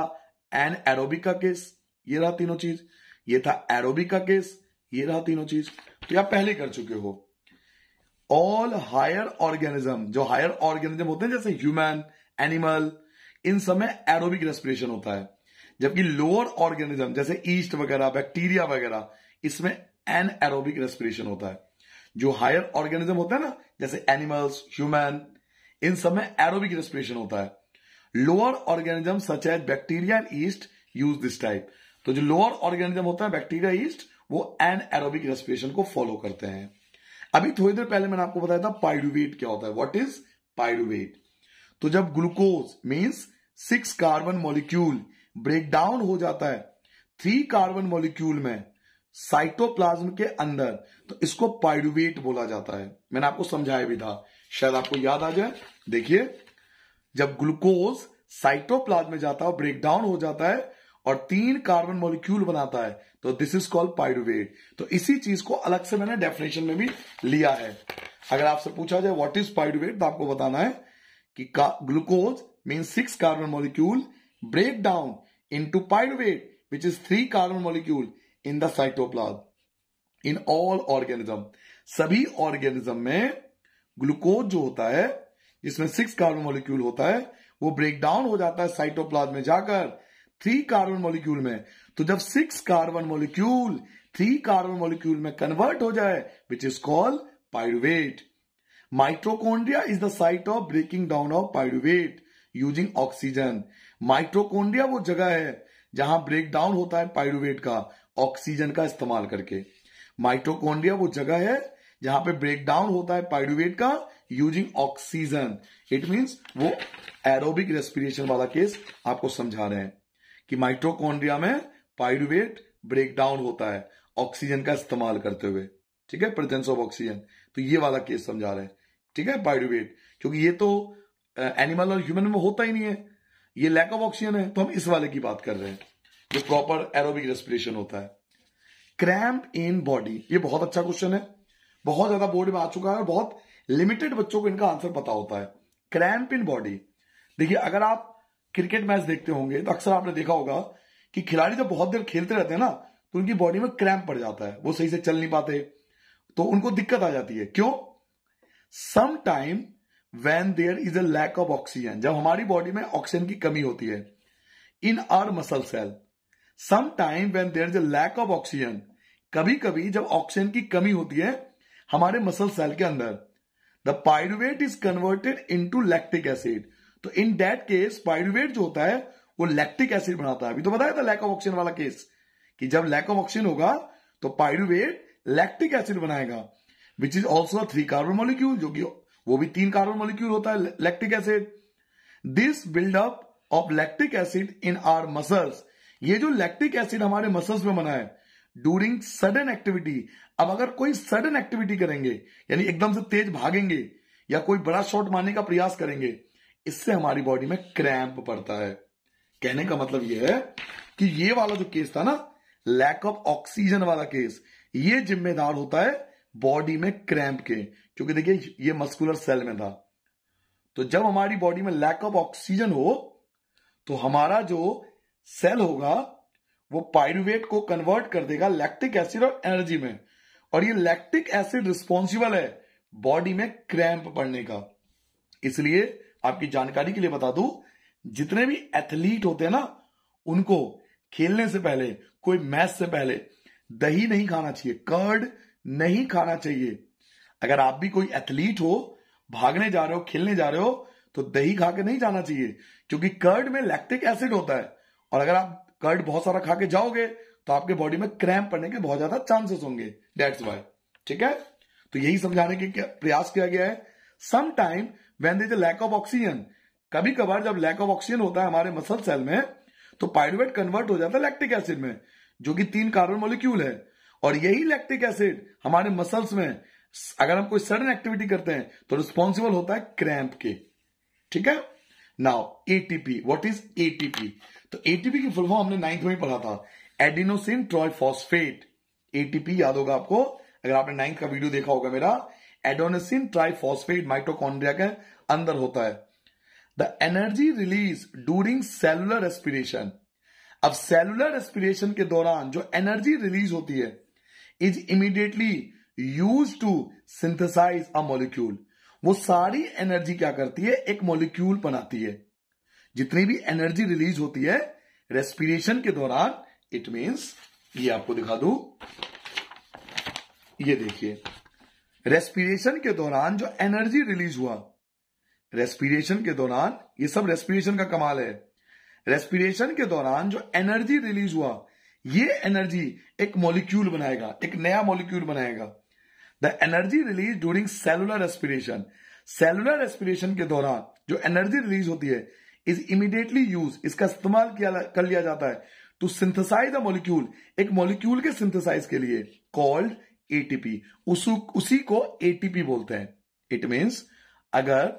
एन एरोबिक का केस ये रहा तीनों चीज ये था एरोबिक का केस ये रहा तीनों चीज तो आप पहले कर चुके हो ऑल हायर ऑर्गेनिज्म जो हायर ऑर्गेनिज्म होते हैं जैसे ह्यूमन एनिमल इन सब में एरोबिक रेस्पिरेशन होता है जबकि लोअर ऑर्गेनिज्म जैसे ईस्ट वगैरह बैक्टीरिया वगैरह इसमें एन एरोबिक रेस्पिरेशन होता है जो हायर ऑर्गेनिज्म होता है ना जैसे एनिमल्स ह्यूमन इन सब में एरोबिक रेस्पिरेशन होता है lower organism such as bacteria and yeast use this type तो जो लोअर ऑर्गेनिज्म होता है बैक्टीरिया ईस्ट वो एन एरोबिक रेस्पिरेशन को फॉलो करते हैं अभी थोड़ी देर पहले मैंने आपको बताया था पाइरुवेट क्या होता है व्हाट इज पाइरुवेट तो जब glucose means six carbon molecule break down हो जाता है थ्री कार्बन मॉलिक्यूल में साइटोप्लाज्म के अंदर तो इसको पाइडुवेट बोला जाता है मैंने आपको समझाया भी था शायद आपको याद आ जाए देखिए जब ग्लूकोज साइटोप्लाज्म में जाता है ब्रेक डाउन हो जाता है और तीन कार्बन मॉलिक्यूल बनाता है तो दिस इज कॉल्ड पाइडुवेट तो इसी चीज को अलग से मैंने डेफिनेशन में भी लिया है अगर आपसे पूछा जाए व्हाट इज पाइडुवेट तो आपको बताना है कि glucose mean six carbon molecule break down into pyruvate which is three carbon molecule in the cytoplasm in all organism सभी ऑर्गेनिज्म में ग्लूकोज जो होता है जिसमें सिक्स कार्बन मॉलिक्यूल होता है वो ब्रेक डाउन हो जाता है साइटोप्लाज में जाकर थ्री कार्बन मॉलिक्यूल में तो जब six carbon molecule three carbon molecule में कन्वर्ट हो जाए which is called pyruvate mitochondria is the site of breaking down of pyruvate using oxygen mitochondria वो जगह है जहां ब्रेक डाउन होता है पायरुवेट का ऑक्सीजन का इस्तेमाल करके माइटोकॉन्ड्रिया वो जगह है जहां पे ब्रेक डाउन होता है पाइडुवेट का यूजिंग ऑक्सीजन इट मींस वो एरोबिक रेस्पिरेशन वाला केस आपको समझा रहे हैं कि माइटोकॉन्ड्रिया में पाइडुवेट ब्रेक डाउन होता है ऑक्सीजन का इस्तेमाल करते हुए ठीक है प्रेजेंस ऑफ ऑक्सीजन तो ये वाला केस समझा रहे हैं ठीक है पाइडुवेट क्योंकि ये तो एनिमल uh, और ह्यूमन में होता ही नहीं है ये लैक ऑफ ऑक्सीजन है तो हम इस वाले की बात कर रहे हैं जो प्रॉपर एरोबिक रेस्पिरेशन होता है क्रैम्प इन बॉडी ये बहुत अच्छा क्वेश्चन है बहुत ज्यादा बोर्ड में आ चुका है और बहुत लिमिटेड बच्चों को इनका आंसर पता होता है क्रैम्प इन बॉडी देखिए अगर आप क्रिकेट मैच देखते होंगे तो अक्सर आपने देखा होगा कि खिलाड़ी जब बहुत देर खेलते रहते हैं ना तो उनकी बॉडी में क्रैम्प पड़ जाता है वो सही से चल नहीं पाते तो उनको दिक्कत आ जाती है क्यों sometime there is a lack of oxygen जब हमारी बॉडी में ऑक्सीजन की कमी होती है in our muscle cell sometime when there is a lack of oxygen कभी कभी जब ऑक्सीजन की कमी होती है हमारे मसल सेल के अंदर the pyruvate is converted to lactic acid तो इन दैट केस पायरुवेट जो होता है वो लैक्टिक एसिड बनाता है अभी तो बताया था लैक ऑफ ऑक्सीजन वाला केस कि जब लैक ऑफ ऑक्सीजन होगा तो पायरुवेट लैक्टिक एसिड बनाएगा which is also three carbon molecule जो कि वो भी तीन कार्बन मोलिक्यूल होता है lactic acid this buildup of lactic acid in our muscles ये जो लैक्टिक एसिड हमारे मसल्स में बना है डूरिंग सडन एक्टिविटी अब अगर कोई सडन एक्टिविटी करेंगे यानी एकदम से तेज भागेंगे या कोई बड़ा शॉट मारने का प्रयास करेंगे इससे हमारी बॉडी में क्रैम्प पड़ता है कहने का मतलब यह है कि ये वाला जो केस था ना लैक ऑफ ऑक्सीजन वाला केस ये जिम्मेदार होता है बॉडी में क्रैम्प के क्योंकि देखिए ये मस्कुलर सेल में था तो जब हमारी बॉडी में लैक ऑफ ऑक्सीजन हो तो हमारा जो सेल होगा वो पाइरुवेट को कन्वर्ट कर देगा लैक्टिक एसिड और एनर्जी में और ये लैक्टिक एसिड रिस्पॉन्सिबल है बॉडी में क्रैम्प पड़ने का इसलिए आपकी जानकारी के लिए बता दू जितने भी एथलीट होते हैं ना उनको खेलने से पहले कोई मैच से पहले दही नहीं खाना चाहिए कर्ड नहीं खाना चाहिए अगर आप भी कोई एथलीट हो भागने जा रहे हो खेलने जा रहे हो तो दही खा के नहीं जाना चाहिए क्योंकि कर्ड में लैक्टिक एसिड होता है और अगर आप कर्ड बहुत सारा खा के जाओगे तो आपके बॉडी में क्रैम्प पड़ने के बहुत ज्यादा चांसेस होंगे डेट्स वाई ठीक है तो यही समझाने के प्रयास किया गया है sometime when they lack of oxygen कभी कभार जब लैक ऑफ ऑक्सीजन होता है हमारे मसल सेल में तो पाइडोवेट कन्वर्ट हो जाता है लैक्टिक एसिड में जो कि तीन कार्बन मोलिक्यूल है और यही लैक्टिक एसिड हमारे मसल्स में अगर हम कोई सडन एक्टिविटी करते हैं तो रिस्पॉन्सिबल होता है क्रैम्प के ठीक है now ATP what is ATP तो एटीपी की फुल फॉर्म हमने नाइन्थ में पढ़ा था एडिनोसिन ट्रॉय फॉस्फेट एटीपी याद होगा आपको अगर आपने नाइन्थ का वीडियो देखा होगा मेरा एडोनोसिन ट्राइफॉस्फेट माइक्रोकॉन्ड्रिया के अंदर होता है the energy release during cellular respiration अब सेलुलर रेस्पिरेशन के दौरान जो एनर्जी रिलीज होती है is immediately use to synthesize a molecule वो सारी एनर्जी क्या करती है एक मॉलिक्यूल बनाती है जितनी भी एनर्जी रिलीज होती है रेस्पिरेशन के दौरान इट मीन्स ये आपको दिखा दू ये देखिए रेस्पिरेशन के दौरान जो एनर्जी रिलीज हुआ रेस्पिरेशन के दौरान ये सब रेस्पिरेशन का कमाल है रेस्पिरेशन के दौरान जो एनर्जी रिलीज हुआ ये एनर्जी एक मॉलिक्यूल बनाएगा एक नया मॉलिक्यूल बनाएगा the energy release during cellular respiration cellular respiration के दौरान जो एनर्जी रिलीज होती है इज इमीडिएटली यूज इसका इस्तेमाल किया कर लिया जाता है टू सिंथेसाइज अ मॉलिक्यूल एक मॉलिक्यूल के सिंथेसाइज के लिए कॉल्ड एटीपी उसी को एटीपी बोलते हैं इट मीन्स अगर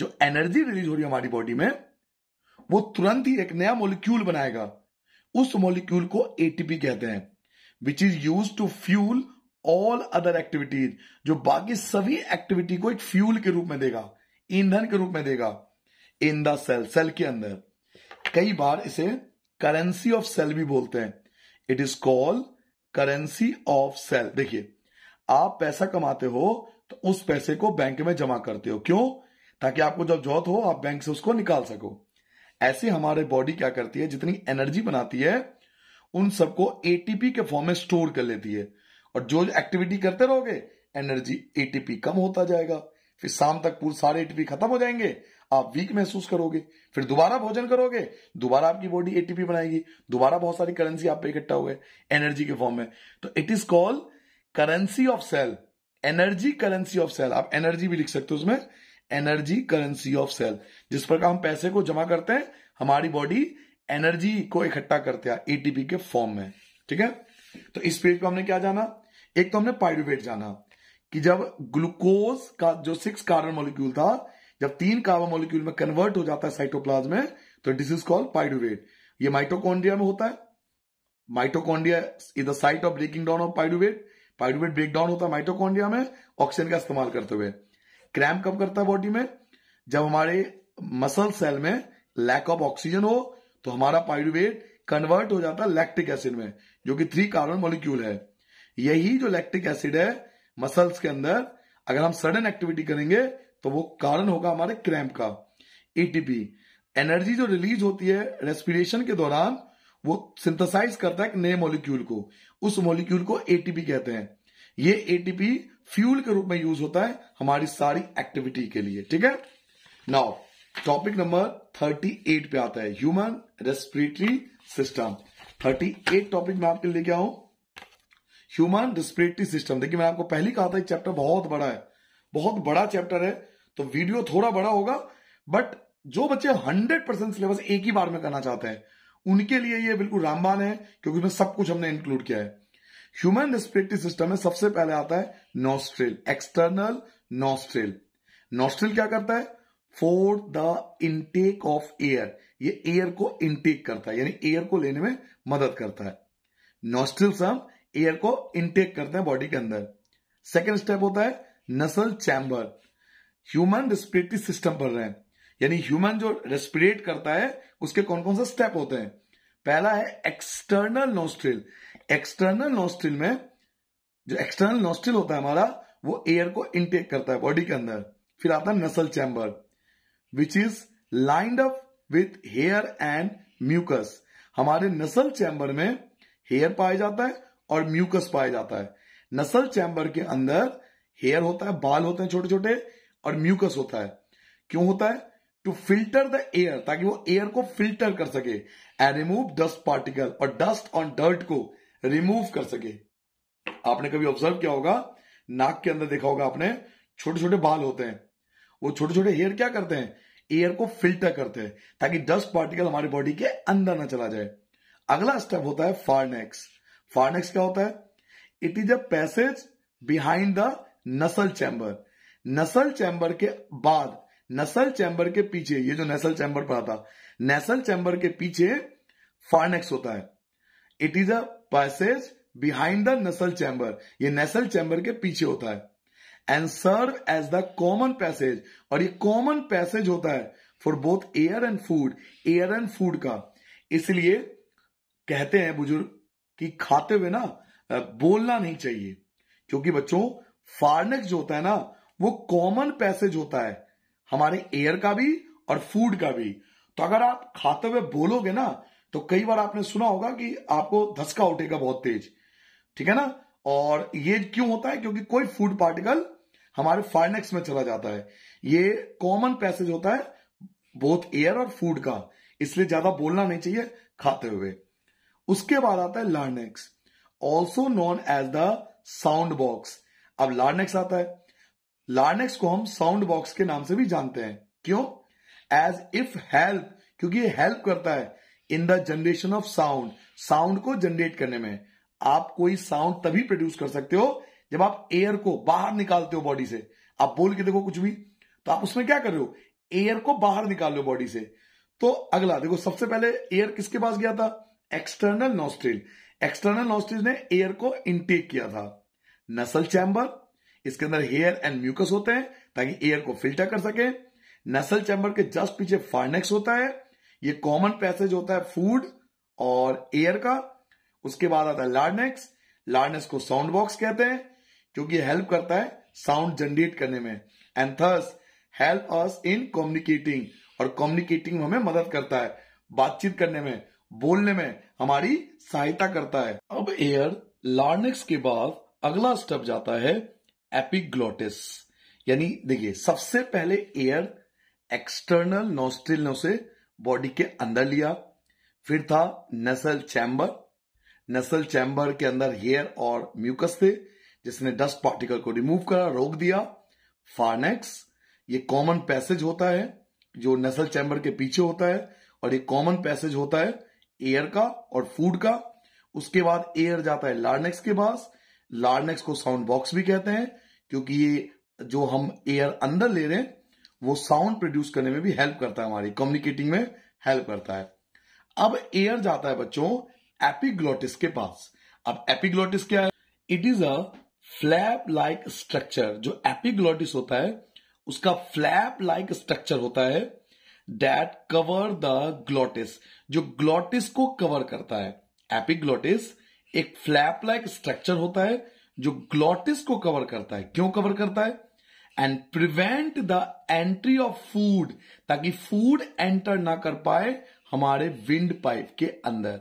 जो एनर्जी रिलीज हो रही है हमारी बॉडी में वो तुरंत ही एक नया मॉलिक्यूल बनाएगा उस मॉलिक्यूल को एटीपी कहते हैं which is use to fuel all other activities जो बाकी सभी एक्टिविटी को एक फ्यूल के रूप में देगा ईंधन के रूप में देगा इन द सेल सेल के अंदर कई बार इसे करेंसी ऑफ सेल भी बोलते हैं it is called currency of cell देखिए आप पैसा कमाते हो तो उस पैसे को बैंक में जमा करते हो क्यों ताकि आपको जब जरूरत हो आप बैंक से उसको निकाल सको ऐसे हमारे बॉडी क्या करती है जितनी एनर्जी बनाती है उन सबको एटीपी के फॉर्म में स्टोर कर लेती है और जो एक्टिविटी करते रहोगे एनर्जी एटीपी कम होता जाएगा फिर शाम तक पूरे सारे एटीपी खत्म हो जाएंगे आप वीक महसूस करोगे फिर दोबारा भोजन करोगे दोबारा आपकी बॉडी एटीपी बनाएगी दोबारा बहुत सारी करेंसी आप पे इकट्ठा हुए एनर्जी के फॉर्म में तो it is called currency of cell energy currency of cell आप एनर्जी भी लिख सकते हो उसमें एनर्जी करेंसी ऑफ सेल जिस प्रकार हम पैसे को जमा करते हैं हमारी बॉडी एनर्जी को इकट्ठा करते हैं एटीपी के फॉर्म में ठीक है तो इस पेज पे हमने क्या जाना एक तो हमने पाइरुवेट जाना कि जब ग्लूकोज का जो सिक्स कार्बन मॉलिक्यूल था जब तीन कार्बन मोलिक्यूल में कन्वर्ट हो जाता है साइटोप्लाज्म में तो दिस इज कॉल्ड पाइडुवेट ये माइटोकॉन्ड्रिया में होता है mitochondria is the site of breaking down of pyruvate pyruvate break down होता है माइटोकॉन्ड्रिया में ऑक्सीजन का इस्तेमाल करते हुए क्रैम कब करता है बॉडी में जब हमारे मसल सेल में लैक ऑफ ऑक्सीजन हो तो हमारा पाइडुवेट कन्वर्ट हो जाता है लैक्टिक एसिड में जो कि थ्री कार्बन मोलिक्यूल है यही जो लैक्टिक एसिड है मसल्स के अंदर अगर हम सडन एक्टिविटी करेंगे तो वो कारण होगा हमारे क्रैम्प का एटीपी एनर्जी जो रिलीज होती है रेस्पिरेशन के दौरान वो सिंथेसाइज करता है एक नए मॉलिक्यूल को उस मॉलिक्यूल को एटीपी कहते हैं ये एटीपी फ्यूल के रूप में यूज होता है हमारी सारी एक्टिविटी के लिए ठीक है नाउ टॉपिक नंबर 38 पे आता है ह्यूमन रेस्पिरेटरी सिस्टम 38 टॉपिक में आपके लेके आऊ ह्यूमन रेस्पिरेटरी सिस्टम देखिए मैं आपको पहले कहा था चैप्टर बहुत बड़ा है बहुत बड़ा चैप्टर है तो वीडियो थोड़ा बड़ा होगा बट जो बच्चे हंड्रेड परसेंट सिलेबस एक ही बार में करना चाहते हैं उनके लिए ये बिल्कुल रामबान है क्योंकि उसमें सब कुछ हमने इंक्लूड किया है ह्यूमन रेस्पिरेटरी सिस्टम में सबसे पहले आता है नोस्ट्रिल एक्सटर्नल नोस्ट्रिल नोस्ट्रिल क्या करता है for the intake of air ये एयर को इनटेक करता है यानी एयर को लेने में मदद करता है नॉस्ट्रिल्स हम एयर को इनटेक करते हैं बॉडी के अंदर सेकेंड स्टेप होता है nasal chamber human respiratory system पढ़ रहे हैं यानी ह्यूमन जो रेस्पिरेट करता है उसके कौन कौन से स्टेप होते हैं पहला है एक्सटर्नल नोस्ट्रिल एक्सटर्नल नोस्ट्रिल में जो एक्सटर्नल नोस्ट्रिल होता है हमारा वो एयर को इनटेक करता है बॉडी के अंदर फिर आता है nasal chamber which is lined up with hair and mucus हमारे नसल चैम्बर में हेयर पाया जाता है और म्यूकस पाया जाता है नसल चैम्बर के अंदर हेयर होता है बाल होते हैं छोटे छोटे और म्यूकस होता है क्यों होता है टू फिल्टर द एयर ताकि वो एयर को फिल्टर कर सके एंड रिमूव डस्ट पार्टिकल और डस्ट ऑन डर्ट को रिमूव कर सके आपने कभी ऑब्जर्व किया होगा नाक के अंदर देखा होगा आपने छोटे छोटे बाल होते हैं वो छोटे छोटे हेयर क्या करते हैं एयर को फिल्टर करते हैं ताकि डस्ट पार्टिकल हमारी बॉडी के अंदर ना चला जाए अगला स्टेप होता है फारनेक्स फारनेक्स क्या होता है it is a passage behind the nasal chamber nasal chamber के बाद नसल चैम्बर के पीछे ये जो नेसल चैम्बर पर आता नेसल चैम्बर के पीछे फार्नेक्स होता है it is a passage behind the nasal chamber ये नेसल चैम्बर के पीछे होता है and serve as the common passage और ये कॉमन पैसेज होता है for both air and food air and food का इसलिए कहते हैं बुजुर्ग कि खाते हुए ना बोलना नहीं चाहिए क्योंकि बच्चों फार्नेक्स जो होता है ना वो कॉमन पैसेज होता है हमारे एयर का भी और फूड का भी तो अगर आप खाते हुए बोलोगे ना तो कई बार आपने सुना होगा कि आपको धसका उठेगा बहुत तेज ठीक है ना और ये क्यों होता है क्योंकि कोई फूड पार्टिकल हमारे फाइनेक्स में चला जाता है ये कॉमन पैसेज होता है बोथ एयर और फूड का इसलिए ज्यादा बोलना नहीं चाहिए खाते हुए उसके बाद आता है larynx also known as the sound box अब लार्नेक्स आता है लार्नेक्स को हम साउंड बॉक्स के नाम से भी जानते हैं क्यों एज इफ हेल्प क्योंकि ये हेल्प करता है in the generation of sound sound को जनरेट करने में आप कोई साउंड तभी प्रोड्यूस कर सकते हो जब आप एयर को बाहर निकालते हो बॉडी से आप बोल के देखो कुछ भी तो आप उसमें क्या कर रहे हो एयर को बाहर निकाल रहे हो बॉडी से तो अगला देखो सबसे पहले एयर किसके पास गया था एक्सटर्नल नोस्ट्रिल एक्सटर्नल नोस्ट्रिल ने एयर को इनटेक किया था नसल चैम्बर इसके अंदर हेयर एंड म्यूकस होते हैं ताकि एयर को फिल्टर कर सके नेसल चैम्बर के जस्ट पीछे फार्नेक्स होता है ये कॉमन पैसेज होता है फूड और एयर का उसके बाद आता है लार्नेक्स लार्नेक्स को साउंड बॉक्स कहते हैं क्योंकि हेल्प करता है साउंड जनरेट करने में and thus help us in communicating और कम्युनिकेटिंग हमें मदद करता है बातचीत करने में बोलने में हमारी सहायता करता है अब एयर लार्नेक्स के बाद अगला स्टेप जाता है एपिग्लोटिस यानी देखिए सबसे पहले एयर एक्सटर्नल नोस्ट्रिल से बॉडी के अंदर लिया फिर था नसल चैम्बर नसल चैम्बर के अंदर हेयर और म्यूकस थे जिसने डस्ट पार्टिकल को रिमूव करा रोक दिया फारनेक्स ये कॉमन पैसेज होता है जो नसल चैम्बर के पीछे होता है और ये कॉमन पैसेज होता है एयर का और फूड का उसके बाद एयर जाता है लार्नेक्स के पास लार्नेक्स को साउंड बॉक्स भी कहते हैं क्योंकि ये जो हम एयर अंदर ले रहे हैं वो साउंड प्रोड्यूस करने में भी हेल्प करता है हमारी कम्युनिकेटिंग में हेल्प करता है अब एयर जाता है बच्चों एपिग्लोटिस के पास अब एपिग्लोटिस क्या है it is a flap like structure जो एपिग्लोटिस होता है उसका फ्लैप लाइक स्ट्रक्चर होता है डेट कवर द ग्लोटिस जो ग्लोटिस को कवर करता है एपिग्लोटिस एक फ्लैप लाइक स्ट्रक्चर होता है जो ग्लॉटिस को कवर करता है क्यों कवर करता है and prevent the entry of food ताकि फूड एंटर ना कर पाए हमारे विंड पाइप के अंदर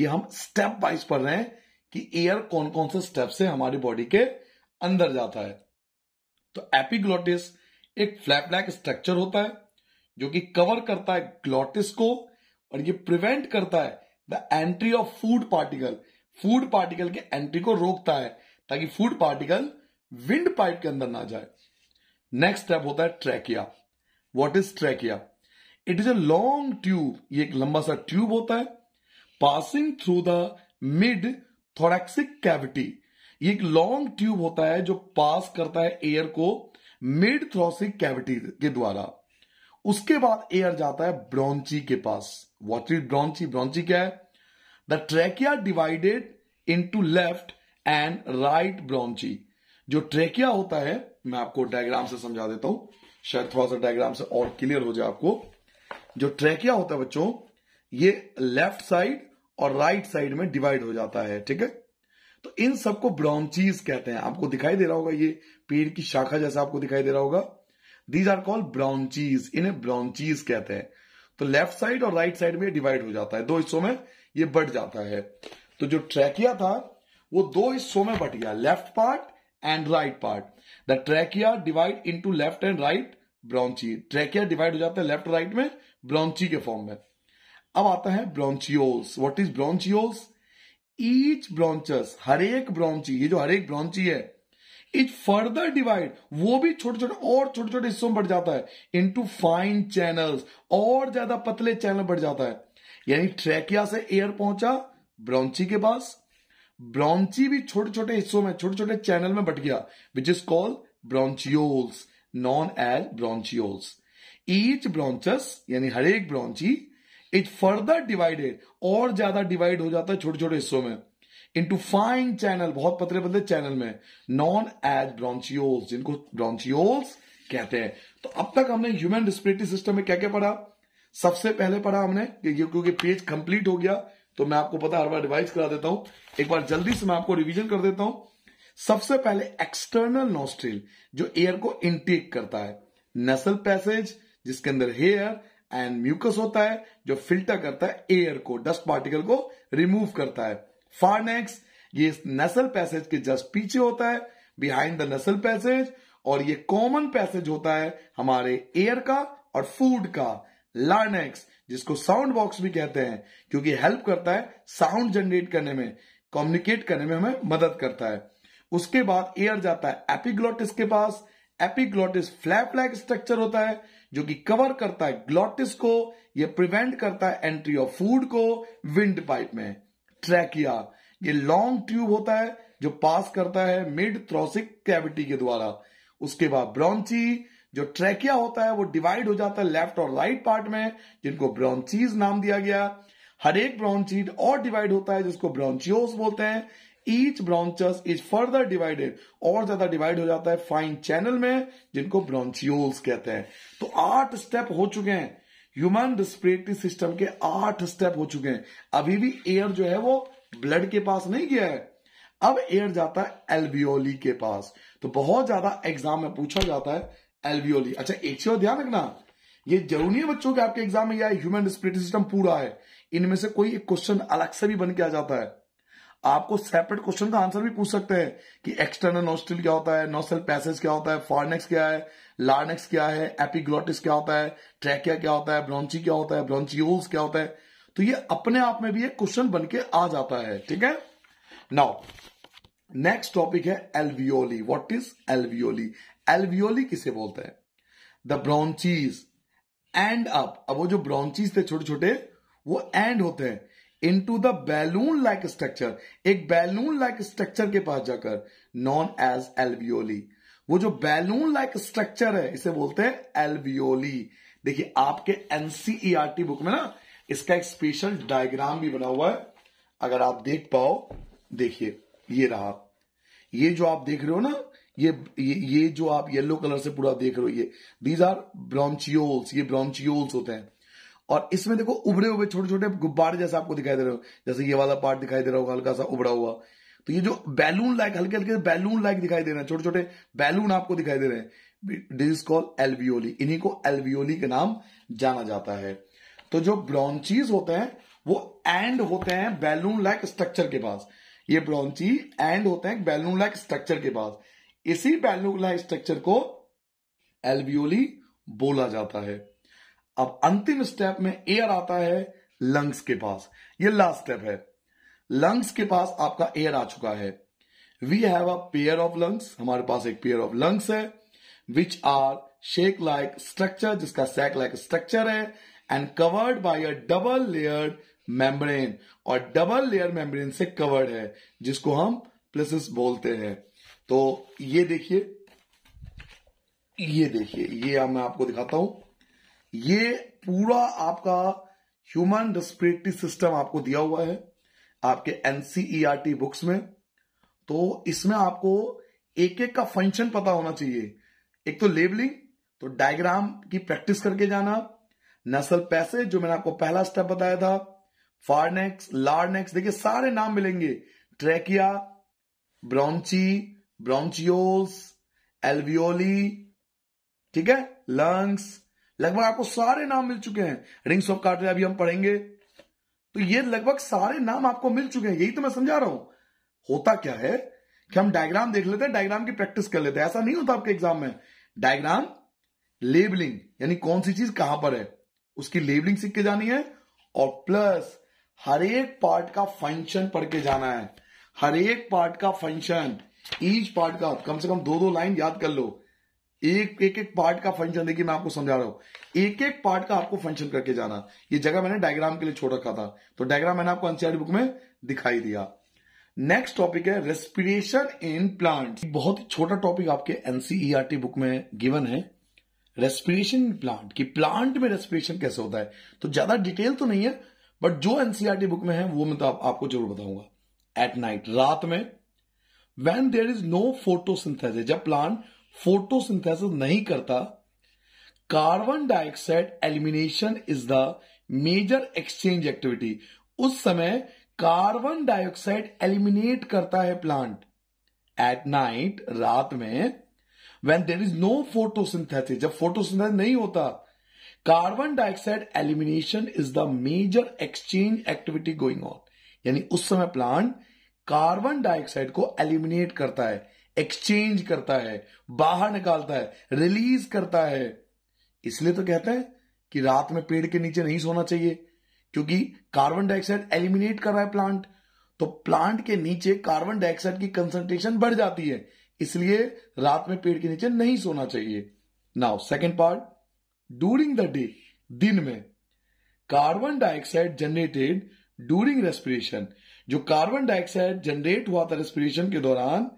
ये हम स्टेप वाइज पढ़ रहे हैं कि एयर कौन कौन से स्टेप से हमारी बॉडी के अंदर जाता है तो एपीग्लोटिस एक फ्लैप स्ट्रक्चर होता है जो कि कवर करता है ग्लोटिस को और ये प्रिवेंट करता है the entry of food particle food particle के एंट्री को रोकता है ताकि फूड पार्टिकल विंड पाइप के अंदर ना जाए नेक्स्ट स्टेप होता है trachea what is trachea it is a long tube ये एक लंबा सा ट्यूब होता है passing through the mid thoracic cavity ये एक लॉन्ग ट्यूब होता है जो पास करता है एयर को मिड थ्रोसिक कैविटी के द्वारा उसके बाद एयर जाता है ब्रॉन्ची के पास वॉट इज ब्रॉन्ची ब्रॉन्ची क्या है The divided into left and right bronchi जो ट्रेकिया होता है मैं आपको डायग्राम से समझा देता हूं शायद थोड़ा सा डायग्राम से और क्लियर हो जाए आपको जो ट्रेकिया होता है बच्चों ये लेफ्ट साइड और राइट साइड में डिवाइड हो जाता है ठीक है तो इन सबको ब्रॉन्चीज कहते हैं आपको दिखाई दे रहा होगा ये पेड़ की शाखा जैसा आपको दिखाई दे रहा होगा दीज आर कॉल्ड ब्रॉन्चीज इन्हें ब्रॉन्चीज कहते हैं तो लेफ्ट साइड और राइट साइड में डिवाइड हो जाता है दो हिस्सों में ये बढ़ जाता है तो जो ट्रैकिया था वो दो हिस्सों में बट गया left part and right part the trachea divide into left and right bronchi trachea divide हो जाता है लेफ्ट राइट में ब्रॉन्ची के फॉर्म में अब आता है bronchioles what is bronchioles each bronchus हर एक ब्रांची ये जो हर एक है इच फर्दर डिवाइड वो भी छोटे छोटे और छोटे छोटे हिस्सों में बढ़ जाता है इनटू फाइन चैनल्स और ज्यादा पतले चैनल बढ़ जाता है यानी ट्रैकिया से एयर पहुंचा ब्रॉन्ची के पास ब्रॉन्ची भी छोटे छोटे हिस्सों में छोटे छोटे चैनल में बट गया which is called bronchioles known as bronchioles each bronchus यानी हर एक इट फर्दर डिवाइडेड और ज्यादा डिवाइड हो जाता है छोटे छोटे हिस्सों में इंटू फाइन चैनल बहुत पतले पतले चैनल में नॉन एज ब्रॉन्चियोल्स जिनको ब्रॉन्चियोल्स कहते हैं तो अब तक हमने ह्यूमन रिस्पिरेटरी सिस्टम में क्या क्या पढ़ा सबसे पहले पढ़ा हमने क्योंकि पेज कंप्लीट हो गया तो मैं आपको पता हर बार रिवाइज करा देता हूं एक बार जल्दी से मैं आपको रिवीजन कर देता हूं सबसे पहले एक्सटर्नल नोस्ट्रिल जो एयर को इनटेक करता है नेसल पैसेज जिसके अंदर हेयर एंड म्यूकस होता है जो फिल्टर करता है एयर को डस्ट पार्टिकल को रिमूव करता है फारनेक्स ये नसल पैसेज के जस्ट पीछे होता है बिहाइंड द नसल पैसेज और ये कॉमन पैसेज होता है हमारे एयर का और फूड का लार्नेक्स जिसको साउंड बॉक्स भी कहते हैं क्योंकि हेल्प करता है साउंड जनरेट करने में कम्युनिकेट करने में हमें मदद करता है उसके बाद एयर जाता है एपिग्लॉटिस के पास एपिग्लॉटिस फ्लैप लाइक स्ट्रक्चर होता है जो कि कवर करता है ग्लोटिस को यह प्रिवेंट करता है एंट्री ऑफ फूड को विंड पाइप में ट्रैकिया ये लॉन्ग ट्यूब होता है जो पास करता है मिड थ्रोसिक कैविटी के द्वारा उसके बाद ब्रॉन्ची जो ट्रैकिया होता है वो डिवाइड हो जाता है लेफ्ट और राइट पार्ट में जिनको ब्रॉन्चीज नाम दिया गया हर एक ब्राउनचीड और डिवाइड होता है जिसको ब्रॉन्चियोस बोलते हैं each bronchus is further divided और ज्यादा डिवाइड हो जाता है फाइन चैनल में जिनको ब्रॉन्चियोल्स कहते हैं तो आठ स्टेप हो चुके हैं ह्यूमन रिस्पिरेटरी सिस्टम के आठ स्टेप हो चुके हैं अभी भी एयर जो है वो ब्लड के पास नहीं गया है अब एयर जाता है एल्बियोली के पास तो बहुत ज्यादा एग्जाम में पूछा जाता है एलबीओली अच्छा एक चीज ध्यान रखना ये जरूरी है बच्चों के आपके एग्जाम में यह ह्यूमन रिस्पिरेटरी सिस्टम पूरा है इनमें से कोई एक क्वेश्चन अलग से भी बन के आ जाता है आपको सेपरेट क्वेश्चन का आंसर भी पूछ सकते हैं कि एक्सटर्नल नोस्टिल क्या होता है नोस्टल पैसेज क्या होता है फॉरनेक्स क्या है लार्नेक्स क्या है एपिग्लोटिस क्या होता है ट्रैकिया क्या होता है ब्रॉन्ची क्या होता है ब्रॉन्चियोल्स क्या होता है तो ये अपने आप में भी एक क्वेश्चन बन के आ जाता है ठीक है नाउ नेक्स्ट टॉपिक है alveoli what is alveoli alveoli किसे बोलते हैं द चीज एंड अप अब वो जो ब्राउनचीज थे छोटे छोटे वो एंड होते हैं इन to the balloon like structure एक बैलून लाइक स्ट्रक्चर के पास जाकर नॉन एज एल्वियोली वो जो बैलून लाइक स्ट्रक्चर है इसे बोलते हैं एल्वियोली देखिए आपके एनसीईआरटी बुक e में ना इसका एक स्पेशल डायग्राम भी बना हुआ है अगर आप देख पाओ देखिए ये रहा ये जो आप देख रहे हो ना ये ये जो आप येलो कलर से पूरा देख रहे हो ये दीज आर ब्रॉन्चियोल्स ये ब्रॉन्चियोल्स होते हैं और इसमें देखो उभरे हुए छोटे छोटे गुब्बारे जैसे आपको दिखाई दे रहे हो जैसे ये वाला पार्ट दिखाई दे रहा होगा हल्का सा उभरा हुआ तो ये जो बैलून लाइक हल्के हल्के बैलून लाइक दिखाई दे रहे हैं छोटे छोटे बैलून आपको दिखाई दे रहे हैं दिस इज कॉल एल्वियोली इन्हीं को एल्वियोली के नाम जाना जाता है तो जो ब्रॉन्चीज होते हैं वो एंड होते हैं बैलून लाइक स्ट्रक्चर के पास ये ब्रॉन्ची एंड होते हैं बैलून लाइक स्ट्रक्चर के पास इसी बैल्यूला स्ट्रक्चर को एल्वियोली बोला जाता है अब अंतिम स्टेप में एयर आता है लंग्स के पास ये लास्ट स्टेप है लंग्स के पास आपका एयर आ चुका है we have a pair of lungs हमारे पास एक पेयर ऑफ लंग्स है which are sac like structure जिसका सेक लाइक स्ट्रक्चर है and covered by a double layered membrane और डबल लेयर मेम्ब्रेन से कवर्ड है जिसको हम प्लेसिस बोलते हैं तो ये देखिए ये देखिए ये मैं आपको दिखाता हूं ये पूरा आपका ह्यूमन रेस्पिरेटरी सिस्टम आपको दिया हुआ है आपके एनसीईआरटी बुक्स e में तो इसमें आपको एक एक का फंक्शन पता होना चाहिए एक तो लेबलिंग तो डायग्राम की प्रैक्टिस करके जाना नसल पैसे जो मैंने आपको पहला स्टेप बताया था फारनेक्स लारनेक्स देखिए सारे नाम मिलेंगे ट्रेकिया ब्रॉन्ची ब्रॉन्चियोल्स एल्वियोली ठीक है लंग्स लगभग आपको सारे नाम मिल चुके हैं रिंग्स ऑफ कार्टवे अभी हम पढ़ेंगे तो ये लगभग सारे नाम आपको मिल चुके हैं यही तो मैं समझा रहा हूं होता क्या है कि हम डायग्राम देख लेते हैं डायग्राम की प्रैक्टिस कर लेते हैं ऐसा नहीं होता आपके एग्जाम में डायग्राम लेबलिंग यानी कौन सी चीज कहां पर है उसकी लेबलिंग सीख के जानी है और प्लस हर एक पार्ट का फंक्शन पढ़ के जाना है हर एक पार्ट का फंक्शन ईच पार्ट का कम से कम दो दो लाइन याद कर लो एक एक एक पार्ट का फंक्शन देखिए मैं आपको समझा रहा हूं एक एक पार्ट का आपको फंक्शन करके जाना ये जगह मैंने डायग्राम के लिए छोड़ रखा था तो डायग्राम मैंने आपको एनसीआर बुक में दिखाई दिया नेक्स्ट टॉपिक है रेस्पिरेशन इन प्लांट बहुत ही छोटा टॉपिक आपके एनसीईआरटी बुक e में गिवन है रेस्पिरेशन इन प्लांट की प्लांट में रेस्पिरेशन कैसे होता है तो ज्यादा डिटेल तो नहीं है बट जो एनसीआरटी बुक e में है वो मैं तो आप, आपको जरूर बताऊंगा एट नाइट रात में when there is no photosynthesis जब प्लांट फोटोसिंथेसिस नहीं करता carbon dioxide elimination is the major exchange activity उस समय कार्बन डाइऑक्साइड एलिमिनेट करता है प्लांट एट नाइट रात में when there is no photosynthesis जब फोटोसिंथेसिस नहीं होता carbon dioxide elimination is the major exchange activity going on यानी उस समय प्लांट कार्बन डाइऑक्साइड को एलिमिनेट करता है एक्सचेंज करता है बाहर निकालता है रिलीज करता है इसलिए तो कहता है कि रात में पेड़ के नीचे नहीं सोना चाहिए क्योंकि कार्बन डाइऑक्साइड एलिमिनेट कर रहा है प्लांट तो प्लांट के नीचे कार्बन डाइऑक्साइड की कंसंट्रेशन बढ़ जाती है इसलिए रात में पेड़ के नीचे नहीं सोना चाहिए now second part during the day दिन में carbon dioxide generated during respiration जो कार्बन डाइऑक्साइड जनरेट हुआ था रेस्पिरेशन के दौरान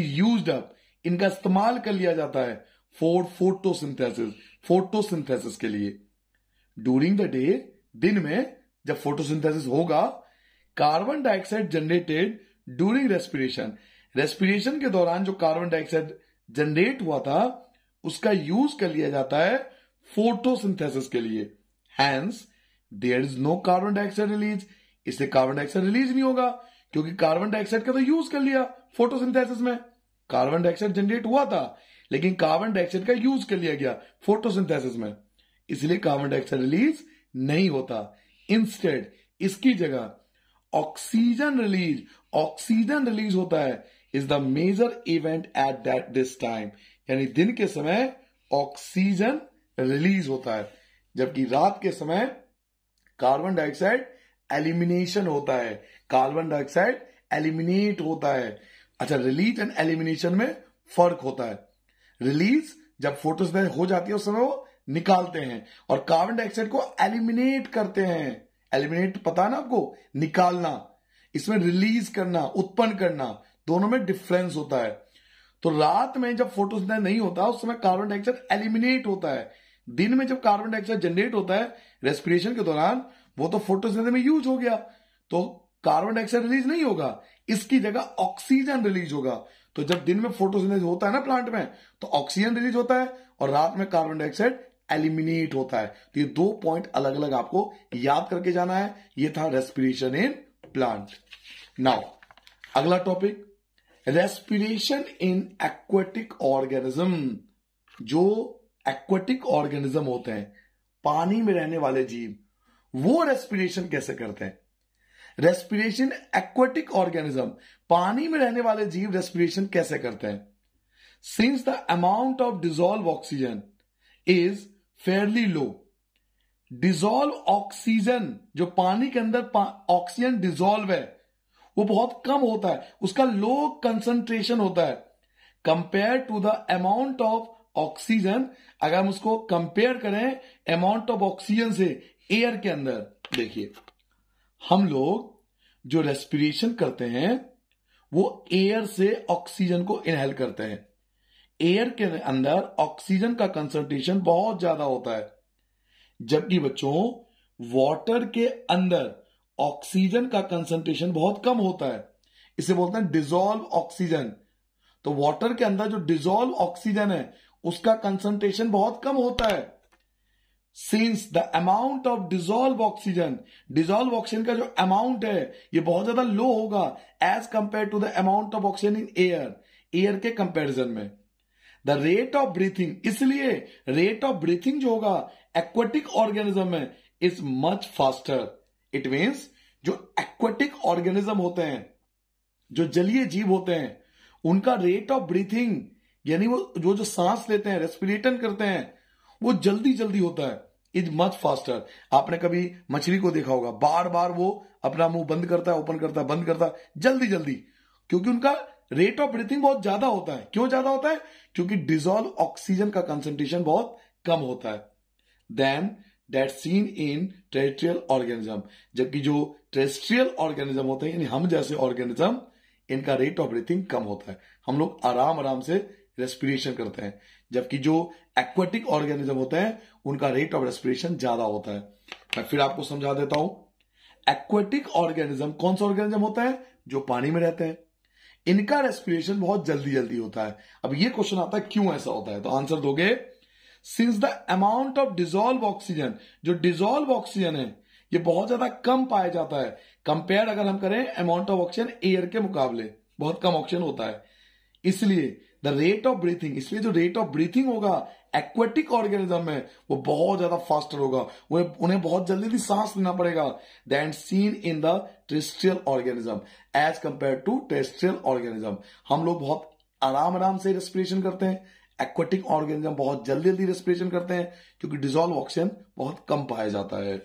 इज यूज अप इनका इस्तेमाल कर लिया जाता है फॉर फोटोसिंथेसिस फोटोसिंथेसिस के लिए ड्यूरिंग द डे दिन में जब फोटोसिंथेसिस होगा carbon dioxide generated during respiration respiration के दौरान जो कार्बन डाइऑक्साइड जनरेट हुआ था उसका यूज कर लिया जाता है फोटोसिंथेसिस के लिए hence there is no carbon dioxide release इससे कार्बन डाइऑक्साइड रिलीज नहीं होगा क्योंकि कार्बन डाइऑक्साइड का तो यूज कर लिया फोटोसिंथेसिस में कार्बन डाइऑक्साइड जनरेट हुआ था लेकिन कार्बन डाइऑक्साइड का यूज कर लिया गया फोटोसिंथेसिस में इसलिए कार्बन डाइऑक्साइड रिलीज नहीं होता इंस्टेड इसकी जगह ऑक्सीजन रिलीज ऑक्सीजन रिलीज होता है is the major event at that this time यानी दिन के समय ऑक्सीजन रिलीज होता है जबकि रात के समय कार्बन डाइऑक्साइड एलिमिनेशन होता है कार्बन डाइऑक्साइड एलिमिनेट होता है अच्छा रिलीज एंड एलिमिनेशन में फर्क होता है रिलीज जब फोटोस हो जाती है उस समय वो निकालते हैं और कार्बन डाइऑक्साइड को एलिमिनेट करते हैं एलिमिनेट पता है ना आपको निकालना इसमें रिलीज करना उत्पन्न करना दोनों में डिफरेंस होता है तो रात में जब फोटोस नहीं होता उस समय कार्बन डाइऑक्साइड एलिमिनेट होता है दिन में जब कार्बन डाइऑक्साइड जनरेट होता है रेस्पिरेशन के दौरान वो तो फोटोसिंथेसिस में यूज हो गया तो कार्बन डाइऑक्साइड रिलीज नहीं होगा इसकी जगह ऑक्सीजन रिलीज होगा तो जब दिन में फोटोसिंथेसिस होता है ना प्लांट में तो ऑक्सीजन रिलीज होता है और रात में कार्बन डाइऑक्साइड एलिमिनेट होता है तो ये दो पॉइंट अलग अलग आपको याद करके जाना है ये था रेस्पिरेशन इन प्लांट नाउ अगला topic respiration in aquatic organism जो एक्वेटिक ऑर्गेनिज्म होते हैं पानी में रहने वाले जीव वो रेस्पिरेशन कैसे करते हैं रेस्पिरेशन एक्वेटिक ऑर्गेनिज्म पानी में रहने वाले जीव रेस्पिरेशन कैसे करते हैं since the amount of dissolve oxygen is fairly low dissolve oxygen जो पानी के अंदर ऑक्सीजन डिजोल्व है वो बहुत कम होता है उसका लो कंसंट्रेशन होता है compare to the amount of oxygen अगर हम उसको कंपेयर करें अमाउंट ऑफ ऑक्सीजन से एयर के अंदर देखिए हम लोग जो रेस्पिरेशन करते हैं वो एयर से ऑक्सीजन को इनहेल करते हैं एयर के अंदर ऑक्सीजन का कंसंट्रेशन बहुत ज्यादा होता है जबकि बच्चों वाटर के अंदर ऑक्सीजन का कंसंट्रेशन बहुत कम होता है इसे बोलते हैं डिजोल्व ऑक्सीजन तो वाटर के अंदर जो डिजोल्व ऑक्सीजन है उसका कंसंट्रेशन बहुत कम होता है since the amount of dissolve oxygen dissolve oxygen का जो अमाउंट है ये बहुत ज्यादा लो होगा as compare to the amount of oxygen in air air के कंपेरिजन में द रेट ऑफ ब्रीथिंग इसलिए रेट ऑफ ब्रीथिंग जो होगा एक्वेटिक ऑर्गेनिज्म में is much faster it means जो एक्वेटिक ऑर्गेनिज्म होते हैं जो जलीय जीव होते हैं उनका रेट ऑफ ब्रीथिंग यानी वो जो जो सांस लेते हैं रेस्पिरेटन करते हैं वो जल्दी जल्दी होता है इज मच फास्टर आपने कभी मछली को देखा होगा बार बार वो अपना मुंह बंद करता है ओपन करता है बंद करता है जल्दी जल्दी क्योंकि उनका रेट ऑफ ब्रीथिंग बहुत ज्यादा होता है क्यों ज्यादा होता है क्योंकि डिजोल्व ऑक्सीजन का कंसेंट्रेशन बहुत कम होता है than that seen in terrestrial organism जबकि जो टेरेस्ट्रियल ऑर्गेनिज्म होते हैं यानी हम जैसे ऑर्गेनिज्म इनका रेट ऑफ ब्रीथिंग कम होता है हम लोग आराम आराम से रेस्पिरेशन करते हैं जबकि जो एक्वेटिक ऑर्गेनिज्म होते हैं उनका रेट ऑफ रेस्पिरेशन ज्यादा होता है मैं फिर आपको समझा देता हूं एक्वेटिक ऑर्गेनिज्म कौन सा ऑर्गेनिज्म होता है जो पानी में रहते हैं इनका रेस्पिरेशन बहुत जल्दी जल्दी होता है अब ये क्वेश्चन आता है क्यों ऐसा होता है तो आंसर दोगे since the amount of dissolve oxygen जो डिजोल्व ऑक्सीजन है ये बहुत ज्यादा कम पाया जाता है कंपेयर अगर हम करें अमाउंट ऑफ ऑक्सीजन एयर के मुकाबले बहुत कम ऑक्सीजन होता है इसलिए द रेट ऑफ ब्रीथिंग इसलिए जो रेट ऑफ ब्रीथिंग होगा एक्वेटिक ऑर्गेनिज्म है वो बहुत ज्यादा फास्टर होगा उन्हें बहुत जल्दी भी सांस लेना पड़ेगा than seen in the terrestrial organism as compare to terrestrial organism हम लोग बहुत आराम आराम से रेस्पिरेशन करते हैं एक्वेटिक ऑर्गेनिज्म बहुत जल्दी जल्दी रेस्पिरेशन करते हैं क्योंकि डिजोल्व ऑक्सीजन बहुत कम पाया जाता है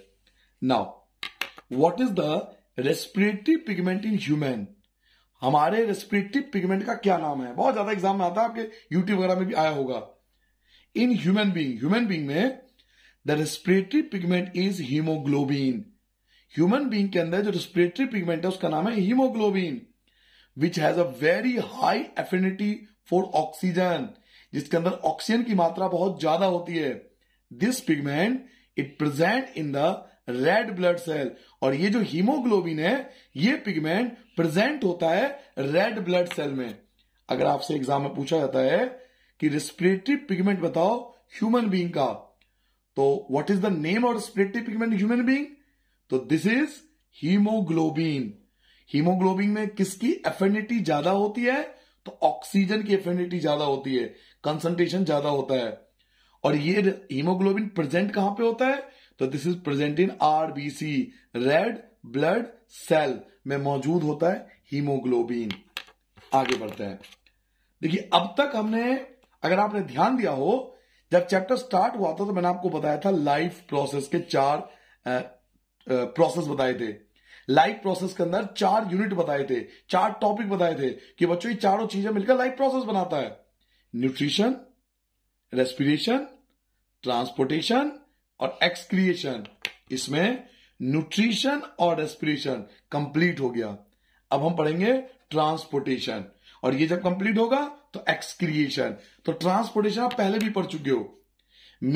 now what is the respiratory pigment in human हमारे रेस्पिरेटिव पिगमेंट का क्या नाम है बहुत ज्यादा एग्जाम में आता है आपके यूट्यूब वगैरह में भी आया होगा in human being human being में the respiratory pigment is haemoglobin human being के अंदर जो रेस्पिरेटरी पिगमेंट है उसका नाम है haemoglobin which has a very high affinity for oxygen जिसके अंदर ऑक्सीजन की मात्रा बहुत ज्यादा होती है this pigment it present in the red blood cell और ये जो हीमोग्लोबिन है ये पिगमेंट प्रेजेंट होता है रेड ब्लड सेल में अगर आपसे एग्जाम में पूछा जाता है कि रिस्पिरेटरी पिगमेंट बताओ ह्यूमन बींग का तो what is the name of respiratory pigment human being तो दिस इज हीमोग्लोबिन हीमोग्लोबिन में किसकी एफिनिटी ज्यादा होती है तो ऑक्सीजन की एफिनिटी ज्यादा होती है कंसंट्रेशन ज्यादा होता है और ये हीमोग्लोबिन प्रेजेंट कहां पे होता है तो this is present in RBC red blood cell में मौजूद होता है हीमोग्लोबिन आगे बढ़ते हैं देखिए अब तक हमने अगर आपने ध्यान दिया हो जब चैप्टर स्टार्ट हुआ था तो मैंने आपको बताया था लाइफ प्रोसेस के चार प्रोसेस बताए थे लाइफ प्रोसेस के अंदर चार यूनिट बताए थे चार टॉपिक बताए थे कि बच्चों ये चारों चीजें मिलकर लाइफ प्रोसेस बनाता है न्यूट्रिशन रेस्पिरेशन ट्रांसपोर्टेशन और एक्सक्रिएशन इसमें न्यूट्रिशन और रेस्पिरेशन कंप्लीट हो गया अब हम पढ़ेंगे ट्रांसपोर्टेशन और ये जब कंप्लीट होगा तो एक्सक्रिएशन तो ट्रांसपोर्टेशन आप पहले भी पढ़ चुके हो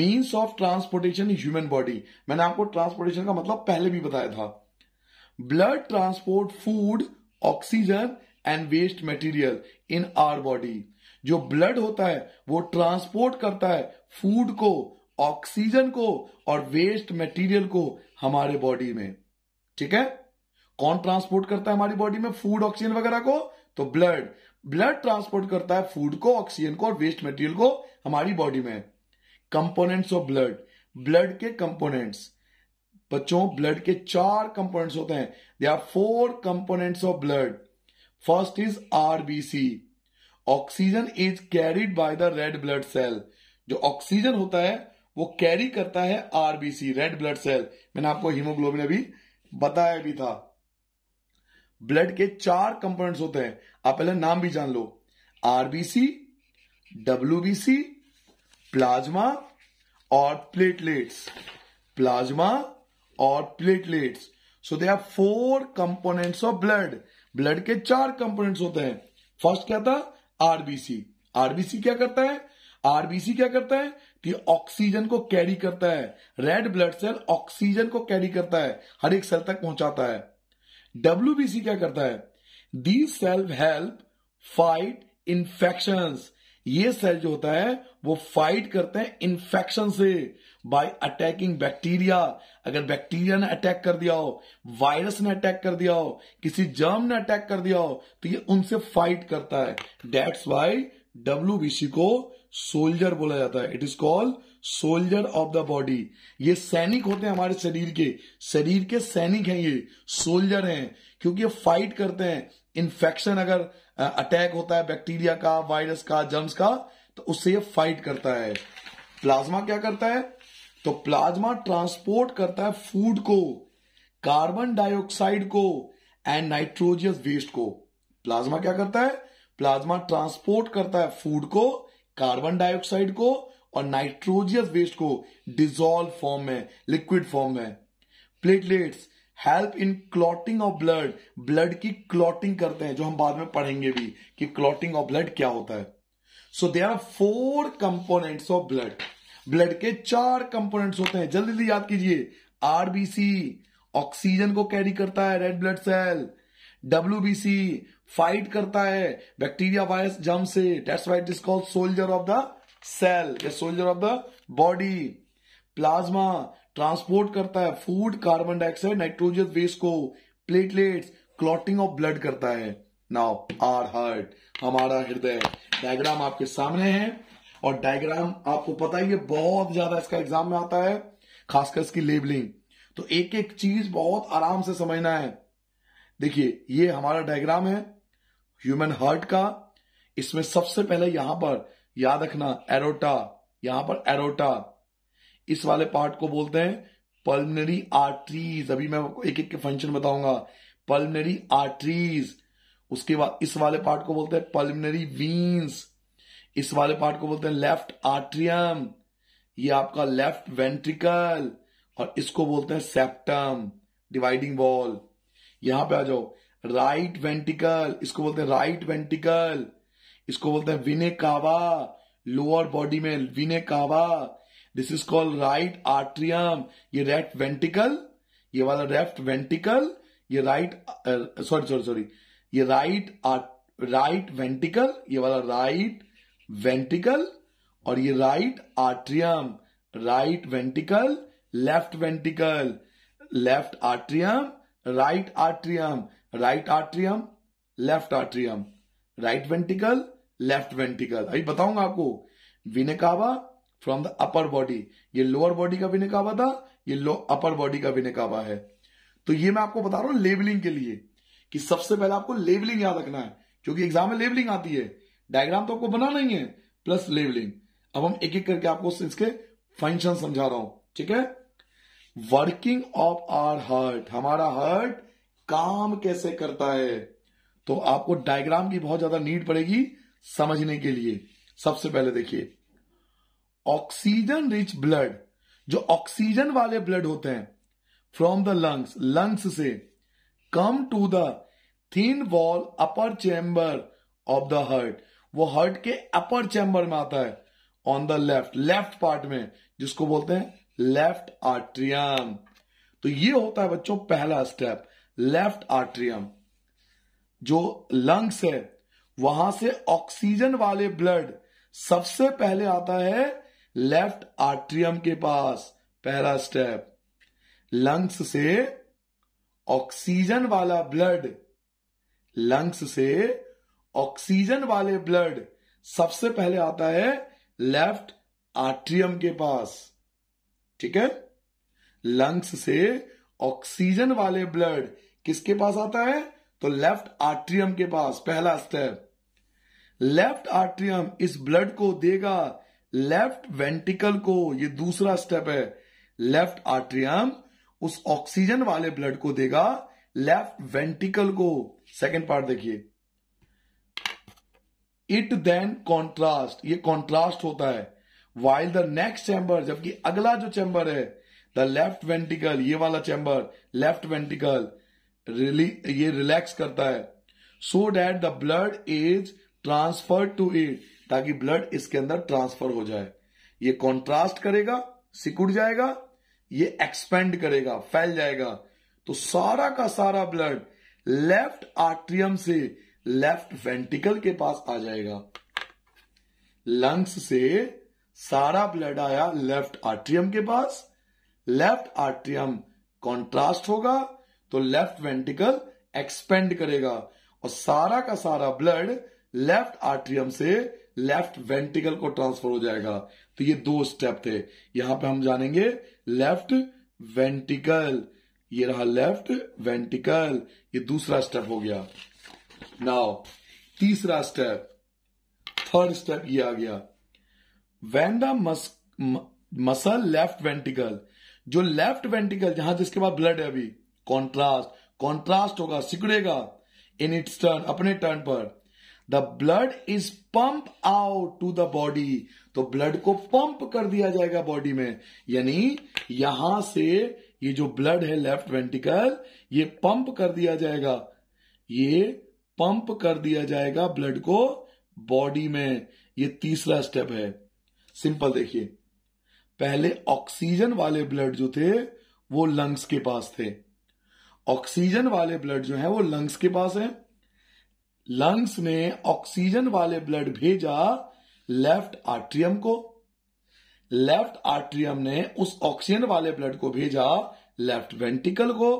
means of transportation human body मैंने आपको ट्रांसपोर्टेशन का मतलब पहले भी बताया था blood transport food oxygen and waste material in our body जो ब्लड होता है वो ट्रांसपोर्ट करता है फूड को ऑक्सीजन को और वेस्ट मटेरियल को हमारे बॉडी में ठीक है कौन ट्रांसपोर्ट करता है हमारी बॉडी में फूड ऑक्सीजन वगैरह को तो ब्लड ब्लड ट्रांसपोर्ट करता है फूड को ऑक्सीजन को और वेस्ट मटेरियल को हमारी बॉडी में कंपोनेंट्स ऑफ ब्लड ब्लड के कंपोनेंट्स बच्चों ब्लड के चार कंपोनेंट्स होते हैं they are four components of blood first is RBC oxygen is carried by the red blood cell जो ऑक्सीजन होता है वो कैरी करता है आरबीसी रेड ब्लड सेल मैंने आपको हीमोग्लोबिन अभी बताया भी था ब्लड के चार कंपोनेंट्स होते हैं आप पहले नाम भी जान लो आरबीसी डब्ल्यूबीसी प्लाज्मा और प्लेटलेट्स प्लाज्मा और platelets so they are four components of blood blood के चार कंपोनेंट्स होते हैं फर्स्ट क्या था आरबीसी आरबीसी क्या करता है आरबीसी क्या करता है कि ऑक्सीजन को कैरी करता है रेड ब्लड सेल ऑक्सीजन को कैरी करता है हर एक सेल तक पहुंचाता है डब्ल्यू क्या करता है the cell help fight infection ये सेल जो होता है वो फाइट करते हैं इन्फेक्शन से बाय अटैकिंग बैक्टीरिया अगर बैक्टीरिया ने अटैक कर दिया हो वायरस ने अटैक कर दिया हो किसी जर्म ने अटैक कर दिया हो तो ये उनसे फाइट करता है डेट्स वाई डब्ल्यू को सोल्जर बोला जाता है it is called soldier of the body ये सैनिक होते हैं हमारे शरीर के शरीर के सैनिक हैं ये सोल्जर हैं क्योंकि ये फाइट करते हैं इन्फेक्शन अगर अटैक होता है बैक्टीरिया का वायरस का जर्म्स का तो उससे ये फाइट करता है प्लाज्मा क्या करता है तो प्लाज्मा ट्रांसपोर्ट करता है फूड को कार्बन डाइऑक्साइड को एंड नाइट्रोजियस वेस्ट को प्लाज्मा क्या करता है प्लाज्मा ट्रांसपोर्ट करता है फूड को कार्बन डाइऑक्साइड को और नाइट्रोजियस वेस्ट को डिजोल्व फॉर्म में लिक्विड फॉर्म में platelets help in clotting of blood blood की क्लॉटिंग करते हैं जो हम बाद में पढ़ेंगे भी कि क्लॉटिंग ऑफ ब्लड क्या होता है so they are four components of blood blood के चार कंपोनेंट्स होते हैं जल्दी जल्दी याद कीजिए आरबीसी ऑक्सीजन को कैरी करता है red blood cell WBC fight करता है बैक्टीरिया वायरस जम से that's white is called soldier of the cell या soldier of the body plasma transport करता है food carbon dioxide nitrogen waste को प्लेटलेट्स क्लॉटिंग ऑफ ब्लड करता है नाउ आर हार्ट हमारा हृदय डायग्राम आपके सामने है और डायग्राम आपको पता ही है बहुत ज्यादा इसका एग्जाम में आता है खासकर इसकी लेबलिंग तो एक एक चीज बहुत आराम से समझना है देखिए ये हमारा डायग्राम है ह्यूमन हार्ट का इसमें सबसे पहले यहां पर याद रखना एरोटा यहां पर एरोटा इस वाले पार्ट को बोलते हैं पल्मनरी आर्टरीज अभी मैं आपको एक एक के फंक्शन बताऊंगा पल्मनरी आर्टरीज उसके बाद इस वाले पार्ट को बोलते हैं पल्मनरी वीन्स इस वाले पार्ट को बोलते हैं लेफ्ट आर्ट्रियम ये आपका लेफ्ट वेंट्रिकल और इसको बोलते हैं सेप्टम डिवाइडिंग वॉल यहां पे आ जाओ राइट वेंटिकल इसको बोलते हैं राइट वेंटिकल इसको बोलते हैं विने कावा लोअर बॉडी में vena cava this is called right atrium ये रेफ्ट वेंटिकल ये वाला रेफ्ट वेंटिकल ये राइट सॉरी सॉरी सॉरी ये राइट राइट वेंटिकल ये वाला राइट वेंटिकल और ये right atrium right ventricle left ventricle left atrium right atrium right atrium left atrium right ventricle left ventricle अभी बताऊंगा आपको vena cava from the upper body ये लोअर बॉडी का विनेकावा था ये लो अपर बॉडी का विनेकावा है तो ये मैं आपको बता रहा हूं लेबलिंग के लिए कि सबसे पहले आपको लेबलिंग याद रखना है क्योंकि एग्जाम में लेबलिंग आती है डायग्राम तो आपको बना नहीं है प्लस लेबलिंग अब हम एक एक करके आपको इसके फंक्शन समझा रहा हूं ठीक है वर्किंग ऑफ आर हार्ट हमारा हार्ट काम कैसे करता है तो आपको डायग्राम की बहुत ज्यादा नीड पड़ेगी समझने के लिए सबसे पहले देखिए ऑक्सीजन रिच ब्लड जो ऑक्सीजन वाले ब्लड होते हैं फ्रॉम द लंग्स लंग्स से come to the thin wall upper chamber of the heart वो हर्ट के अपर चैम्बर में आता है on the left left part में जिसको बोलते हैं लेफ्ट आर्ट्रियम तो ये होता है बच्चों पहला स्टेप लेफ्ट आर्ट्रियम जो लंग्स है वहां से ऑक्सीजन वाले ब्लड सबसे पहले आता है लेफ्ट आर्ट्रियम के पास पहला स्टेप लंग्स से ऑक्सीजन वाला ब्लड लंग्स से ऑक्सीजन वाले ब्लड सबसे पहले आता है लेफ्ट आर्ट्रियम के पास ठीक है लंग्स से ऑक्सीजन वाले ब्लड किसके पास आता है तो लेफ्ट आर्ट्रियम के पास पहला स्टेप लेफ्ट आर्ट्रियम इस ब्लड को देगा लेफ्ट वेंटिकल को ये दूसरा स्टेप है लेफ्ट आर्ट्रियम उस ऑक्सीजन वाले ब्लड को देगा लेफ्ट वेंटिकल को सेकंड पार्ट देखिए इट देन कॉन्ट्रास्ट ये कॉन्ट्रास्ट होता है वाइल द नेक्स्ट चैम्बर जबकि अगला जो चैम्बर है द लेफ्ट वेंटिकल ये वाला चैम्बर लेफ्ट वेंटिकल रिली ये रिलैक्स करता है so that the blood is transfer to it ताकि ब्लड इसके अंदर ट्रांसफर हो जाए ये कॉन्ट्रास्ट करेगा सिकुड़ जाएगा ये एक्सपेंड करेगा फैल जाएगा तो सारा का सारा ब्लड लेफ्ट आर्ट्रियम से लेफ्ट वेंटिकल के पास आ जाएगा लंग्स से सारा ब्लड आया लेफ्ट आर्ट्रियम के पास लेफ्ट आर्ट्रियम कॉन्ट्रास्ट होगा तो लेफ्ट वेंटिकल एक्सपेंड करेगा और सारा का सारा ब्लड लेफ्ट आर्ट्रियम से लेफ्ट वेंटिकल को ट्रांसफर हो जाएगा तो ये दो स्टेप थे यहां पे हम जानेंगे लेफ्ट वेंटिकल ये रहा लेफ्ट वेंटिकल ये दूसरा स्टेप हो गया नाउ तीसरा स्टेप थर्ड स्टेप ये आ गया when the muscle left ventricle जो लेफ्ट वेंटिकल जहां जिसके पास ब्लड है अभी कॉन्ट्रास्ट कॉन्ट्रास्ट होगा सिकुड़ेगा इन इट्स टर्न अपने टर्न पर the blood is pump out to the body तो ब्लड को पंप कर दिया जाएगा बॉडी में यानी यहां से ये जो ब्लड है लेफ्ट वेंटिकल ये पंप कर दिया जाएगा ये पंप कर दिया जाएगा ब्लड को बॉडी में ये तीसरा स्टेप है सिंपल देखिए पहले ऑक्सीजन वाले ब्लड जो थे वो लंग्स के पास थे ऑक्सीजन वाले ब्लड जो है वो लंग्स के पास है लंग्स ने ऑक्सीजन वाले ब्लड भेजा लेफ्ट आर्ट्रियम को लेफ्ट आर्ट्रियम ने उस ऑक्सीजन वाले ब्लड को भेजा लेफ्ट वेंटिकल को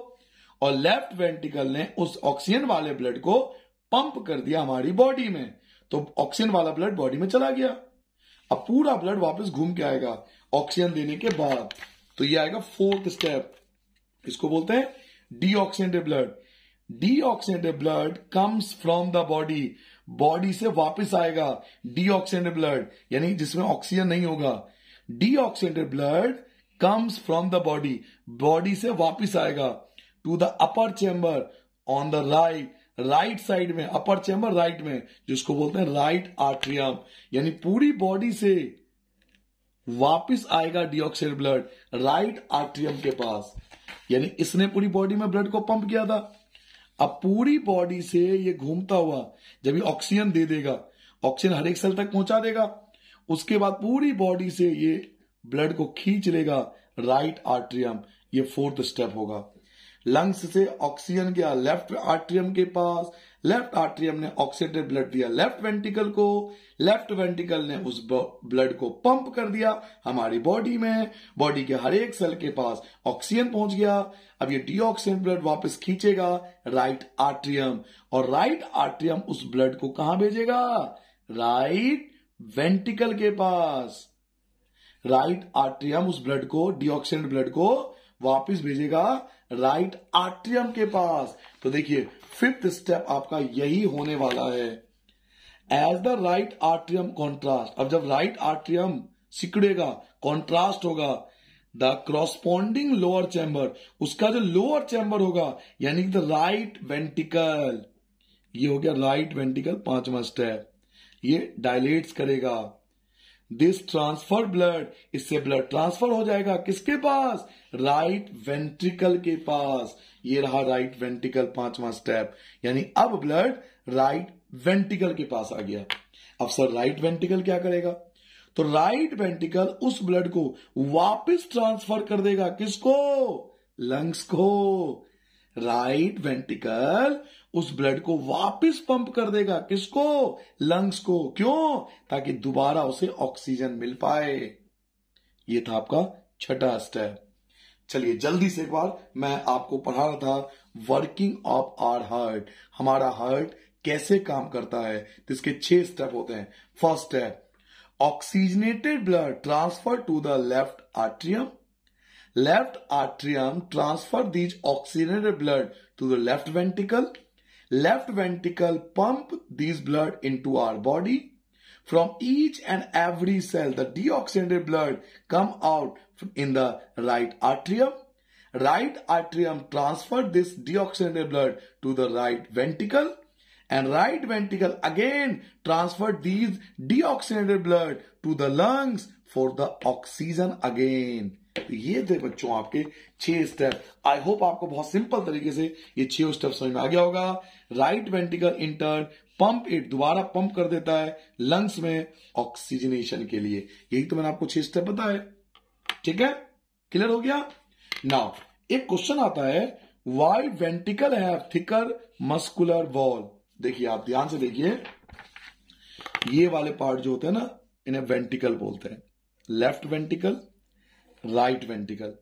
और लेफ्ट वेंटिकल ने उस ऑक्सीजन वाले ब्लड को पंप कर दिया हमारी बॉडी में तो ऑक्सीजन वाला ब्लड बॉडी में चला गया अब पूरा ब्लड वापस घूम के आएगा ऑक्सीजन देने के बाद तो ये आएगा फोर्थ स्टेप इसको बोलते हैं deoxygenated blood deoxygenated blood comes from the body body से वापस आएगा डीऑक्सीडेड ब्लड यानी जिसमें ऑक्सीजन नहीं होगा deoxygenated blood comes from the body body से वापस आएगा to the upper chamber on the right right side में अपर चेंबर राइट में जिसको बोलते हैं राइट आर्ट्रियम यानी पूरी बॉडी से वापस आएगा डिऑक्साइड ब्लड राइट आर्ट्रियम के पास यानी इसने पूरी बॉडी में ब्लड को पंप किया था अब पूरी बॉडी से ये घूमता हुआ जब ये ऑक्सीजन दे देगा ऑक्सीजन हर एक सेल तक पहुंचा देगा उसके बाद पूरी बॉडी से ये ब्लड को खींच लेगा राइट आर्ट्रियम ये फोर्थ स्टेप होगा लंग्स से ऑक्सीजन गया लेफ्ट आर्ट्रियम के पास लेफ्ट आर्ट्रियम ने ऑक्सीडेड ब्लड दिया लेफ्ट वेंटिकल को लेफ्ट वेंटिकल ने उस ब्लड को पंप कर दिया हमारी बॉडी में बॉडी के हर एक सेल के पास ऑक्सीजन पहुंच गया अब ये डी ब्लड वापस खींचेगा राइट आर्ट्रियम और राइट आर्ट्रियम उस ब्लड को कहा भेजेगा राइट वेंटिकल के पास राइट आर्ट्रियम उस ब्लड को डीऑक्सीजन ब्लड को वापिस भेजेगा राइट आर्ट्रियम के पास तो देखिए फिफ्थ स्टेप आपका यही होने वाला है as the right atrium contrast अब जब राइट आर्ट्रियम सिकड़ेगा कॉन्ट्रास्ट होगा द क्रॉस्पॉन्डिंग लोअर चैम्बर उसका जो लोअर चैम्बर होगा यानी द राइट वेंटिकल ये हो गया राइट वेंटिकल पांचवा स्टेप ये डायलेट्स करेगा दिस ट्रांसफर ब्लड इससे ब्लड ट्रांसफर हो जाएगा किसके पास राइट वेंट्रिकल के पास ये रहा राइट वेंटिकल पांचवा स्टेप यानी अब ब्लड राइट वेंटिकल के पास आ गया अब सर राइट वेंटिकल क्या करेगा तो राइट वेंटिकल उस ब्लड को वापस ट्रांसफर कर देगा किसको लंग्स को राइट वेंटिकल उस ब्लड को वापस पंप कर देगा किसको लंग्स को क्यों ताकि दोबारा उसे ऑक्सीजन मिल पाए ये था आपका छठा स्टेप चलिए जल्दी से एक बार मैं आपको पढ़ा रहा था वर्किंग ऑफ आर हार्ट हमारा हार्ट कैसे काम करता है तो इसके छह स्टेप होते हैं first step oxygenated blood transfer to the left atrium left atrium transfer these oxygenated blood to the left ventricle left ventricle pump these blood into our body from each and every cell. The deoxygenated blood come out in the right atrium. Right atrium transfer this deoxygenated blood to the right ventricle and right ventricle again transfer these deoxygenated blood to the lungs for the oxygen again. तो ये थे बच्चों आपके छह स्टेप आई होप आपको बहुत सिंपल तरीके से ये छह स्टेप समझ में आ गया होगा right ventricle in turn pump it दोबारा पंप कर देता है लंग्स में ऑक्सीजनेशन के लिए यही तो मैंने आपको छह स्टेप बताया ठीक है क्लियर हो गया नाउ एक क्वेश्चन आता है वाई वेंटिकल है थिकर मस्कुलर वॉल देखिए आप ध्यान से देखिए ये वाले पार्ट जो होते हैं ना इन्हें वेंटिकल बोलते हैं left ventricle right ventricle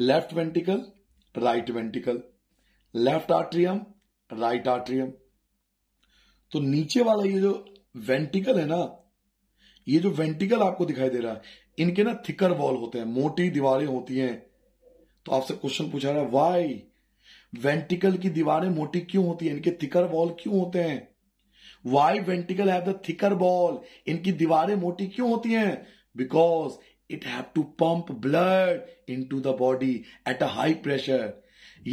left ventricle right ventricle left atrium right atrium तो नीचे वाला ये जो वेंटिकल है ना ये जो वेंटिकल आपको दिखाई दे रहा है इनके ना थिकर वॉल होते हैं मोटी दीवारें होती हैं तो आपसे क्वेश्चन पूछा रहा है वाई वेंटिकल की दीवारें मोटी क्यों होती है इनके थिकर वॉल क्यों होते हैं why ventricle have the thicker wall इनकी दीवारें मोटी क्यों होती हैं because it have to pump blood in to the body at a high pressure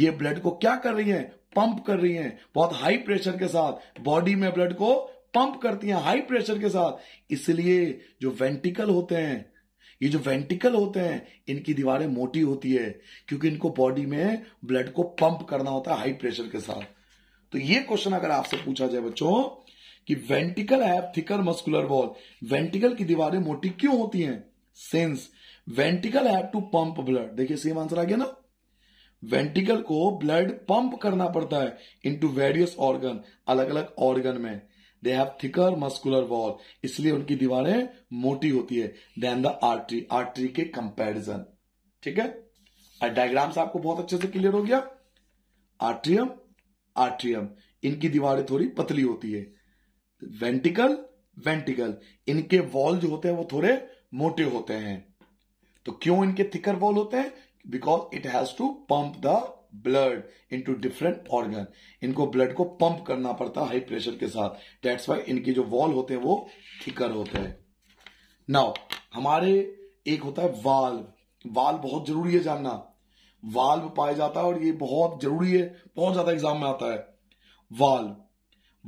ये ब्लड को क्या कर रही है पंप कर रही हैं बहुत हाई प्रेशर के साथ बॉडी में ब्लड को पंप करती हैं हाई प्रेशर के साथ इसलिए जो वेंटिकल होते हैं ये जो वेंटिकल होते हैं इनकी दीवारें मोटी होती है क्योंकि इनको बॉडी में ब्लड को पंप करना होता है हाई प्रेशर के साथ तो ये क्वेश्चन अगर आपसे पूछा जाए बच्चों कि वेंटिकल है थिकर मस्कुलर वॉल वेंटिकल की दीवारें मोटी क्यों होती हैं since ventricle have to pump blood देखिए सेम आंसर आ गया ना वेंटिकल को ब्लड पंप करना पड़ता है इनटू वेरियस ऑर्गन अलग अलग ऑर्गन में they have thicker muscular wall इसलिए उनकी दीवारें मोटी होती है देन द आर्टरी आर्टरी के कंपैरिजन ठीक है डायग्राम से आपको बहुत अच्छे से क्लियर हो गया आर्ट्रियम आर्ट्रियम इनकी दीवारें थोड़ी पतली होती है वेंटिकल वेंटिकल इनके वॉल जो होते हैं वो थोड़े मोटे होते हैं तो क्यों इनके थिकर वॉल होते हैं because it has to pump the blood into different organ इनको ब्लड को पंप करना पड़ता है हाई प्रेशर के साथ डेट्स वाई इनके जो वॉल होते हैं वो थिकर होते हैं नाउ हमारे एक होता है वाल्व वाल्व बहुत जरूरी है जानना वाल्व पाया जाता है और ये बहुत जरूरी है बहुत ज्यादा एग्जाम में आता है वाल्व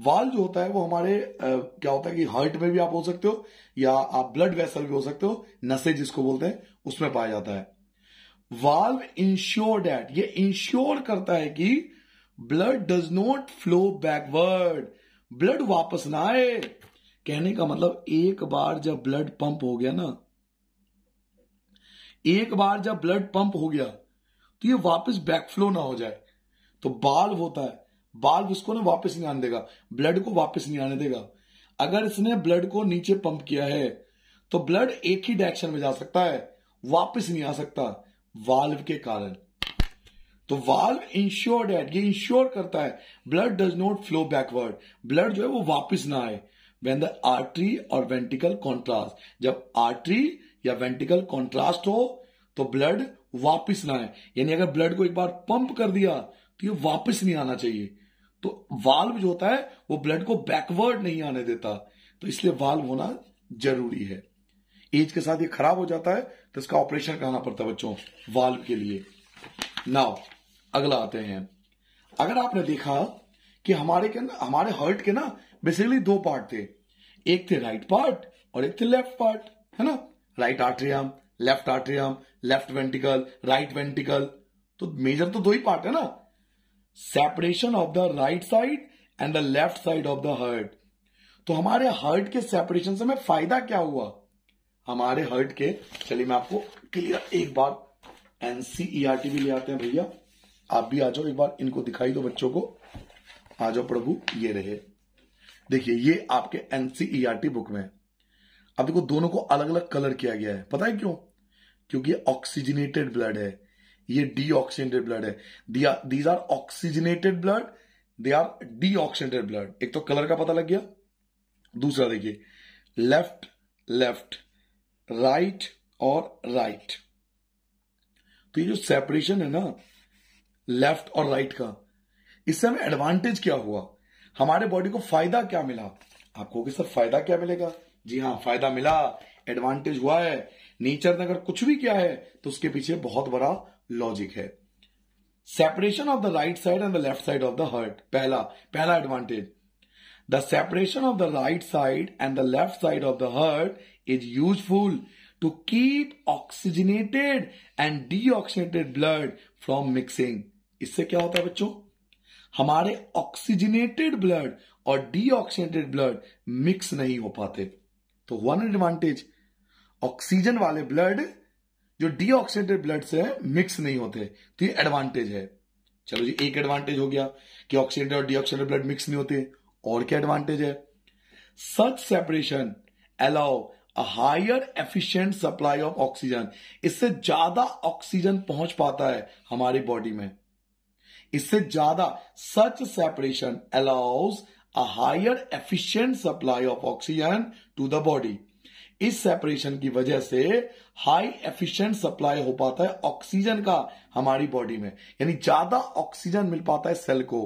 वाल जो होता है वो हमारे आ, क्या होता है कि हार्ट में भी आप हो सकते हो या आप ब्लड वेसल भी हो सकते हो नशे जिसको बोलते हैं उसमें पाया जाता है वाल्व इंश्योर डैट ये इंश्योर करता है कि blood does not flow backward blood वापस ना आए कहने का मतलब एक बार जब ब्लड पंप हो गया ना एक बार जब ब्लड पंप हो गया तो ये वापस बैकफ्लो ना हो जाए तो बाल्व होता है बाल्व इसको ना वापस नहीं आने देगा ब्लड को वापस नहीं आने देगा अगर इसने ब्लड को नीचे पंप किया है तो ब्लड एक ही डायरेक्शन में जा सकता है वापस नहीं आ सकता वाल्व के कारण तो वाल्व इंश्योर्ड है ये इंश्योर करता है blood does not flow backward blood जो है वो वापस ना आए वेन द आर्टरी और वेंटिकल कॉन्ट्रास्ट जब आर्टरी या वेंटिकल कॉन्ट्रास्ट हो तो ब्लड वापस ना आए यानी अगर ब्लड को एक बार पंप कर दिया तो ये वापस नहीं आना चाहिए तो वाल्व जो होता है वो ब्लड को बैकवर्ड नहीं आने देता तो इसलिए वाल्व होना जरूरी है एज के साथ ये खराब हो जाता है तो इसका ऑपरेशन कराना पड़ता है बच्चों वाल्व के लिए नाउ अगला आते हैं अगर आपने देखा कि हमारे के ना हमारे हर्ट के ना बेसिकली दो पार्ट थे एक थे राइट पार्ट और एक थे लेफ्ट पार्ट है ना right atrium left atrium left ventricle right ventricle तो मेजर तो दो ही पार्ट है ना separation of the right side and the left side of the heart तो हमारे हर्ट के सेपरेशन से हमें फायदा क्या हुआ हमारे हर्ट के चलिए मैं आपको क्लियर एक बार एनसीईआरटी e भी ले आते हैं भैया आप भी आ जाओ एक बार इनको दिखाई दो बच्चों को आ जाओ प्रभु ये रहे देखिए ये आपके एनसीईआरटी बुक e में अब देखो दोनों को अलग अलग कलर किया गया है पता है क्यों क्योंकि ऑक्सीजनेटेड ब्लड है ये डीऑक्सीजनेटेड ब्लड है these are oxygenated blood they are deoxygenated blood एक तो कलर का पता लग गया दूसरा देखिए लेफ्ट लेफ्ट राइट और राइट तो ये जो सेपरेशन है ना लेफ्ट और राइट का इससे हमें एडवांटेज क्या हुआ हमारे बॉडी को फायदा क्या मिला आपको सर फायदा क्या मिलेगा जी हाँ फायदा मिला एडवांटेज हुआ है नेचर ने अगर कुछ भी किया है तो उसके पीछे बहुत बड़ा लॉजिक है separation of the right side and the left side of the heart पहला पहला advantage the separation of the right side and the left side of the heart is useful to keep oxygenated and deoxygenated blood from mixing. इससे क्या होता है बच्चों हमारे ऑक्सीजनेटेड ब्लड और डीऑक्सीजनेटेड ब्लड मिक्स नहीं हो पाते तो वन एडवांटेज ऑक्सीजन वाले ब्लड जो डीऑक्सीजनेटेड ब्लड से मिक्स नहीं होते तो ये एडवांटेज है चलो जी एक एडवांटेज हो गया कि ऑक्सीजनेटेड और डीऑक्सीडेड ब्लड मिक्स नहीं होते और क्या एडवांटेज है such separation allow higher efficient supply of oxygen इससे ज्यादा ऑक्सीजन पहुंच पाता है हमारी बॉडी में इससे ज्यादा such separation allows a higher efficient supply of oxygen to the body इस सेपरेशन की वजह से हाई एफिशिएंट सप्लाई हो पाता है ऑक्सीजन का हमारी बॉडी में यानी ज्यादा ऑक्सीजन मिल पाता है सेल को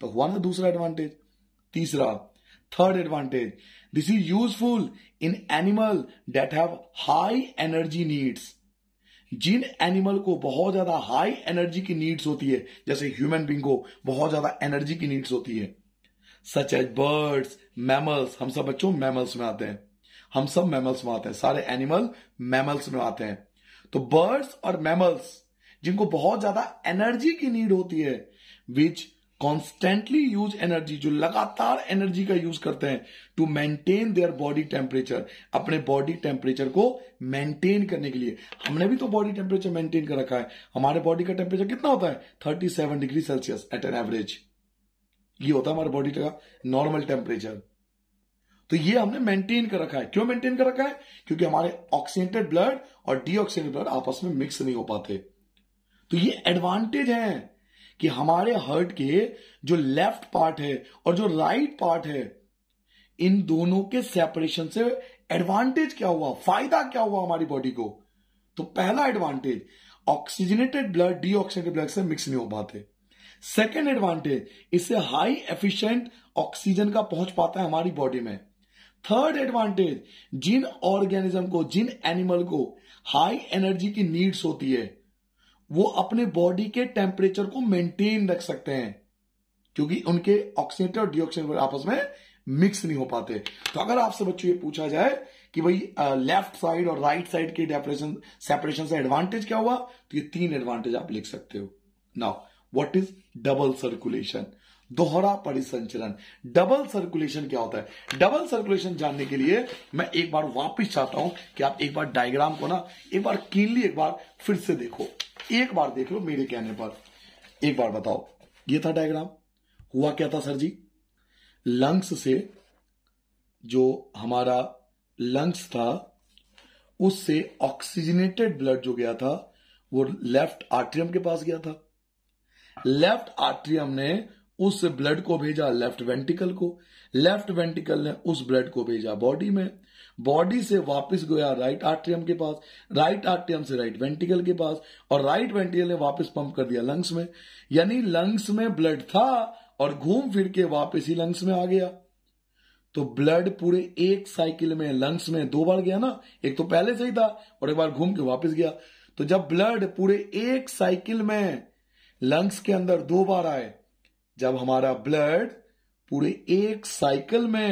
तो हुआ ना दूसरा एडवांटेज तीसरा third advantage this is useful in animal that have high energy needs जिन एनिमल को बहुत ज्यादा हाई एनर्जी की नीड्स होती है जैसे ह्यूमन बींग को बहुत ज्यादा एनर्जी की नीड्स होती है सच एज बर्ड्स मैमल्स हम सब बच्चों मैमल्स में आते हैं हम सब मैमल्स में आते हैं सारे एनिमल मैमल्स में आते हैं तो बर्ड्स और मैमल्स जिनको बहुत ज्यादा एनर्जी की नीड होती है विच कॉन्स्टेंटली यूज एनर्जी जो लगातार एनर्जी का यूज करते हैं to maintain their body temperature अपने बॉडी टेम्परेचर को मेंटेन करने के लिए हमने भी तो बॉडी टेम्परेचर मेंटेन कर रखा है हमारे बॉडी का टेम्परेचर कितना होता है thirty seven degree Celsius at an average ये होता है हमारे बॉडी का नॉर्मल टेम्परेचर तो ये हमने मेंटेन कर रखा है क्यों मेंटेन कर रखा है क्योंकि हमारे ऑक्सीटेड ब्लड और डीऑक्सीडेटेड ब्लड आपस में मिक्स नहीं हो पाते तो ये एडवांटेज है कि हमारे हर्ट के जो लेफ्ट पार्ट है और जो राइट right पार्ट है इन दोनों के सेपरेशन से एडवांटेज क्या हुआ फायदा क्या हुआ हमारी बॉडी को तो पहला advantage oxygenated blood deoxygenated blood से मिक्स नहीं हो पाते सेकेंड एडवांटेज इससे हाई एफिशिएंट ऑक्सीजन का पहुंच पाता है हमारी बॉडी में थर्ड एडवांटेज जिन ऑर्गेनिज्म को जिन एनिमल को हाई एनर्जी की नीड्स होती है वो अपने बॉडी के टेम्परेचर को मेंटेन रख सकते हैं क्योंकि उनके ऑक्सीजन और डीऑक्सीजन आपस में मिक्स नहीं हो पाते तो अगर आपसे बच्चों ये पूछा जाए कि भाई लेफ्ट साइड और राइट right साइड के डेपरेशन सेपरेशन से एडवांटेज क्या हुआ तो ये तीन एडवांटेज आप लिख सकते हो now what is double circulation दोहरा परिसंचरण डबल सर्कुलेशन क्या होता है डबल सर्कुलेशन जानने के लिए मैं एक बार वापस चाहता हूं कि आप एक बार डायग्राम को ना एक बार क्लीनली एक बार फिर से देखो एक बार देख लो मेरे कहने पर एक बार बताओ ये था डायग्राम हुआ क्या था सर जी लंग्स से जो हमारा लंग्स था उससे ऑक्सीजनेटेड ब्लड जो गया था वो लेफ्ट आर्ट्रियम के पास गया था लेफ्ट आर्ट्रियम ने उस ब्लड को भेजा लेफ्ट वेंटिकल को लेफ्ट वेंटिकल ने उस ब्लड को भेजा बॉडी में बॉडी से वापस गया राइट आर्ट्रियम के पास राइट आर्ट्रियम से राइट वेंटिकल के पास और राइट वेंटिकल ने वापस पंप कर दिया लंग्स में यानी लंग्स में ब्लड था और घूम फिर के वापस ही लंग्स में आ गया तो ब्लड पूरे एक साइकिल में लंग्स में दो बार गया ना एक तो पहले से ही था और एक बार घूम के वापस गया तो जब ब्लड पूरे एक साइकिल में लंग्स के अंदर दो बार आए जब हमारा ब्लड पूरे एक साइकिल में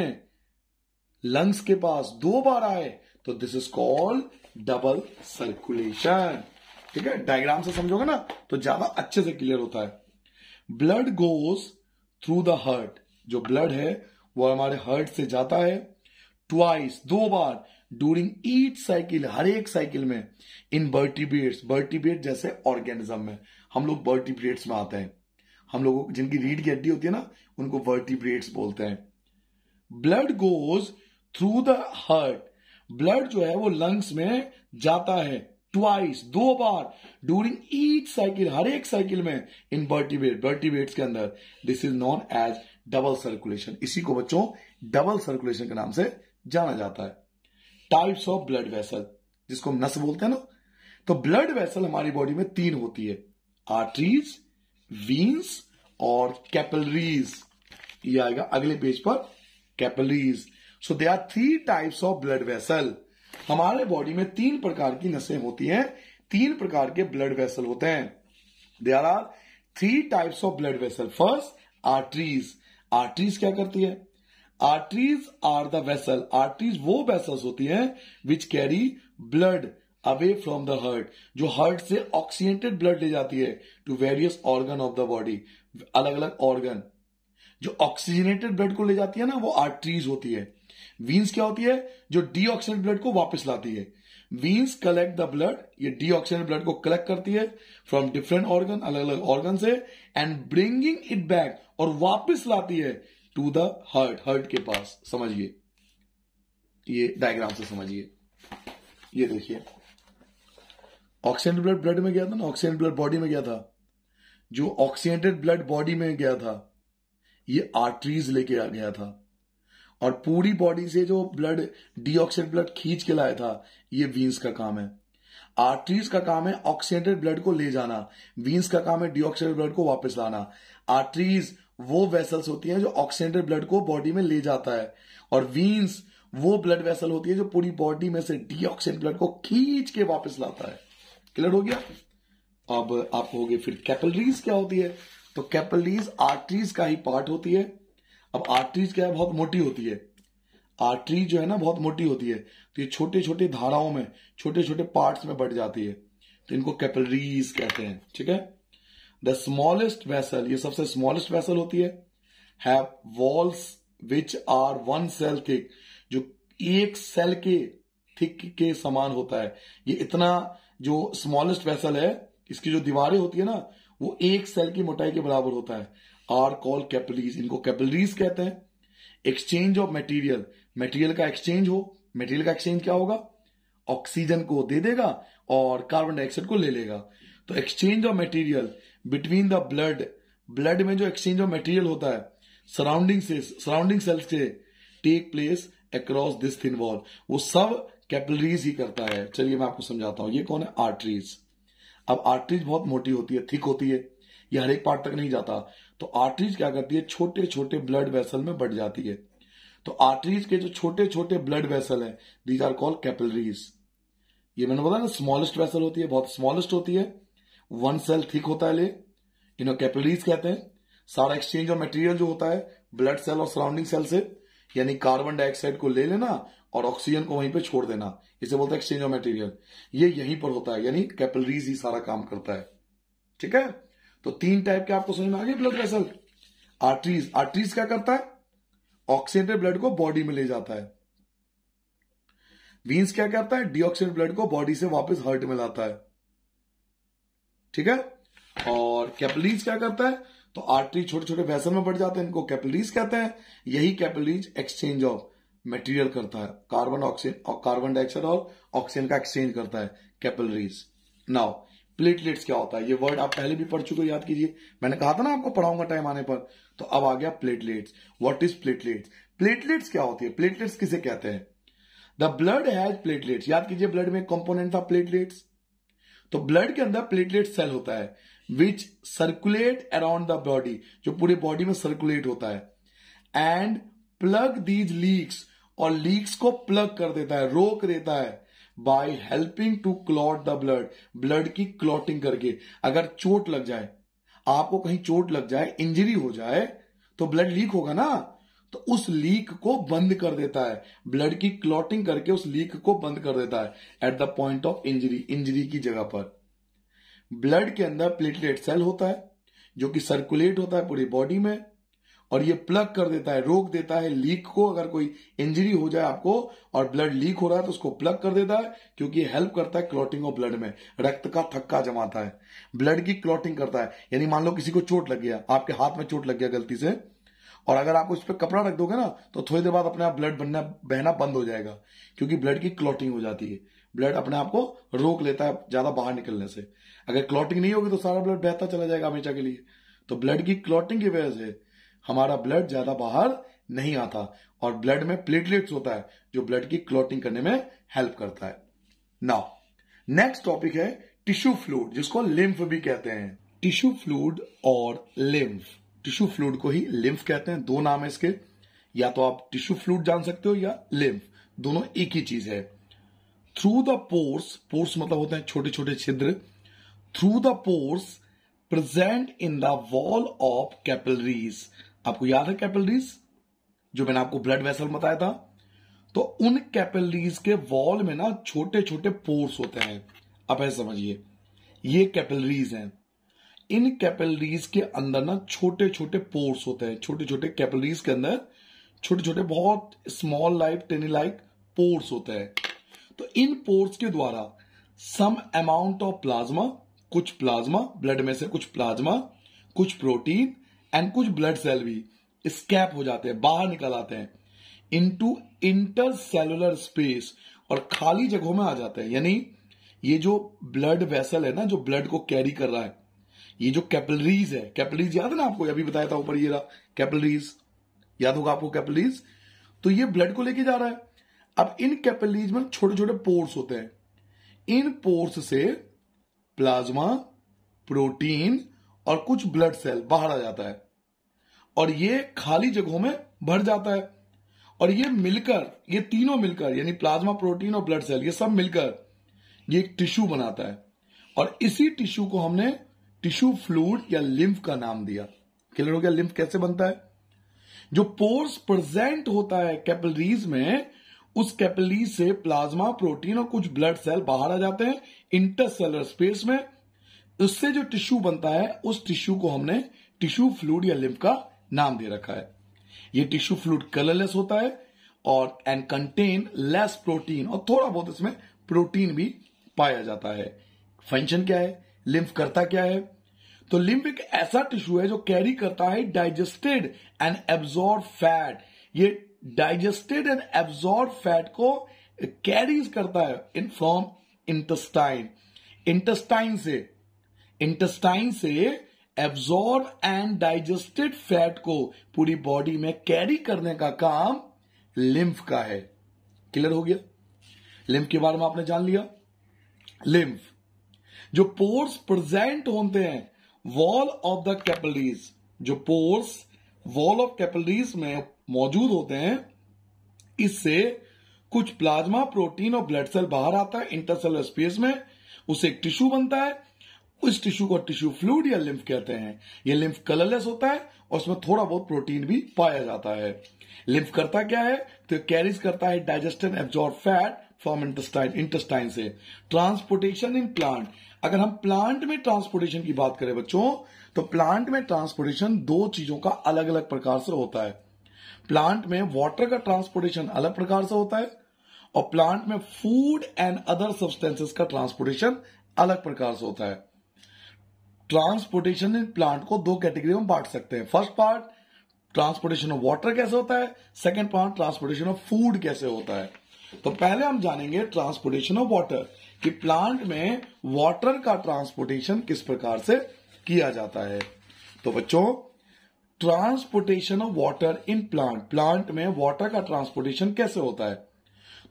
लंग्स के पास दो बार आए तो this is called double circulation ठीक है डायग्राम से समझोगे ना तो ज्यादा अच्छे से क्लियर होता है blood goes through the heart जो ब्लड है वो हमारे हर्ट से जाता है ट्वाइस दो बार ड्यूरिंग ईट साइकिल हर एक साइकिल में इन बर्टिब्रेट्स बर्टिब्रेट जैसे ऑर्गेनिज्म में हम लोग बर्टिब्रेट्स में आते हैं हम लोगों जिनकी रीढ़ की हड्डी होती है ना उनको वर्टिब्रेट्स बोलते हैं blood goes through the heart blood जो है वो लंग्स में जाता है ट्वाइस दो बार ड्यूरिंग ईच साइकिल हर एक साइकिल में इन बर्टिवेट बर्टिवेट्स के अंदर this is known as double circulation इसी को बच्चों डबल सर्कुलेशन के नाम से जाना जाता है टाइप्स ऑफ ब्लड वेसल जिसको हम नस बोलते हैं ना तो ब्लड वेसल हमारी बॉडी में तीन होती है आर्टरीज वीन्स और कैपलरीज ये आएगा अगले पेज पर capillaries so they are three types of blood vessel हमारे बॉडी में तीन प्रकार की नसें होती हैं तीन प्रकार के ब्लड वेसल होते हैं are are three types of blood vessel first arteries arteries क्या करती है arteries are the vessel arteries वो वेसल्स होती हैं which carry blood away from the heart जो हर्ट से ऑक्सीडेटेड ब्लड ले जाती है to various organ of the body अलग अलग ऑर्गन जो ऑक्सीजनेटेड ब्लड को ले जाती है ना वो आर्टरीज होती है वीन्स क्या होती है जो डीऑक्सीडेंट ब्लड को वापस लाती है वीन्स कलेक्ट द ब्लड ये डीऑक्सीडेंट ब्लड को कलेक्ट करती है फ्रॉम डिफरेंट ऑर्गन अलग अलग ऑर्गन से एंड ब्रिंगिंग इट बैक और वापस लाती है टू द हर्ट हर्ट के पास समझिए ये डायग्राम से समझिए ये देखिए ऑक्सीडेंटेड ब्लड ब्लड में गया था ना ऑक्सीडेंट ब्लड बॉडी में गया था जो ऑक्सीडेंटेड ब्लड बॉडी में गया था ये आर्टरीज लेके आ गया था और पूरी बॉडी से जो ब्लड डी ब्लड खींच के लाया था ये वीन्स का काम है आर्टरीज का काम है ऑक्सीडेंटेड ब्लड को ले जाना वीन्स का काम है डी ब्लड को वापस लाना आर्टरीज वो वेसल्स होती हैं जो ऑक्सीडेंटेड ब्लड को बॉडी में ले जाता है और वीन्स वो ब्लड वेसल होती है जो पूरी बॉडी में से डी ब्लड को खींच के वापस लाता है क्लियर हो गया अब आप कहोगे फिर कैपलरीज क्या होती है तो कैपलरीज आर्टरीज का ही पार्ट होती है अब आर्टरीज क्या है बहुत मोटी होती है आर्टरी जो है ना बहुत मोटी होती है तो ये छोटे छोटे धाराओं में छोटे छोटे पार्ट्स में बढ़ जाती है तो इनको कैपलरीज कहते हैं ठीक है द स्मॉलेस्ट वेसल ये सबसे स्मॉलेस्ट वेसल होती है have walls which are one cell thick जो एक सेल के थिक के समान होता है ये इतना जो स्मॉलेस्ट वेसल है इसकी जो दीवारें होती है ना वो एक सेल की मोटाई के बराबर होता है आर कॉल कैपलीज इनको कैपलरीज कहते हैं एक्सचेंज ऑफ मेटीरियल मेटीरियल का एक्सचेंज हो मेटीरियल का एक्सचेंज क्या होगा ऑक्सीजन को दे देगा और कार्बन डाइऑक्साइड को ले लेगा तो exchange of material between the blood blood में जो एक्सचेंज ऑफ मेटीरियल होता है सराउंडिंग से सराउंडिंग सेल्स से take place across this thin wall वो सब कैपिलरीज ही करता है चलिए मैं आपको समझाता हूं ये कौन है आर्टरीज अब आर्टरीज बहुत मोटी होती है थिक होती है ये हर एक पार्ट तक नहीं जाता तो आर्टरीज क्या करती है छोटे छोटे ब्लड वेसल में बढ़ जाती है तो आर्टरीज के जो छोटे छोटे ब्लड वेसल हैं दीज आर कॉल्ड कैपिलरीज ये मैंने बताया ना स्मॉलेस्ट वेसल होती है बहुत स्मॉलेस्ट होती है वन सेल थिक होता है ले इन्हें कैपिलरीज कहते हैं सारा एक्सचेंज ऑफ मटेरियल जो होता है ब्लड सेल और सराउंडिंग सेल से यानी कार्बन डाइऑक्साइड को ले लेना और ऑक्सीजन को वहीं पे छोड़ देना इसे बोलते हैं एक्सचेंज ऑफ मटेरियल ये यहीं पर होता है यानी कैपिलरीज ही सारा काम करता है ठीक है तो तीन टाइप के आपको समझ में आ गए ब्लड वेसल आर्टरीज आर्टरीज क्या करता है ऑक्सीजन ब्लड को बॉडी में ले जाता है वीन्स क्या करता है डीऑक्सीजन ब्लड को बॉडी से वापस हर्ट में लाता है ठीक है और कैपलीज क्या करता है तो आर्टरी छोटे छोटे वैसल में बढ़ जाते हैं इनको कैपिलरीज कहते हैं यही कैपिलरीज एक्सचेंज ऑफ मटेरियल करता है कार्बन ऑक्सीजन कार्बन डाइऑक्साइड और ऑक्सीजन का एक्सचेंज करता है कैपिलरीज नाउ प्लेटलेट्स क्या होता है ये वर्ड आप पहले भी पढ़ चुके हो याद कीजिए मैंने कहा था ना आपको पढ़ाऊंगा टाइम आने पर तो अब आ गया platelets what is platelets platelets क्या होती है प्लेटलेट्स किसे कहते हैं द ब्लड हैज प्लेटलेट्स याद कीजिए ब्लड में कंपोनेंट था प्लेटलेट्स तो ब्लड के अंदर प्लेटलेट सेल होता है which circulate around the body जो पूरे बॉडी में सर्कुलेट होता है एंड प्लग दीज लीक्स और लीक्स को प्लग कर देता है रोक देता है by helping to clot the blood blood की क्लॉटिंग करके अगर चोट लग जाए आपको कहीं चोट लग जाए इंजरी हो जाए तो ब्लड लीक होगा ना तो उस लीक को बंद कर देता है ब्लड की क्लॉटिंग करके उस लीक को बंद कर देता है at the point of injury injury की जगह पर ब्लड के अंदर प्लेटलेट सेल होता है जो कि सर्कुलेट होता है पूरी बॉडी में और ये प्लग कर देता है रोक देता है लीक को अगर कोई इंजरी हो जाए आपको और ब्लड लीक हो रहा है तो उसको प्लग कर देता है क्योंकि हेल्प करता है क्लॉटिंग ऑफ ब्लड में रक्त का थक्का जमाता है ब्लड की क्लॉटिंग करता है यानी मान लो किसी को चोट लग गया आपके हाथ में चोट लग गया गलती से और अगर आप उस पर कपड़ा रख दोगे ना तो थोड़ी देर बाद अपने आप ब्लड बनना बहना बंद हो जाएगा क्योंकि ब्लड की क्लॉटिंग हो जाती है ब्लड अपने आप को रोक लेता है ज्यादा बाहर निकलने से अगर क्लॉटिंग नहीं होगी तो सारा ब्लड बहता चला जाएगा हमेशा के लिए तो ब्लड की क्लॉटिंग की वजह से हमारा ब्लड ज्यादा बाहर नहीं आता और ब्लड में प्लेटलेट्स होता है जो ब्लड की क्लॉटिंग करने में हेल्प करता है नाउ नेक्स्ट टॉपिक है टिश्यू फ्लूड जिसको लिम्फ भी कहते हैं टिश्यू फ्लूड और लिम्फ टिश्यू फ्लूड को ही लिम्फ कहते हैं दो नाम है इसके या तो आप टिश्यू फ्लूड जान सकते हो या लिम्फ दोनों एक ही चीज है थ्रू द पोर्स पोर्स मतलब होते हैं छोटे छोटे छिद्र through the pores present in the wall of capillaries आपको याद है कैपिलरीज जो मैंने आपको ब्लड वेसल बताया था तो उन कैपिलरीज के वॉल में ना छोटे छोटे पोर्स होते हैं आप ऐसे समझिए ये कैपिलरीज हैं इन कैपिलरीज के अंदर ना छोटे छोटे पोर्स होते हैं छोटे छोटे कैपिलरीज के अंदर छोटे छोटे बहुत small like tiny like pores होते हैं तो इन पोर्स के द्वारा सम अमाउंट ऑफ प्लाज्मा कुछ प्लाज्मा ब्लड में से कुछ प्लाज्मा कुछ प्रोटीन एंड कुछ ब्लड सेल भी स्कैप हो जाते हैं बाहर निकल आते हैं इंटर इंटरसेलुलर स्पेस और खाली जगहों में आ जाते हैं यानी ये जो ब्लड वेसल है ना जो ब्लड को कैरी कर रहा है ये जो कैपलरीज है कैपलरीज याद है ना आपको अभी बताया था ऊपर ये रहा कैपलरीज याद होगा आपको कैपलरीज तो ये ब्लड को लेके जा रहा है अब इन कैपलरीज में छोटे छोटे पोर्स होते हैं इन पोर्स से प्लाज्मा प्रोटीन और कुछ ब्लड सेल बाहर आ जाता है और ये खाली जगहों में भर जाता है और ये मिलकर ये तीनों मिलकर यानी प्लाज्मा प्रोटीन और ब्लड सेल ये सब मिलकर ये एक टिश्यू बनाता है और इसी टिश्यू को हमने टिश्यू फ्लूड या लिम्फ का नाम दिया क्लियर हो गया लिम्फ कैसे बनता है जो पोर्स प्रेजेंट होता है कैपिलरीज में उस कैपिलरीज से प्लाज्मा प्रोटीन और कुछ ब्लड सेल बाहर आ जाते हैं इंटरसेलर स्पेस में उससे जो टिश्यू बनता है उस टिश्यू को हमने टिश्यू फ्लूड या लिम्फ का नाम दे रखा है ये टिश्यू फ्लूड कलरलेस होता है और एंड कंटेन लेस प्रोटीन और थोड़ा बहुत इसमें प्रोटीन भी पाया जाता है फंक्शन क्या है लिम्फ करता क्या है तो लिम्फ एक ऐसा टिश्यू है जो कैरी करता है डाइजेस्टेड एंड एब्जॉर्ब फैट ये डाइजेस्टेड एंड एब्जॉर्ब फैट को कैरीज करता है इन फॉर्म इंटेस्टाइन इंटेस्टाइन से इंटेस्टाइन से एब्जॉर्ब एंड डाइजेस्टेड फैट को पूरी बॉडी में कैरी करने का काम लिम्फ का है क्लियर हो गया लिम्फ के बारे में आपने जान लिया लिम्फ जो पोर्स प्रेजेंट होते हैं वॉल ऑफ द कैपलरीज जो पोर्स वॉल ऑफ कैपलरीज में मौजूद होते हैं इससे कुछ प्लाज्मा प्रोटीन और ब्लड सेल बाहर आता है इंटरसेलर स्पेस में उसे एक टिश्यू बनता है उस टिश्यू को टिश्यू फ्लूड या लिम्फ कहते हैं यह लिम्फ कलरलेस होता है और उसमें थोड़ा बहुत प्रोटीन भी पाया जाता है लिम्फ करता क्या है तो कैरीज करता है digested and absorb fat from intestine intestine से ट्रांसपोर्टेशन इन प्लांट अगर हम प्लांट में ट्रांसपोर्टेशन की बात करें बच्चों तो प्लांट में ट्रांसपोर्टेशन दो चीजों का अलग अलग प्रकार से होता है प्लांट में वाटर का ट्रांसपोर्टेशन अलग प्रकार से होता है और प्लांट में फूड एंड अदर सब्सटेंसेस का ट्रांसपोर्टेशन अलग प्रकार से होता है ट्रांसपोर्टेशन इन प्लांट को दो कैटेगरी में बांट सकते हैं first part transportation of water कैसे होता है second part transportation of food कैसे होता है तो पहले हम जानेंगे ट्रांसपोर्टेशन ऑफ वाटर कि प्लांट में वाटर का ट्रांसपोर्टेशन किस प्रकार से किया जाता है तो बच्चों transportation of water in plant plant में वाटर का ट्रांसपोर्टेशन कैसे होता है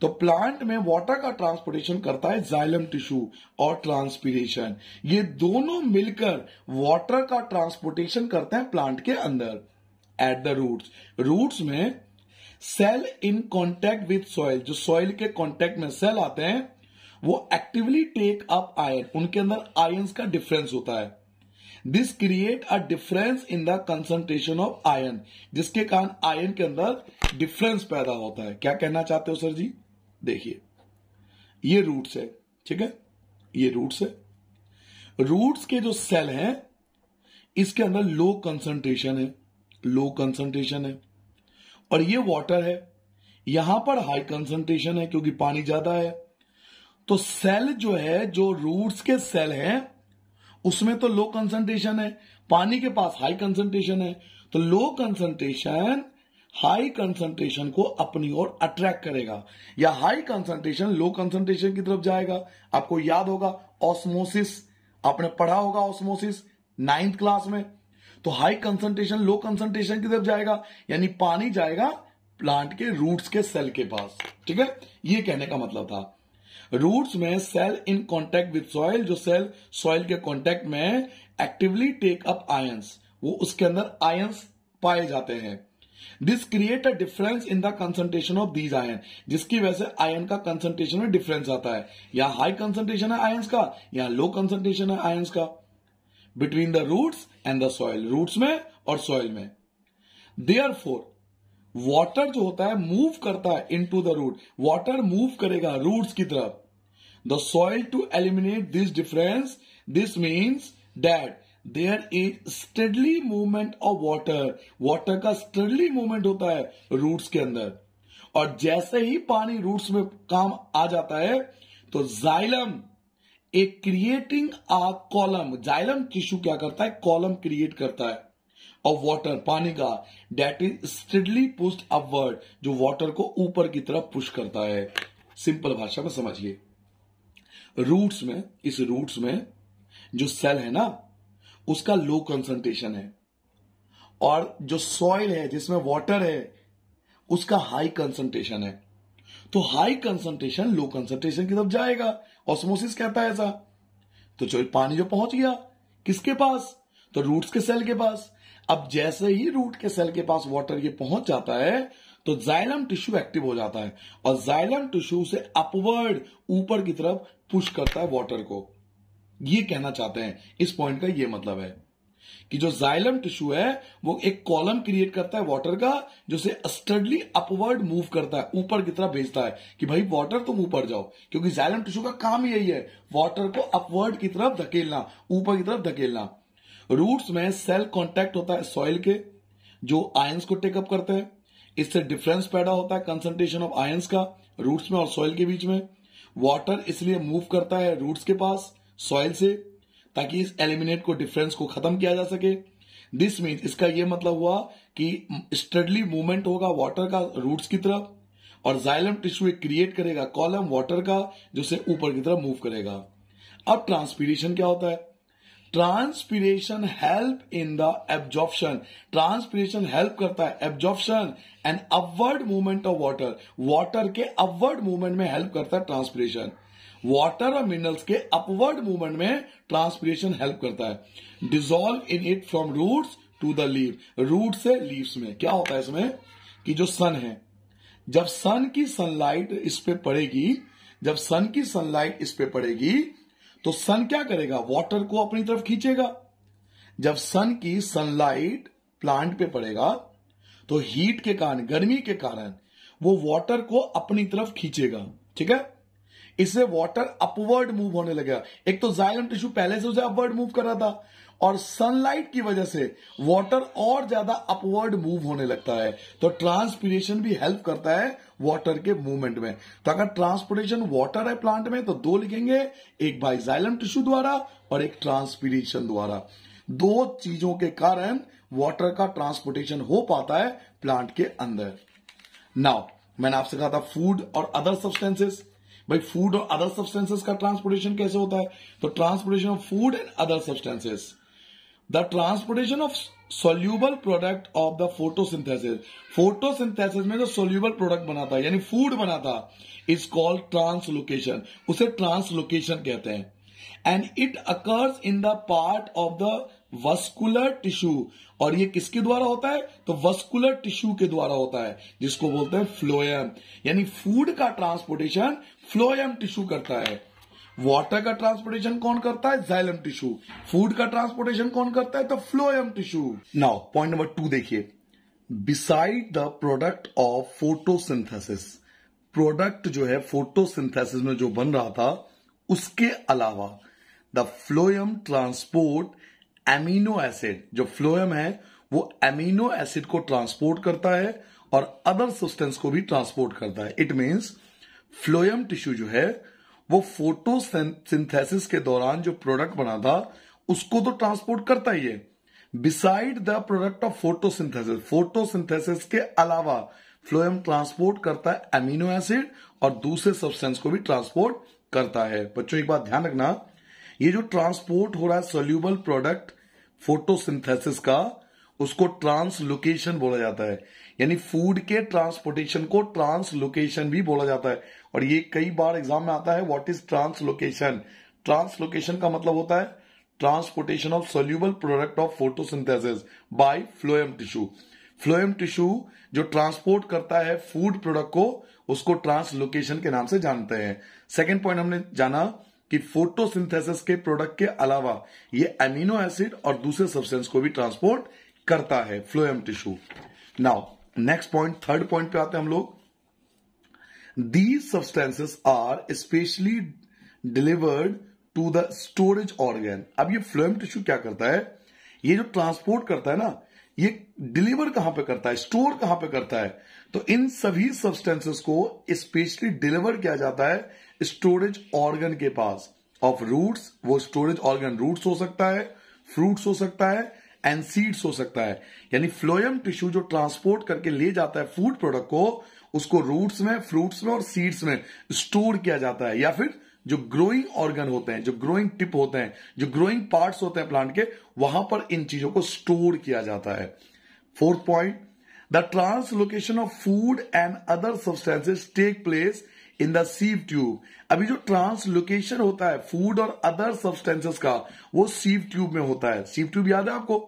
तो प्लांट में वाटर का ट्रांसपोर्टेशन करता है जाइलम टिश्यू और ट्रांसपीरेशन ये दोनों मिलकर वाटर का ट्रांसपोर्टेशन करते हैं प्लांट के अंदर एट द रूट्स रूट्स में cell in contact with soil जो सॉइल के कॉन्टेक्ट में सेल आते हैं वो एक्टिवली टेक अप आयन उनके अंदर आयन का डिफरेंस होता है this create a difference in the concentration of ion जिसके कारण आयन के अंदर डिफरेंस पैदा होता है क्या कहना चाहते हो सर जी देखिए ये रूट्स है ठीक है ये रूट्स है रूट्स के जो सेल हैं इसके अंदर लो कंसंट्रेशन है लो कंसंट्रेशन है और ये वाटर है यहां पर हाई कंसंट्रेशन है क्योंकि पानी ज्यादा है तो सेल जो है जो रूट्स के सेल हैं उसमें तो लो कंसंट्रेशन है पानी के पास हाई कंसंट्रेशन है तो लो कंसंट्रेशन हाई कंसंट्रेशन को अपनी ओर अट्रैक्ट करेगा या हाई कंसंट्रेशन लो कंसंट्रेशन की तरफ जाएगा आपको याद होगा ऑस्मोसिस आपने पढ़ा होगा ऑस्मोसिस नाइन्थ क्लास में तो हाई कंसंट्रेशन लो कंसंट्रेशन की तरफ जाएगा यानी पानी जाएगा प्लांट के रूट्स के सेल के पास ठीक है ये कहने का मतलब था रूट्स में cell in contact with soil जो सेल सॉइल के कॉन्टेक्ट में एक्टिवली टेक अप आयंस वो उसके अंदर आयंस पाए जाते हैं this create a difference in the concentration of these ion जिसकी वजह से आयन का कंसंट्रेशन में डिफरेंस आता है यहां हाई कंसंट्रेशन है आयंस का या लो कंसंट्रेशन है आयंस का between the roots and the soil roots में और सॉइल में दे आर फोर वाटर जो होता है मूव करता है इन to the root water move करेगा रूट्स की तरफ the soil to eliminate this difference this means that there is steadily movement of water water का स्टडली मूवमेंट होता है रूट्स के अंदर और जैसे ही पानी रूट्स में काम आ जाता है तो जाइलम एक creating a column xylem tissue क्या करता है कॉलम क्रिएट करता है ऑफ वाटर पानी का that is steadily pushed upward जो वाटर को ऊपर की तरफ पुश करता है सिंपल भाषा में समझिए रूट्स में इस रूट्स में जो सेल है ना उसका लो कंसंट्रेशन है और जो सॉइल है जिसमें वाटर है उसका हाई कंसंट्रेशन है तो हाई कंसंट्रेशन लो कंसंट्रेशन की तरफ जाएगा ऑस्मोसिस कहता है ऐसा तो जो पानी जो पहुंच गया किसके पास तो रूट्स के सेल के पास अब जैसे ही रूट के सेल के पास वाटर ये पहुंच जाता है तो जाइलम टिश्यू एक्टिव हो जाता है और जाइलम टिश्यू से अपवर्ड ऊपर की तरफ पुश करता है वाटर को ये कहना चाहते हैं इस पॉइंट का ये मतलब है कि जो जाइलम टिश्यू है वो एक कॉलम क्रिएट करता है वाटर का जो से स्टडली अपवर्ड मूव करता है ऊपर की तरफ भेजता है कि भाई वाटर तुम ऊपर जाओ क्योंकि जाइलम टिश्यू का काम यही है वाटर को अपवर्ड की तरफ धकेलना ऊपर की तरफ धकेलना रूट्स में सेल कॉन्टेक्ट होता है सॉइल के जो आयंस को टेकअप करते हैं इससे डिफरेंस पैदा होता है कंसंट्रेशन ऑफ आयंस का रूट्स में और सॉइल के बीच में वाटर इसलिए मूव करता है रूट्स के पास सॉइल से ताकि इस एलिमिनेट को डिफरेंस को खत्म किया जा सके दिस मीन्स इसका यह मतलब हुआ कि स्टडली मूवमेंट होगा वाटर का रूट्स की तरफ और जाइलम टिश्यू एक क्रिएट करेगा कॉलम वाटर का जो ऊपर की तरफ मूव करेगा अब ट्रांसपीरेशन क्या होता है transpiration help in the absorption transpiration help करता है absorption and upward movement of water water के अपवर्ड मूवमेंट में हेल्प करता है ट्रांसपीरेशन वाटर और मिनरल्स के अपवर्ड मूवमेंट में ट्रांसपीरेशन हेल्प करता है dissolve in it from roots to the leave root से लीव्स में क्या होता है इसमें कि जो सन है जब सन की सनलाइट इस पे पड़ेगी जब सन की सनलाइट इस पे पड़ेगी तो सन क्या करेगा वाटर को अपनी तरफ खींचेगा जब सन की सनलाइट प्लांट पे पड़ेगा तो हीट के कारण गर्मी के कारण वो वाटर को अपनी तरफ खींचेगा ठीक है इससे वाटर अपवर्ड मूव होने लगेगा एक तो जायलम टिश्यू पहले से उसे अपवर्ड मूव कर रहा था और सनलाइट की वजह से वाटर और ज्यादा अपवर्ड मूव होने लगता है तो ट्रांसपीरेशन भी हेल्प करता है वाटर के मूवमेंट में तो अगर ट्रांसपोर्टेशन वाटर है प्लांट में तो दो लिखेंगे एक बाई टिश्यू द्वारा और एक ट्रांसपीरेशन द्वारा दो चीजों के कारण वाटर का ट्रांसपोर्टेशन हो पाता है प्लांट के अंदर नाउ मैंने आपसे कहा था फूड और अदर सब्सटेंसेस भाई फूड और अदर सब्सटेंसेस का ट्रांसपोर्टेशन कैसे होता है तो transportation of food and other substances the transportation of soluble product of the photosynthesis photosynthesis में जो सोल्यूबल प्रोडक्ट बनाता है यानी फूड बनाता इज कॉल्ड ट्रांसलोकेशन उसे ट्रांसलोकेशन कहते हैं and it occurs in the part of the vascular tissue और ये किसके द्वारा होता है तो वस्कुलर टिश्यू के द्वारा होता है जिसको बोलते हैं फ्लोयम यानी फूड का ट्रांसपोर्टेशन फ्लोयम टिश्यू करता है वाटर का ट्रांसपोर्टेशन कौन करता है जाइलम टिश्यू फूड का ट्रांसपोर्टेशन कौन करता है तो phloem tissue now point number two देखिए beside the product of photosynthesis product जो है फोटोसिंथेसिस में जो बन रहा था उसके अलावा the phloem transport amino acid जो फ्लोएम है वो एमिनो एसिड को ट्रांसपोर्ट करता है और अदर सब्सटेंस को भी ट्रांसपोर्ट करता है इट मीन्स फ्लोएम टिश्यू जो है वो फोटो सिंथेसिस के दौरान जो प्रोडक्ट बना था उसको तो ट्रांसपोर्ट करता ही है beside the product of photosynthesis photosynthesis के अलावा फ्लोएम ट्रांसपोर्ट करता है एमिनो एसिड और दूसरे सब्सटेंस को भी ट्रांसपोर्ट करता है बच्चों एक बात ध्यान रखना ये जो ट्रांसपोर्ट हो रहा है सोल्यूबल प्रोडक्ट फोटोसिंथेसिस का उसको ट्रांसलोकेशन बोला जाता है यानी फूड के ट्रांसपोर्टेशन को ट्रांसलोकेशन भी बोला जाता है और ये कई बार एग्जाम में आता है व्हाट इज ट्रांसलोकेशन ट्रांसलोकेशन का मतलब होता है transportation of soluble product of photosynthesis by phloem tissue phloem tissue जो ट्रांसपोर्ट करता है फूड प्रोडक्ट को उसको ट्रांसलोकेशन के नाम से जानते हैं सेकेंड पॉइंट हमने जाना कि फोटोसिंथेसिस के प्रोडक्ट के अलावा ये एमिनो एसिड और दूसरे सब्सटेंस को भी ट्रांसपोर्ट करता है phloem tissue now next point third point पे आते हैं हम लोग These substances are specially delivered to the storage organ. अब ये फ्लोएम टिश्यू क्या करता है ये जो ट्रांसपोर्ट करता है ना ये डिलीवर कहां पे करता है स्टोर कहां पे करता है तो इन सभी सब्सटेंसेस को स्पेशली डिलीवर किया जाता है स्टोरेज ऑर्गन के पास ऑफ रूट्स वो स्टोरेज ऑर्गन रूट्स हो सकता है फ्रूट्स हो सकता है एंड सीड्स हो सकता है यानी फ्लोएम टिश्यू जो ट्रांसपोर्ट करके ले जाता है फूड प्रोडक्ट को उसको रूट्स में फ्रूट्स में और सीड्स में स्टोर किया जाता है या फिर जो ग्रोइंग ऑर्गन होते हैं जो ग्रोइंग टिप होते हैं जो ग्रोइंग पार्ट्स होते हैं प्लांट के वहां पर इन चीजों को स्टोर किया जाता है fourth point the translocation of food and other substances take place in the sieve tube अभी जो ट्रांसलोकेशन होता है फूड और अदर सब्सटेंसेस का वो सीव ट्यूब में होता है सीव ट्यूब याद है आपको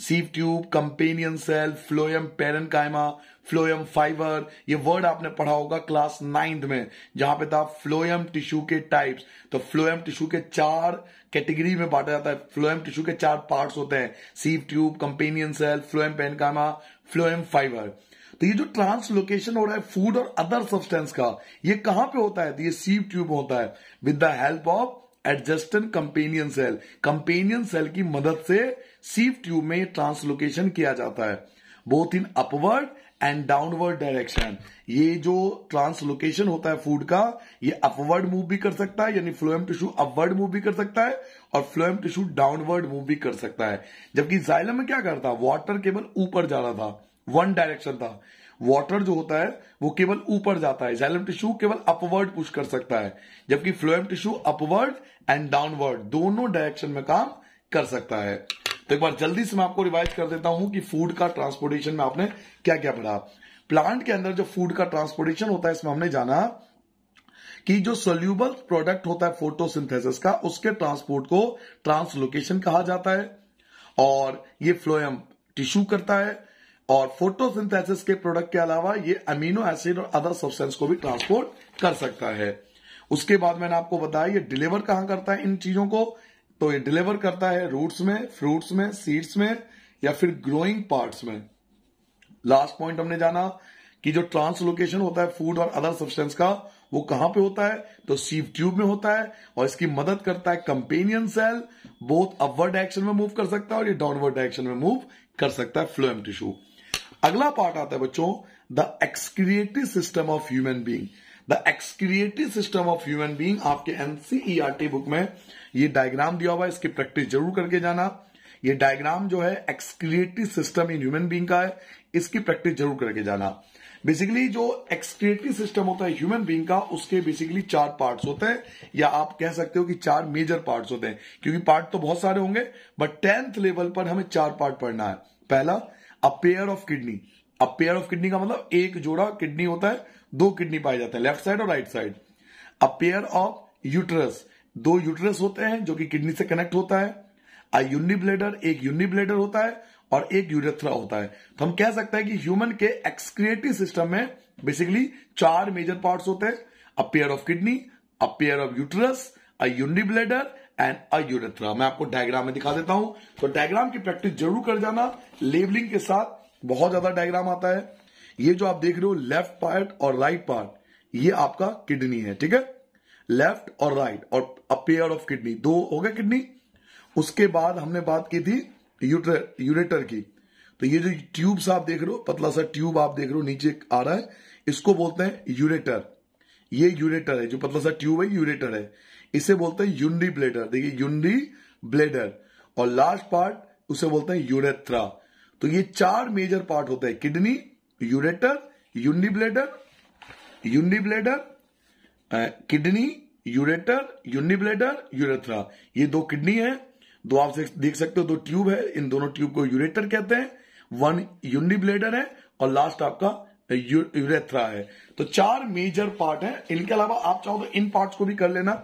sieve tube companion cell phloem कायमा फ्लोयम फाइबर ये वर्ड आपने पढ़ा होगा क्लास नाइन्थ में जहां पे था फ्लोयम टिश्यू के टाइप्स तो फ्लोयम टिश्यू के चार कैटेगरी में बांटा जाता है फ्लोएम टिश्यू के चार पार्ट्स होते हैं sieve tube companion cell phloem कायमा फ्लोएम फाइबर तो ये जो ट्रांसलोकेशन हो रहा है फूड और अदर सब्सटेंस का ये कहां पे होता है तो ये सीव ट्यूब होता है with the help of adjacent companion cell companion cell की मदद से सीव ट्यूब में ट्रांसलोकेशन किया जाता है both in upward and downward direction ये जो ट्रांसलोकेशन होता है फूड का ये अपवर्ड मूव भी कर सकता है यानी फ्लोएम टिश्यू अपवर्ड मूव भी कर सकता है और फ्लोएम टिश्यू डाउनवर्ड मूव भी कर सकता है जबकि जाइलम में क्या करता वाटर केवल ऊपर जा रहा था वन डायरेक्शन था वाटर जो होता है वो केवल ऊपर जाता है जाइलम टिश्यू केवल अपवर्ड पुश कर सकता है जबकि phloem tissue upward and downward दोनों डायरेक्शन में काम कर सकता है तो एक बार जल्दी से मैं आपको रिवाइज कर देता हूं कि फूड का ट्रांसपोर्टेशन में आपने क्या क्या पढ़ा प्लांट के अंदर जो फूड का ट्रांसपोर्टेशन होता है इसमें हमने जाना कि जो सोल्यूबल प्रोडक्ट होता है फोटोसिंथेसिस का उसके ट्रांसपोर्ट को ट्रांसलोकेशन कहा जाता है और ये फ्लोएम टिश्यू करता है और फोटोसिंथेसिस के प्रोडक्ट के अलावा ये अमीनो एसिड और अदर सब्सटेंस को भी ट्रांसपोर्ट कर सकता है उसके बाद मैंने आपको बताया ये डिलीवर कहां करता है इन चीजों को तो ये डिलीवर करता है रूट्स में फ्रूट्स में सीड्स में या फिर ग्रोइंग पार्ट्स में लास्ट पॉइंट हमने जाना कि जो ट्रांसलोकेशन होता है फूड और अदर सब्सटेंस का वो कहां पे होता है तो सीव ट्यूब में होता है और इसकी मदद करता है companion cell both upward direction में मूव कर सकता है और ये डाउनवर्ड डायरेक्शन में मूव कर सकता है फ्लोएम टिश्यू अगला पार्ट आता है बच्चों the excretory system of human being the excretory system of human being आपके एनसीईआरटी बुक e में ये डायग्राम दिया हुआ है इसकी प्रैक्टिस जरूर करके जाना ये डायग्राम जो है excretory system in human being का है इसकी प्रैक्टिस जरूर करके जाना बेसिकली जो एक्सक्रिएटिव सिस्टम होता है ह्यूमन बींग का उसके बेसिकली चार पार्ट होते हैं या आप कह सकते हो कि चार मेजर पार्ट होते हैं क्योंकि पार्ट तो बहुत सारे होंगे बट टेंथ लेवल पर हमें चार पार्ट पढ़ना है पहला a pair of kidney a pair of kidney का मतलब एक जोड़ा किडनी होता है दो किडनी पाए जाते हैं लेफ्ट साइड और right side a pair of uterus दो यूटरस होते हैं जो कि किडनी से कनेक्ट होता है आ यूनिब्लेडर एक यूनिब्लेडर होता है और एक यूरेथ्रा होता है तो हम कह सकते हैं कि ह्यूमन के एक्सक्रिएटिव सिस्टम में बेसिकली चार मेजर पार्ट्स होते हैं a pair of kidney a pair of uterus a urinary bladder and a urethra मैं आपको डायग्राम में दिखा देता हूं तो डायग्राम की प्रैक्टिस जरूर कर जाना लेबलिंग के साथ बहुत ज्यादा डायग्राम आता है ये जो आप देख रहे हो लेफ्ट पार्ट और राइट right पार्ट ये आपका किडनी है ठीक है लेफ्ट और राइट और अ पेयर ऑफ किडनी दो हो गए किडनी उसके बाद हमने बात की थी यूरेटर की तो ये जो ट्यूब्स आप देख रहे हो पतला सा ट्यूब आप देख रहे हो नीचे आ रहा है इसको बोलते हैं यूरेटर ये यूरेटर है जो पतला सा ट्यूब है यूरेटर है इसे बोलते हैं यूनरी ब्लेडर देखिए यूनरी ब्लेडर और लास्ट पार्ट उसे बोलते हैं यूरेथ्रा तो ये चार मेजर पार्ट होते हैं kidney ureter urinary bladder urinary bladder kidney ureter urinary bladder urethra ये दो किडनी है दो आप देख सकते हो दो ट्यूब है इन दोनों ट्यूब को यूरेटर कहते हैं वन यूनिब्लेटर है और लास्ट आपका यूरेथ्रा है तो चार मेजर पार्ट है इनके अलावा आप चाहो तो इन पार्ट्स को भी कर लेना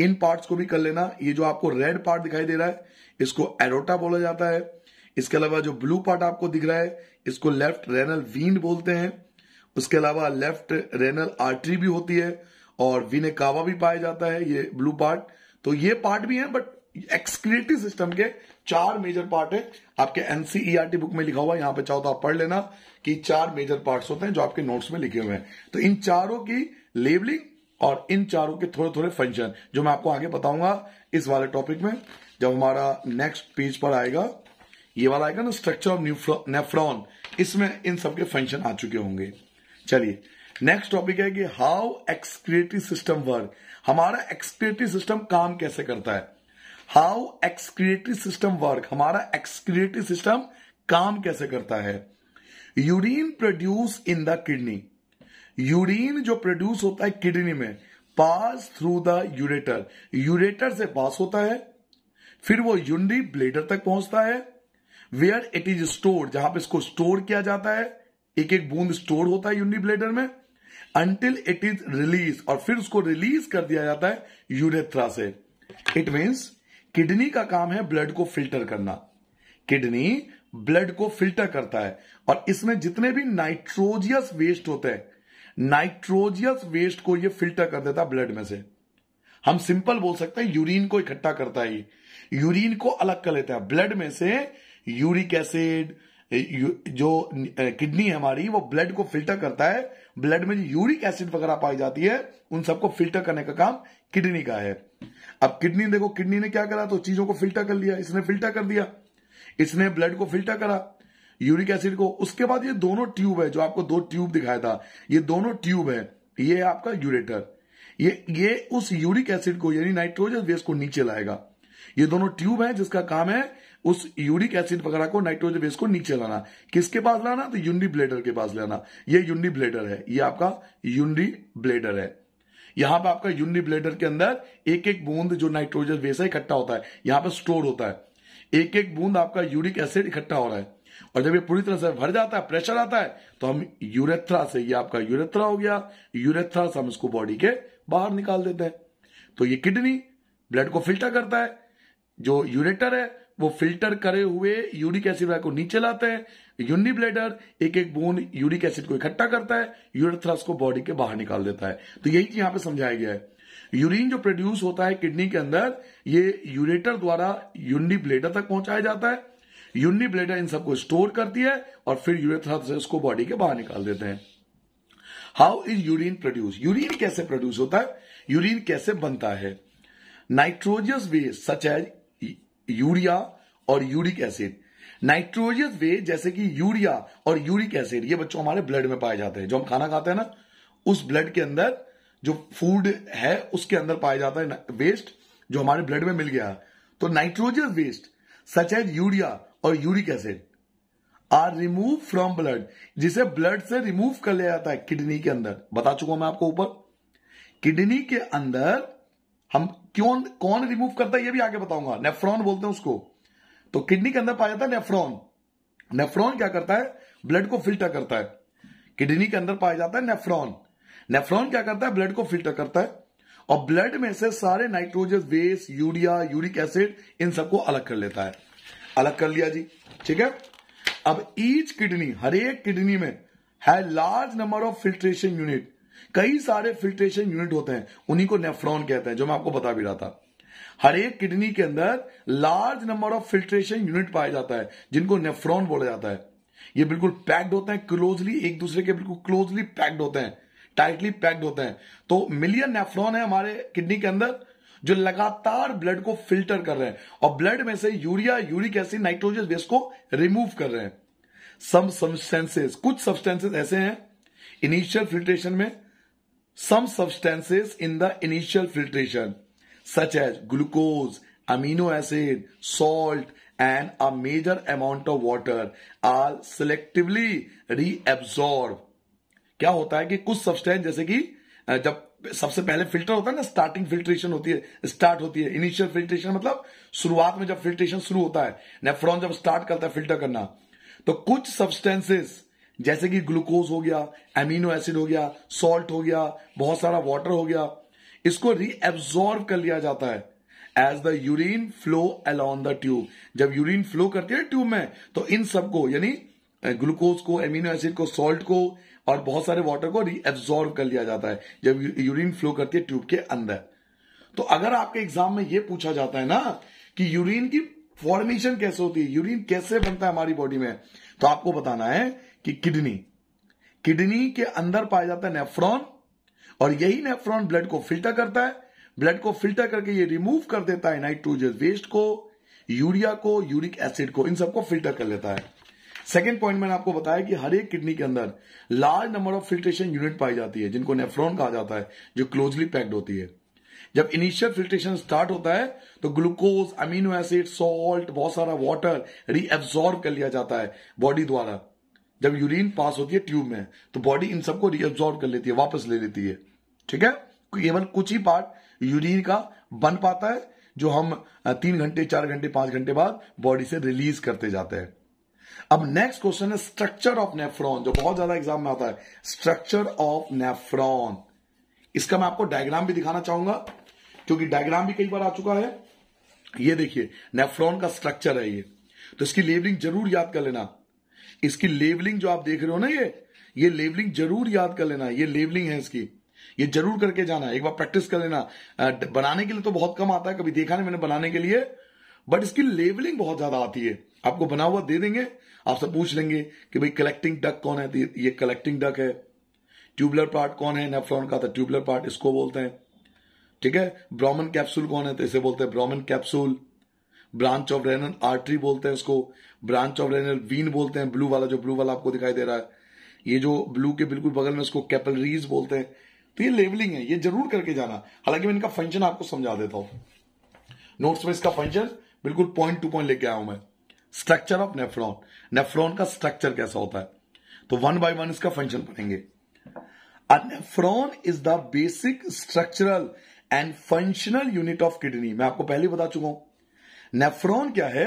इन पार्ट्स को भी कर लेना ये जो आपको रेड पार्ट दिखाई दे रहा है इसको एरोटा बोला जाता है इसके अलावा जो ब्लू पार्ट आपको दिख रहा है इसको लेफ्ट रेनल वीन बोलते हैं उसके अलावा लेफ्ट रेनल आर्टरी भी होती है और कावा भी पाया जाता है ये ब्लू पार्ट तो ये पार्ट भी है बट एक्सक्रेटिव सिस्टम के चार मेजर पार्ट है आपके एनसीईआरटी बुक e में लिखा हुआ यहां पे चाहो तो आप पढ़ लेना कि चार मेजर पार्ट्स होते हैं जो आपके नोट्स में लिखे हुए हैं तो इन चारों की लेबलिंग और इन चारों के थोड़े थोड़े फंक्शन जो मैं आपको आगे बताऊंगा इस वाले टॉपिक में जब हमारा नेक्स्ट पेज पर आएगा ये वाला आएगा ना स्ट्रक्चर ऑफ नेफ्रॉन इसमें इन सबके फंक्शन आ चुके होंगे चलिए नेक्स्ट टॉपिक है कि हाउ एक्सक्रिएटिव सिस्टम वर्क हमारा एक्सक्रिएटिव सिस्टम काम कैसे करता है हाउ एक्सक्रिएटिव सिस्टम वर्क हमारा एक्सक्रिएटिव सिस्टम काम कैसे करता है urine produce in the kidney urine जो प्रोड्यूस होता है किडनी में pass through the ureter ureter से पास होता है फिर वो यूनरी ब्लेडर तक पहुंचता है वेयर इट इज स्टोर जहां पे इसको स्टोर किया जाता है एक एक बूंद स्टोर होता है यूनरी ब्लेडर में अंटिल इट इज रिलीज और फिर उसको रिलीज कर दिया जाता है यूरेथ्रा से इट मीन्स किडनी का काम है ब्लड को फिल्टर करना किडनी ब्लड को फिल्टर करता है और इसमें जितने भी नाइट्रोजियस वेस्ट होते हैं नाइट्रोजियस वेस्ट को ये फिल्टर कर देता है ब्लड में से हम सिंपल बोल सकते हैं यूरिन को इकट्ठा करता है यूरिन को अलग कर लेता है ब्लड में से यूरिक एसिड जो किडनी हमारी वो ब्लड को फिल्टर करता है ब्लड में जो यूरिक एसिड वगैरह पाई जाती है उन सबको फिल्टर करने का काम किडनी का है अब किडनी देखो किडनी ने क्या करा तो चीजों को फिल्टर कर लिया इसने फिल्टर कर दिया इसने ब्लड को फिल्टर करा यूरिक एसिड को उसके बाद ये दोनों ट्यूब है जो आपको दो ट्यूब दिखाया था ये दोनों ट्यूब है ये है आपका यूरेटर ये ये उस यूरिक एसिड को यानी नाइट्रोजन वेस्ट को नीचे लाएगा ये दोनों ट्यूब है जिसका काम है उस यूरिक एसिड वगैरह को नाइट्रोजन बेस को नीचे लाना किसके पास लाना तो यूनि ब्लेडर के पास लाना ये यूनि ब्लेडर है ये आपका यूनि ब्लेडर है यहां पर आपका यूनि ब्लेडर के अंदर एक एक बूंद जो नाइट्रोजन बेस है इकट्ठा होता है यहां पर स्टोर होता है एक एक बूंद आपका यूरिक एसिड इकट्ठा हो रहा है और जब ये पूरी तरह से भर जाता है प्रेशर आता है तो हम यूरेथ्रा से ये आपका यूरेथ्रा हो गया यूरेथ्रा से हम इसको बॉडी के बाहर निकाल देते हैं तो ये किडनी ब्लड को फिल्टर करता है जो यूरेटर है वो फिल्टर करे हुए यूरिक एसिड को नीचे लाते हैं यूनिब्लेडर एक एक बोन यूरिक एसिड को इकट्ठा करता है यूरथ्रस को बॉडी के बाहर निकाल देता है तो यही चीज यहां पे समझाया गया है यूरिन जो प्रोड्यूस होता है किडनी के अंदर ये यूरेटर द्वारा यूनि ब्लेडर तक पहुंचाया जाता है यूनि ब्लेडर इन सबको स्टोर करती है और फिर यूरेथ्रस से उसको बॉडी के बाहर निकाल देते हैं how is urine produce urine कैसे प्रोड्यूस होता है यूरिन कैसे बनता है nitrogenous waste such as urea और यूरिक एसिड नाइट्रोजियस वे जैसे कि यूरिया और यूरिक एसिड ये बच्चों हमारे ब्लड में पाए जाते हैं जो हम खाना खाते हैं ना उस ब्लड के अंदर जो फूड है उसके अंदर पाया जाता है वेस्ट जो हमारे ब्लड में मिल गया तो nitrogenous waste such as urea और uric acid are remove from blood जिसे ब्लड से रिमूव कर लिया जाता है किडनी के अंदर बता चुका हूं मैं आपको ऊपर किडनी के अंदर हम क्यों कौन रिमूव करता है ये भी आगे बताऊंगा नेफ्रॉन बोलते हैं उसको तो किडनी के अंदर पाया जाता है नेफ्रॉन नेफ्रॉन क्या करता है ब्लड को फिल्टर करता है किडनी के अंदर पाया जाता है नेफ्रॉन नेफ्रॉन क्या करता है ब्लड को फिल्टर करता है और ब्लड में से सारे नाइट्रोजन वेस यूरिया यूरिक एसिड इन सबको अलग कर लेता है अलग कर लिया जी ठीक है अब ईच किडनी हर एक किडनी में है large number of filtration unit कई सारे फिल्ट्रेशन यूनिट होते हैं उन्हीं को नेफ्रॉन कहते हैं जो मैं आपको बता भी रहा था हर एक किडनी के अंदर large number of filtration unit पाया जाता है जिनको नेफ्रॉन बोला जाता है ये बिल्कुल पैक्ड होते हैं क्लोजली एक दूसरे के बिल्कुल क्लोजली पैक्ड होते हैं टाइटली पैक्ड होते हैं तो मिलियन नेफ्रॉन है हमारे किडनी के अंदर जो लगातार ब्लड को फिल्टर कर रहे हैं और ब्लड में से urea uric acid nitrogen base को रिमूव कर रहे हैं सम सब्सटेंसेस कुछ सब्सटेंसेस ऐसे हैं इनिशियल फिल्ट्रेशन में some substances in the initial filtration, such as glucose, amino acid, salt, and a major amount of water are selectively reabsorbed. क्या होता है कि कुछ सब्सटेंस जैसे कि जब सबसे पहले फिल्टर होता है ना स्टार्टिंग फिल्ट्रेशन होती है स्टार्ट होती है इनिशियल फिल्ट्रेशन मतलब शुरुआत में जब फिल्ट्रेशन शुरू होता है नेफ्रॉन जब स्टार्ट करता है फिल्टर करना तो कुछ सब्सटेंसेस जैसे कि ग्लूकोज हो गया एमिनो एसिड हो गया सॉल्ट हो गया बहुत सारा वाटर हो गया इसको रीएब्जॉर्व कर लिया जाता है as the urine flow along the tube जब यूरिन फ्लो करती है ट्यूब में तो इन सबको यानी ग्लूकोज को एमिनो एसिड को सॉल्ट को और बहुत सारे वाटर को रीएब्जॉर्व कर लिया जाता है जब यूरिन फ्लो करती है ट्यूब के अंदर तो अगर आपके एग्जाम में यह पूछा जाता है ना कि यूरिन की फॉर्मेशन कैसे होती है यूरिन कैसे बनता है हमारी बॉडी में तो आपको बताना है कि किडनी किडनी के अंदर पाया जाता है नेफ्रॉन और यही नेफ्रॉन ब्लड को फिल्टर करता है ब्लड को फिल्टर करके ये रिमूव कर देता है नाइट्रोजन वेस्ट को यूरिया को यूरिक एसिड को इन सबको फिल्टर कर लेता है सेकेंड पॉइंट मैंने आपको बताया कि हर एक किडनी के अंदर large number of filtration unit पाई जाती है जिनको नेफ्रॉन कहा जाता है जो क्लोजली पैक्ड होती है जब इनिशियल फिल्ट्रेशन स्टार्ट होता है तो ग्लूकोज अमीनो एसिड सॉल्ट बहुत सारा वाटर रीएब्जॉर्ब कर लिया जाता है बॉडी द्वारा जब यूरिन पास होती है ट्यूब में तो बॉडी इन सबको रिअब्जॉर्व कर लेती है वापस ले लेती है ठीक है केवल कुछ ही पार्ट यूरिन का बन पाता है जो हम तीन घंटे चार घंटे पांच घंटे बाद बॉडी से रिलीज करते जाते हैं अब नेक्स्ट क्वेश्चन है स्ट्रक्चर ऑफ नेफ्रॉन जो बहुत ज्यादा एग्जाम में आता है स्ट्रक्चर ऑफ नेफ्रॉन इसका मैं आपको डायग्राम भी दिखाना चाहूंगा क्योंकि डायग्राम भी कई बार आ चुका है ये देखिए नेफ्रॉन का स्ट्रक्चर है ये तो इसकी लेबलिंग जरूर याद कर लेना इसकी लेबलिंग जो आप देख रहे हो ना ये ये लेबलिंग जरूर याद कर लेना ये लेबलिंग है इसकी ये जरूर करके जाना एक बार प्रैक्टिस कर लेना बनाने के लिए तो बहुत कम आता है कभी देखा नहीं मैंने बनाने के लिए बट इसकी लेबलिंग बहुत ज्यादा आती है आपको बना हुआ दे देंगे आपसे पूछ लेंगे कि भाई कलेक्टिंग डक कौन है तो ये कलेक्टिंग डक है ट्यूबलर पार्ट कौन है नेफ्रॉन का था ट्यूबलर पार्ट इसको बोलते हैं ठीक है ब्राह्मण कैप्सूल कौन है तो इसे बोलते हैं Bowman capsule branch of renal artery बोलते हैं उसको ब्रांच ऑफ रेनल वीन बोलते हैं ब्लू वाला जो ब्लू वाला आपको दिखाई दे रहा है ये जो ब्लू के बिल्कुल बगल में उसको कैपलरीज बोलते हैं तो ये लेवलिंग है ये जरूर करके जाना हालांकि मैं इनका फंक्शन आपको समझा देता हूं नोट्स में इसका फंक्शन बिल्कुल पॉइंट टू पॉइंट लेके आया हूं मैं स्ट्रक्चर ऑफ नेफ्रॉन नेफ्रॉन का स्ट्रक्चर कैसा होता है तो वन बाय वन इसका फंक्शन पढ़ेंगे nephron is the basic structural and functional unit of kidney मैं आपको पहले बता चुका हूं नेफ्रॉन क्या है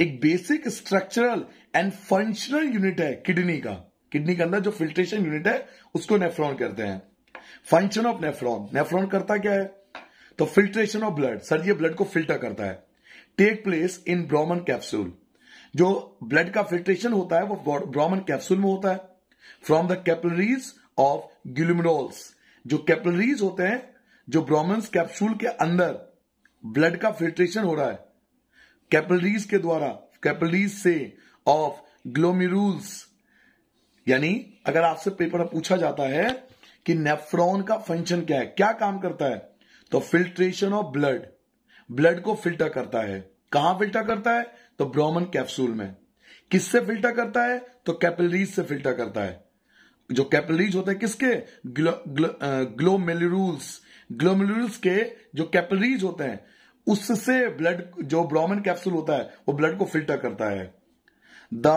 एक basic structural and functional unit है किडनी का किडनी के अंदर जो फिल्ट्रेशन यूनिट है उसको नेफ्रॉन कहते हैं फंक्शन ऑफ नेफ्रॉन नेफ्रॉन करता क्या है तो फिल्ट्रेशन ऑफ ब्लड सर ये ब्लड को फिल्टर करता है take place in Bowman capsule जो ब्लड का फिल्ट्रेशन होता है वो ब्रोमन कैप्सूल में होता है from the capillaries of glomerulus जो कैपलरीज होते हैं जो ब्रोमन कैप्सूल के अंदर ब्लड का फिल्ट्रेशन हो रहा है कैपलरीज के द्वारा कैपलरीज से ऑफ ग्लोमेरुल्स यानी अगर आपसे पेपर में पूछा जाता है कि नेफ्रॉन का फंक्शन क्या है क्या काम करता है तो फिल्ट्रेशन ऑफ ब्लड ब्लड को फिल्टर करता है कहां फिल्टर करता है तो ब्रोमन कैप्सूल में किससे फिल्टर करता है तो कैपलरीज से फिल्टर करता है जो कैपलरीज होते हैं किसके ग्लो, ग्लो, ग्लोमेरुल्स के जो कैपलरीज होते हैं उससे ब्लड जो ब्लॉमन कैप्सूल होता है वो ब्लड को फिल्टर करता है the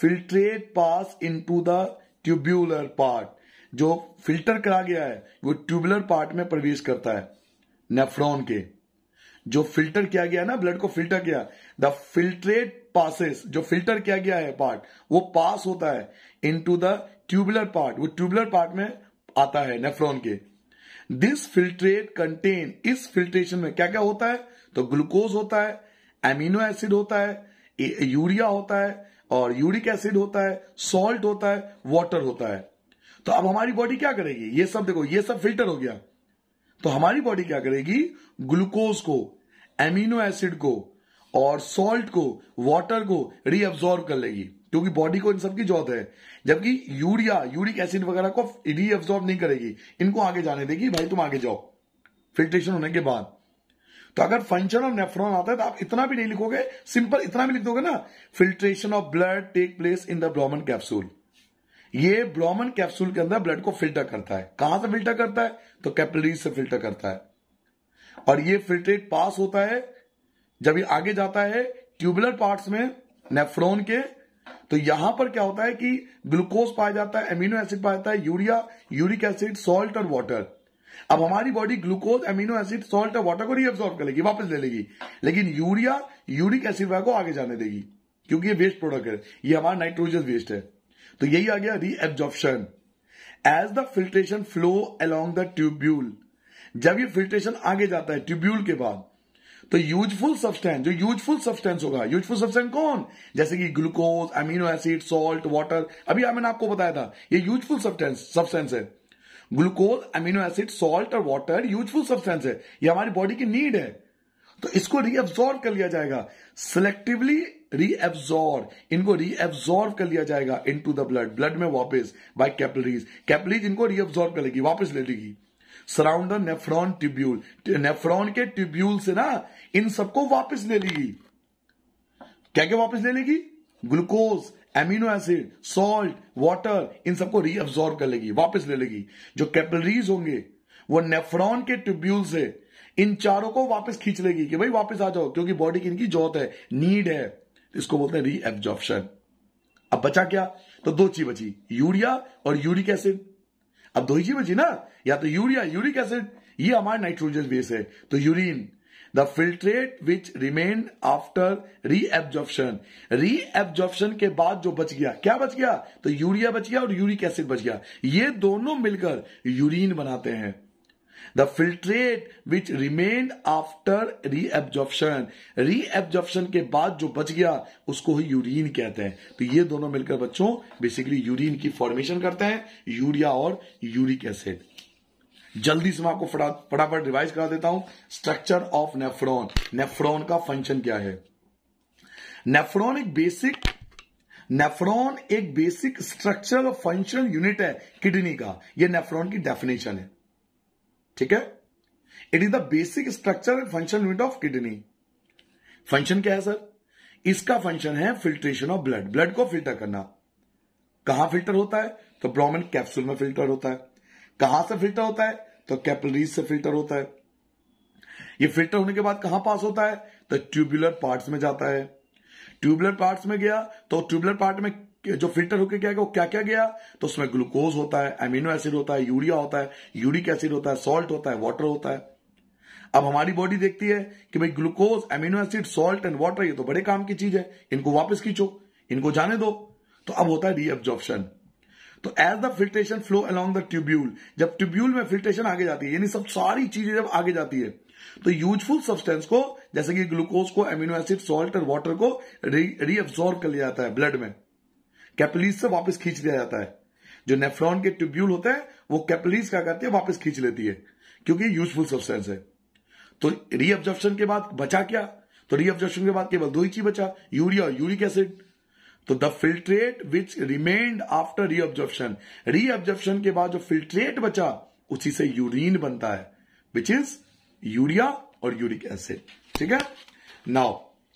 filtrate pass in to the tubular part जो फिल्टर करा गया है वो ट्यूबुलर पार्ट में प्रवेश करता है नेफ्रॉन के जो फिल्टर किया गया ना ब्लड को फिल्टर किया द फिल्ट्रेट पासिस जो फिल्टर किया गया है पार्ट वो पास होता है इन टू द ट्यूबुलर पार्ट वो ट्यूबुलर पार्ट में आता है नेफ्रॉन के दिस फिल्ट्रेट कंटेन इस फिल्ट्रेशन में क्या क्या होता है तो ग्लूकोज होता है एमिनो एसिड होता है यूरिया होता है और यूरिक एसिड होता है सॉल्ट होता है वाटर होता है तो अब हमारी बॉडी क्या करेगी ये सब देखो ये सब फिल्टर हो गया तो हमारी बॉडी क्या करेगी ग्लूकोज को एमिनो एसिड को और सॉल्ट को वाटर को रीअब्सॉर्ब कर लेगी क्योंकि बॉडी को इन सब की जरूरत है जबकि यूरिया यूरिक एसिड वगैरह को रीअब्सॉर्ब नहीं करेगी इनको आगे जाने देगी भाई तुम आगे जाओ फिल्ट्रेशन होने के बाद तो अगर फंक्शन ऑफ नेफ्रॉन आता है तो आप इतना भी नहीं लिखोगे सिंपल इतना भी लिख दोगे ना filtration of blood take place in the Bowman capsule ये ब्रॉमन कैप्सूल के अंदर ब्लड को फिल्टर करता है कहां से फिल्टर करता है तो कैपिलरीज से फिल्टर करता है और ये फिल्ट्रेट पास होता है जब ये आगे जाता है ट्यूबुलर पार्ट्स में नेफ्रॉन के तो यहां पर क्या होता है कि ग्लूकोज पाया जाता है एमिनो एसिड पाया जाता है यूरिया यूरिक एसिड सॉल्ट और वाटर अब हमारी body glucose amino acid salt और वाटर को रीअब्सॉर्ब कर लेगी वापस ले लेगी लेकिन यूरिया यूरिक एसिड को आगे जाने देगी क्योंकि ये वेस्ट प्रोडक्ट है ये हमारा नाइट्रोजन वेस्ट है तो यही आ गया reabsorption as the filtration flow along the tubule जब ये फिल्ट्रेशन आगे जाता है ट्यूब्यूल के बाद तो यूजफुल सब्सटेंस जो यूजफुल सब्सटेंस होगा यूजफुल सब्सटेंस कौन जैसे कि glucose amino acid salt water अभी मैंने आपको बताया था ये यूजफुल सब्सटेंस सब्सटेंस है ग्लूकोज अमीनो एसिड सॉल्ट और वाटर यूजफुल सब्सटेंस है ये हमारी बॉडी की नीड है तो इसको रीअब्सॉर्व कर लिया जाएगा सिलेक्टिवली रीएब्जॉर्व इनको रीएब्जॉर्व कर लिया जाएगा इन टू द ब्लड ब्लड में वापिस बाय कैपलरीज कैपलरीज इनको रीअब्सॉर्व कर लेगी वापिस ले लेगी सराउंड नेफ्रॉन ट्यूब्यूल नेफ्रॉन के ट्यूब्यूल से ना इन सबको वापस ले लेगी क्या क्या वापस ले लेगी glucose amino acid salt water इन सबको रीअब्सॉर्ब कर लेगी वापस ले लेगी जो कैपलरीज होंगे वो नेफ्रॉन के ट्यूब्यूल से इन चारों को वापस खींच लेगी कि भाई वापस आ जाओ क्योंकि बॉडी की इनकी जोत है नीड है इसको बोलते हैं रीएब्जॉर्प्शन अब बचा क्या तो दो चीज बची यूरिया और यूरिक एसिड अब दो ही बची ना या तो यूरिया यूरिक एसिड ये हमारा नाइट्रोजन बेस है तो urine the filtrate which remain after reabsorption reabsorption के बाद जो बच गया क्या बच गया तो यूरिया बच गया और यूरिक एसिड बच गया ये दोनों मिलकर यूरिन बनाते हैं The filtrate which remained after reabsorption, reabsorption के बाद जो बच गया उसको ही यूरिन कहते हैं तो ये दोनों मिलकर बच्चों बेसिकली यूरिन की फॉर्मेशन करते हैं यूरिया और यूरिक एसिड जल्दी से मैं आपको फटाफट रिवाइज करा देता हूं स्ट्रक्चर ऑफ नेफ्रॉन नेफ्रॉन का फंक्शन क्या है नेफ्रॉन एक बेसिक नेफ्रॉन एक basic structure function functional unit है किडनी का यह नेफ्रॉन की डेफिनेशन है ठीक है it is the basic structure and function unit of kidney function क्या है सर इसका फंक्शन है फिल्ट्रेशन ऑफ ब्लड ब्लड को फिल्टर करना कहां फिल्टर होता है तो ब्रोमेन कैप्सूल में फिल्टर होता है कहां से फिल्टर होता है तो कैपलरीज से फिल्टर होता है ये फिल्टर होने के बाद कहां पास होता है तो ट्यूबुलर पार्ट्स में जाता है ट्यूबुलर पार्ट्स में गया तो ट्यूबुलर पार्ट में जो फिल्टर होकर क्या गया वो क्या क्या गया तो उसमें ग्लूकोज होता है एमिनो एसिड होता है यूरिया होता है यूरिक एसिड होता है सॉल्ट होता है वाटर होता है अब हमारी बॉडी देखती है कि भाई glucose amino acid salt and water ये तो बड़े काम की चीज है इनको वापस खींचो इनको जाने दो तो अब होता है रीअब्जॉर्प्शन तो as the filtration flow along the tubule जब ट्यूब्यूल में फिल्ट्रेशन आगे जाती है यानी सब सारी चीजें जब आगे जाती है तो यूजफुल सब्सटेंस को जैसे कि ग्लूकोज को एमिनो एसिड सॉल्ट और वाटर को रीअब्सॉर्ब कर लिया जाता है ब्लड में कैपलीज से वापस खींच दिया जाता है जो नेफ्रॉन के ट्यूब्यूल होते हैं वो कैपलीज क्या करती है वापस खींच लेती है क्योंकि यूजफुल सब्सटेंस है तो रीअब्जॉर्प्शन के बाद बचा क्या तो रीअब्जॉर्प्शन के बाद केवल दो ही चीज बचा यूरिया और यूरिक एसिड तो the filtrate which remained after reabsorption reabsorption के बाद जो फिल्ट्रेट बचा उसी से यूरिन बनता है विच इज यूरिया और यूरिक एसिड ठीक है नाउ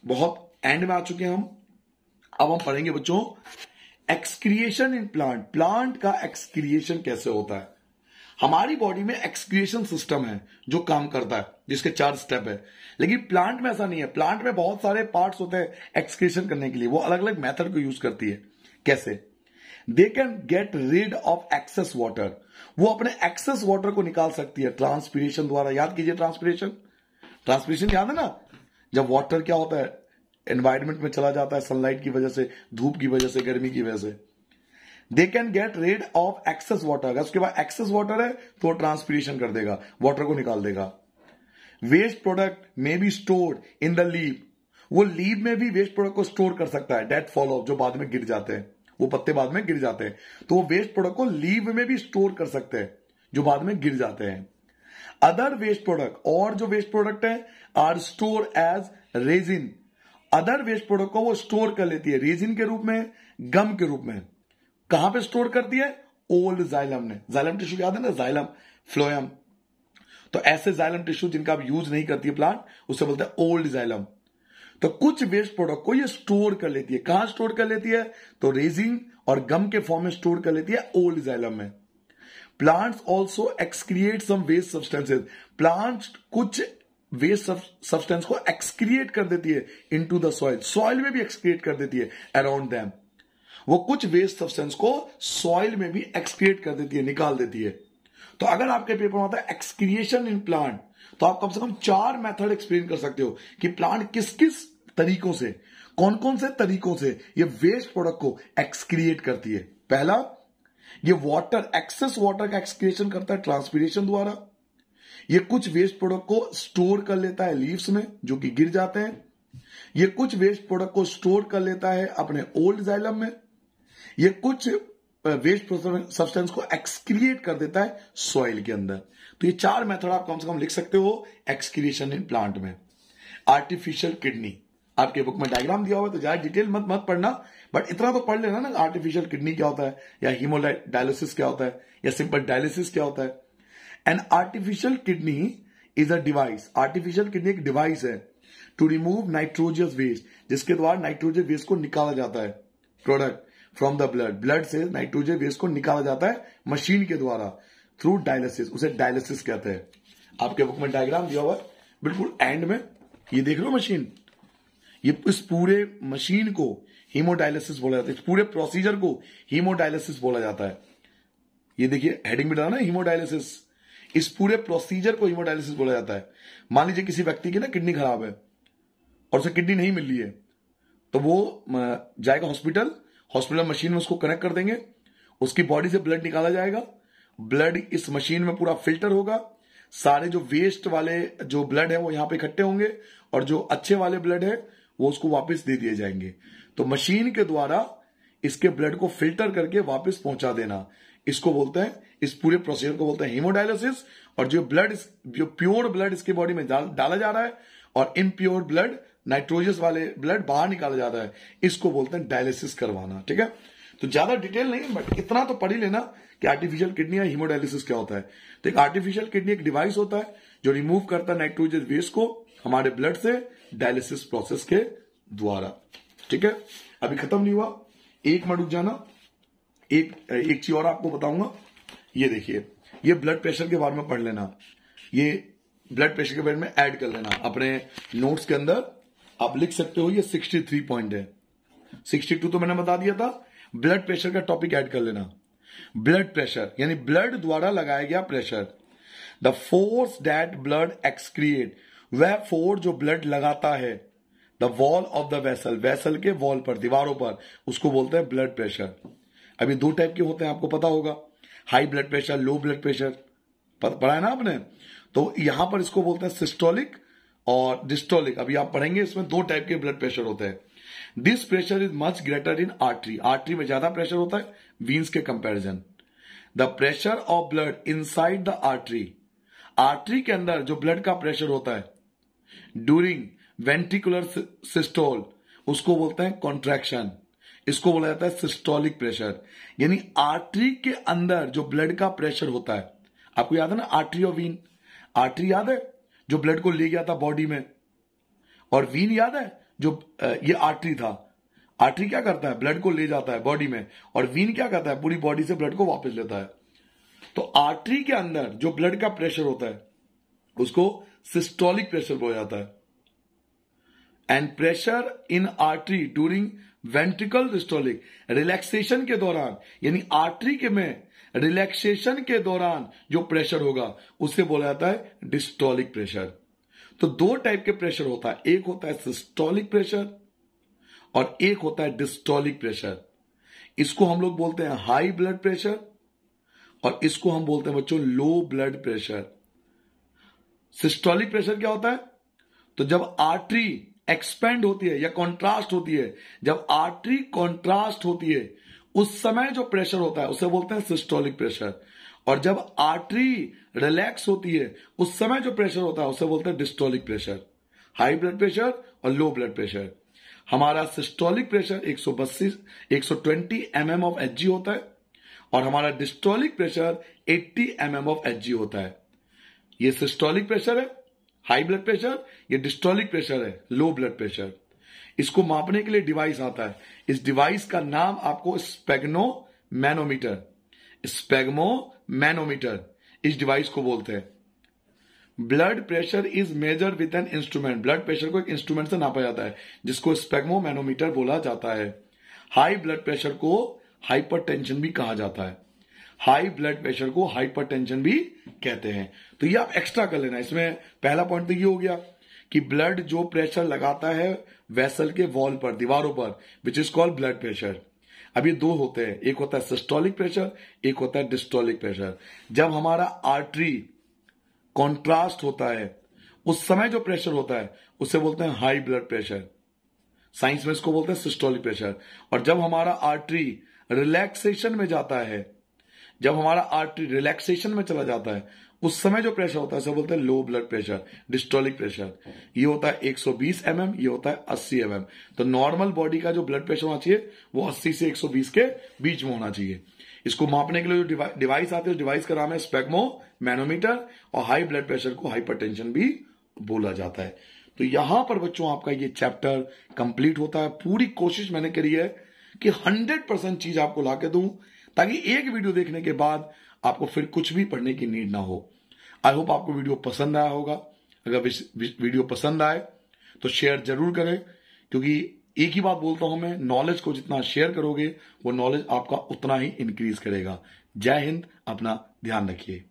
बहुत एंड में आ चुके हैं हम अब हम पढ़ेंगे बच्चों एक्सक्रिएशन इन प्लांट प्लांट का एक्सक्रिएशन कैसे होता है हमारी बॉडी में एक्सक्रिएशन सिस्टम है जो काम करता है जिसके चार स्टेप है लेकिन प्लांट में ऐसा नहीं है प्लांट में बहुत सारे पार्ट्स होते हैं एक्सक्रिएशन करने के लिए वो अलग अलग मेथड को यूज करती है कैसे they can get rid of excess water वो अपने एक्सेस वाटर को निकाल सकती है ट्रांसपीरेशन द्वारा याद कीजिए ट्रांसपीरेशन ट्रांसपीरेशन याद है ना जब वाटर क्या होता है एनवायरमेंट में चला जाता है सनलाइट की वजह से धूप की वजह से गर्मी की वजह से they can get rid of excess water अगर उसके बाद एक्सेस वाटर है तो ट्रांसपीरेशन कर देगा वाटर को निकाल देगा waste product may be stored in the leave वो लीव में भी वेस्ट प्रोडक्ट को स्टोर कर सकता है डेट फॉलो जो बाद में गिर जाते हैं वो पत्ते बाद में गिर जाते हैं तो वो वेस्ट प्रोडक्ट को लीव में भी स्टोर कर सकते हैं जो बाद में गिर जाते हैं अदर वेस्ट प्रोडक्ट और जो वेस्ट प्रोडक्ट है are store as resin other waste product को वो स्टोर कर लेती है रेजिन के रूप में गम के रूप में कहां पे स्टोर करती है ओल्ड जाइलम ने जाइलम टिश्यू याद है ना जाइलम फ्लोयम तो ऐसे जाइलम टिश्यू जिनका आप यूज नहीं करती है प्लांट उसे बोलते हैं ओल्ड जाइलम तो कुछ वेस्ट प्रोडक्ट को ये स्टोर कर लेती है कहां स्टोर कर लेती है तो रेजिन और गम के फॉर्म में स्टोर कर लेती है ओल्ड जाइलम में plants also excrete some waste substances plants कुछ वेस्ट सब्सटेंस को एक्सक्रिएट कर देती है टू द सॉइल सॉइल में भी एक्सक्रिएट कर देती है अराउंड दैम वो कुछ वेस्ट सब्सटेंस को सॉइल में भी एक्सक्रिएट कर देती है निकाल देती है तो अगर आपके पेपर में आता है एक्सक्रिएशन इन प्लांट तो आप कम से कम चार मेथड एक्सप्लेन कर सकते हो कि प्लांट किस किस तरीकों से कौन कौन से तरीकों से ये वेस्ट प्रोडक्ट को एक्सक्रिएट करती है पहला ये वाटर एक्सेस वाटर का एक्सक्रिएशन करता है ट्रांसपीरेशन द्वारा ये कुछ वेस्ट प्रोडक्ट को स्टोर कर लेता है लीव्स में जो कि गिर जाते हैं ये कुछ वेस्ट प्रोडक्ट को स्टोर कर लेता है अपने ओल्ड जाइलम में ये कुछ वेस्ट सब्सटेंस को एक्सक्रिएट कर देता है सॉइल के अंदर तो ये चार मेथड आप कम से कम लिख सकते हो एक्सक्रिएशन इन प्लांट में आर्टिफिशियल किडनी आपके बुक में डायग्राम दिया हुआ है तो ज्यादा डिटेल मत मत पढ़ना बट इतना तो पढ़ लेना ना आर्टिफिशियल किडनी क्या होता है या डायलिसिस क्या होता है या सिंपल डायलिसिस क्या होता है an artificial kidney is a device artificial kidney एक डिवाइस है टू रिमूव नाइट्रोजियस वेस्ट जिसके द्वारा नाइट्रोजन वेस्ट को निकाला जाता है product from the blood blood से नाइट्रोजन वेस्ट को निकाला जाता है मशीन के द्वारा थ्रू डायलिसिस उसे डायलिसिस कहते हैं आपके बुक में डायग्राम दिया हुआ है बिल्कुल एंड में ये देख लो मशीन ये इस पूरे मशीन को हीमोडायलिसिस बोला जाता है इस पूरे प्रोसीजर को हीमोडायलिसिस बोला जाता है ये देखिए हेडिंग में डाला ना हीमोडायलिसिस इस पूरे प्रोसीजर को हिमोडायलिसिस बोला जाता है मान लीजिए किसी व्यक्ति की ना किडनी खराब है और उसे किडनी नहीं मिल रही है तो वो जाएगा हॉस्पिटल हॉस्पिटल मशीन में उसको कनेक्ट कर देंगे उसकी बॉडी से ब्लड निकाला जाएगा ब्लड इस मशीन में पूरा फिल्टर होगा सारे जो वेस्ट वाले जो ब्लड है वो यहां पे इकट्ठे होंगे और जो अच्छे वाले ब्लड है वो उसको वापस दे दिए जाएंगे तो मशीन के द्वारा इसके ब्लड को फिल्टर करके वापस पहुंचा देना इसको बोलते हैं इस पूरे प्रोसीजर को बोलते हैं हीमोडायलिसिस और जो ब्लड जो प्योर ब्लड इसके बॉडी में डाल, डाला जा रहा है और इनप्योर ब्लड नाइट्रोजस वाले ब्लड बाहर निकाला जा रहा है इसको बोलते हैं डायलिसिस करवाना ठीक है तो ज्यादा डिटेल नहीं बट इतना तो पढ़ ही लेना कि आर्टिफिशियल किडनी या हीमोडायलिसिस क्या होता है तो एक आर्टिफिशियल किडनी एक डिवाइस होता है जो रिमूव करता है नाइट्रोजन वेस्ट को हमारे ब्लड से डायलिसिस प्रोसेस के द्वारा ठीक है अभी खत्म नहीं हुआ एक मिनट जाना एक एक चीज और आपको बताऊंगा ये देखिए ये ब्लड प्रेशर के बारे में पढ़ लेना ये ब्लड प्रेशर के बारे में ऐड कर लेना अपने नोट्स के अंदर आप लिख सकते हो ये 63 पॉइंट है 62 तो मैंने बता दिया था ब्लड प्रेशर का टॉपिक ऐड कर लेना ब्लड प्रेशर यानी ब्लड द्वारा लगाया गया pressure the force that blood excrete वह फोर्स जो ब्लड लगाता है the wall of the vessel vessel के वॉल पर दीवारों पर उसको बोलते हैं ब्लड प्रेशर अभी दो टाइप के होते हैं आपको पता होगा high blood pressure low blood pressure पढ़ा है ना आपने तो यहां पर इसको बोलते हैं सिस्टोलिक और डिस्टोलिक अभी आप पढ़ेंगे इसमें दो टाइप के ब्लड प्रेशर होते हैं this pressure is much greater in artery artery में ज्यादा प्रेशर होता है वीन्स के comparison the pressure of blood inside the artery artery के अंदर जो ब्लड का प्रेशर होता है ड्यूरिंग वेंटिकुलर सिस्टोल उसको बोलते हैं कॉन्ट्रैक्शन इसको बोला जाता है सिस्टोलिक प्रेशर यानी आर्टरी के अंदर जो ब्लड का प्रेशर होता है आपको याद है ना आर्टरी और वीन आर्टरी याद है जो ब्लड को ले गया था बॉडी में और वीन याद है जो ये आर्टरी था आर्टरी क्या करता है ब्लड को ले जाता है बॉडी में और वीन क्या करता है पूरी बॉडी से ब्लड को वापस लेता है तो आर्टरी के अंदर जो ब्लड का प्रेशर होता है उसको सिस्टोलिक प्रेशर बोला जाता है and pressure in artery during ventricle diastolic relaxation के दौरान यानी आर्टरी के में रिलैक्सेशन के दौरान जो प्रेशर होगा उसे बोला जाता है डिस्टोलिक प्रेशर तो दो टाइप के प्रेशर होता है एक होता है सिस्टोलिक प्रेशर और एक होता है डिस्टोलिक प्रेशर इसको हम लोग बोलते हैं हाई ब्लड प्रेशर और इसको हम बोलते हैं बच्चों low blood pressure systolic pressure क्या होता है तो जब आर्टरी एक्सपेंड होती है या कॉन्ट्रास्ट होती है जब आर्टरी कॉन्ट्रास्ट होती है उस समय जो प्रेशर होता है उसे बोलते हैं सिस्टोलिक प्रेशर और जब आर्टरी रिलैक्स होती है उस समय जो प्रेशर होता है उसे बोलते हैं diastolic pressure high blood pressure और लो ब्लड प्रेशर हमारा सिस्टोलिक प्रेशर एक एक सौ सौ twenty M M of H G होता है और हमारा diastolic pressure M MM of H G होता है ये सिस्टोलिक प्रेशर है हाई ब्लड प्रेशर या डिस्टोलिक प्रेशर है लो ब्लड प्रेशर इसको मापने के लिए डिवाइस आता है इस डिवाइस का नाम आपको स्पेग्नो मैनोमीटर स्पेगमो मैनोमीटर इस डिवाइस को बोलते हैं blood pressure is measure with an instrument blood pressure को एक इंस्ट्रूमेंट से नापा जाता है जिसको स्पेगमो मैनोमीटर बोला जाता है हाई ब्लड प्रेशर को हाइपरटेंशन भी कहा जाता है हाई ब्लड प्रेशर को हाइपरटेंशन भी कहते हैं तो ये आप एक्स्ट्रा कर लेना इसमें पहला पॉइंट तो ये हो गया कि ब्लड जो प्रेशर लगाता है वेसल के वॉल पर दीवारों पर which is called blood pressure अब ये दो होते हैं एक होता है सिस्टोलिक प्रेशर एक होता है डिस्टोलिक प्रेशर जब हमारा आर्टरी कॉन्ट्रास्ट होता है उस समय जो प्रेशर होता है उसे बोलते हैं हाई ब्लड प्रेशर साइंस में इसको बोलते हैं सिस्टोलिक प्रेशर और जब हमारा आर्टरी रिलैक्सेशन में जाता है जब हमारा आर्टरी रिलैक्सेशन में चला जाता है उस समय जो प्रेशर होता है उसे बोलते हैं low blood pressure diastolic pressure ये होता है 120 सौ mm, ये होता है 80 सी mm. तो नॉर्मल बॉडी का जो ब्लड प्रेशर होना चाहिए वो 80 से 120 के बीच में होना चाहिए इसको मापने के लिए जो डिवाइस आते हैं डिवाइस का नाम है स्पेगमो मैनोमीटर और हाई ब्लड प्रेशर को हाइपरटेंशन भी बोला जाता है तो यहां पर बच्चों आपका ये चैप्टर कंप्लीट होता है पूरी कोशिश मैंने करी है कि 100 परसेंट चीज आपको ला के दूं ताकि एक वीडियो देखने के बाद आपको फिर कुछ भी पढ़ने की नीड ना हो आई होप आपको वीडियो पसंद आया होगा अगर वीडियो पसंद आए तो शेयर जरूर करें क्योंकि एक ही बात बोलता हूं मैं नॉलेज को जितना शेयर करोगे वो नॉलेज आपका उतना ही इंक्रीज करेगा जय हिंद अपना ध्यान रखिए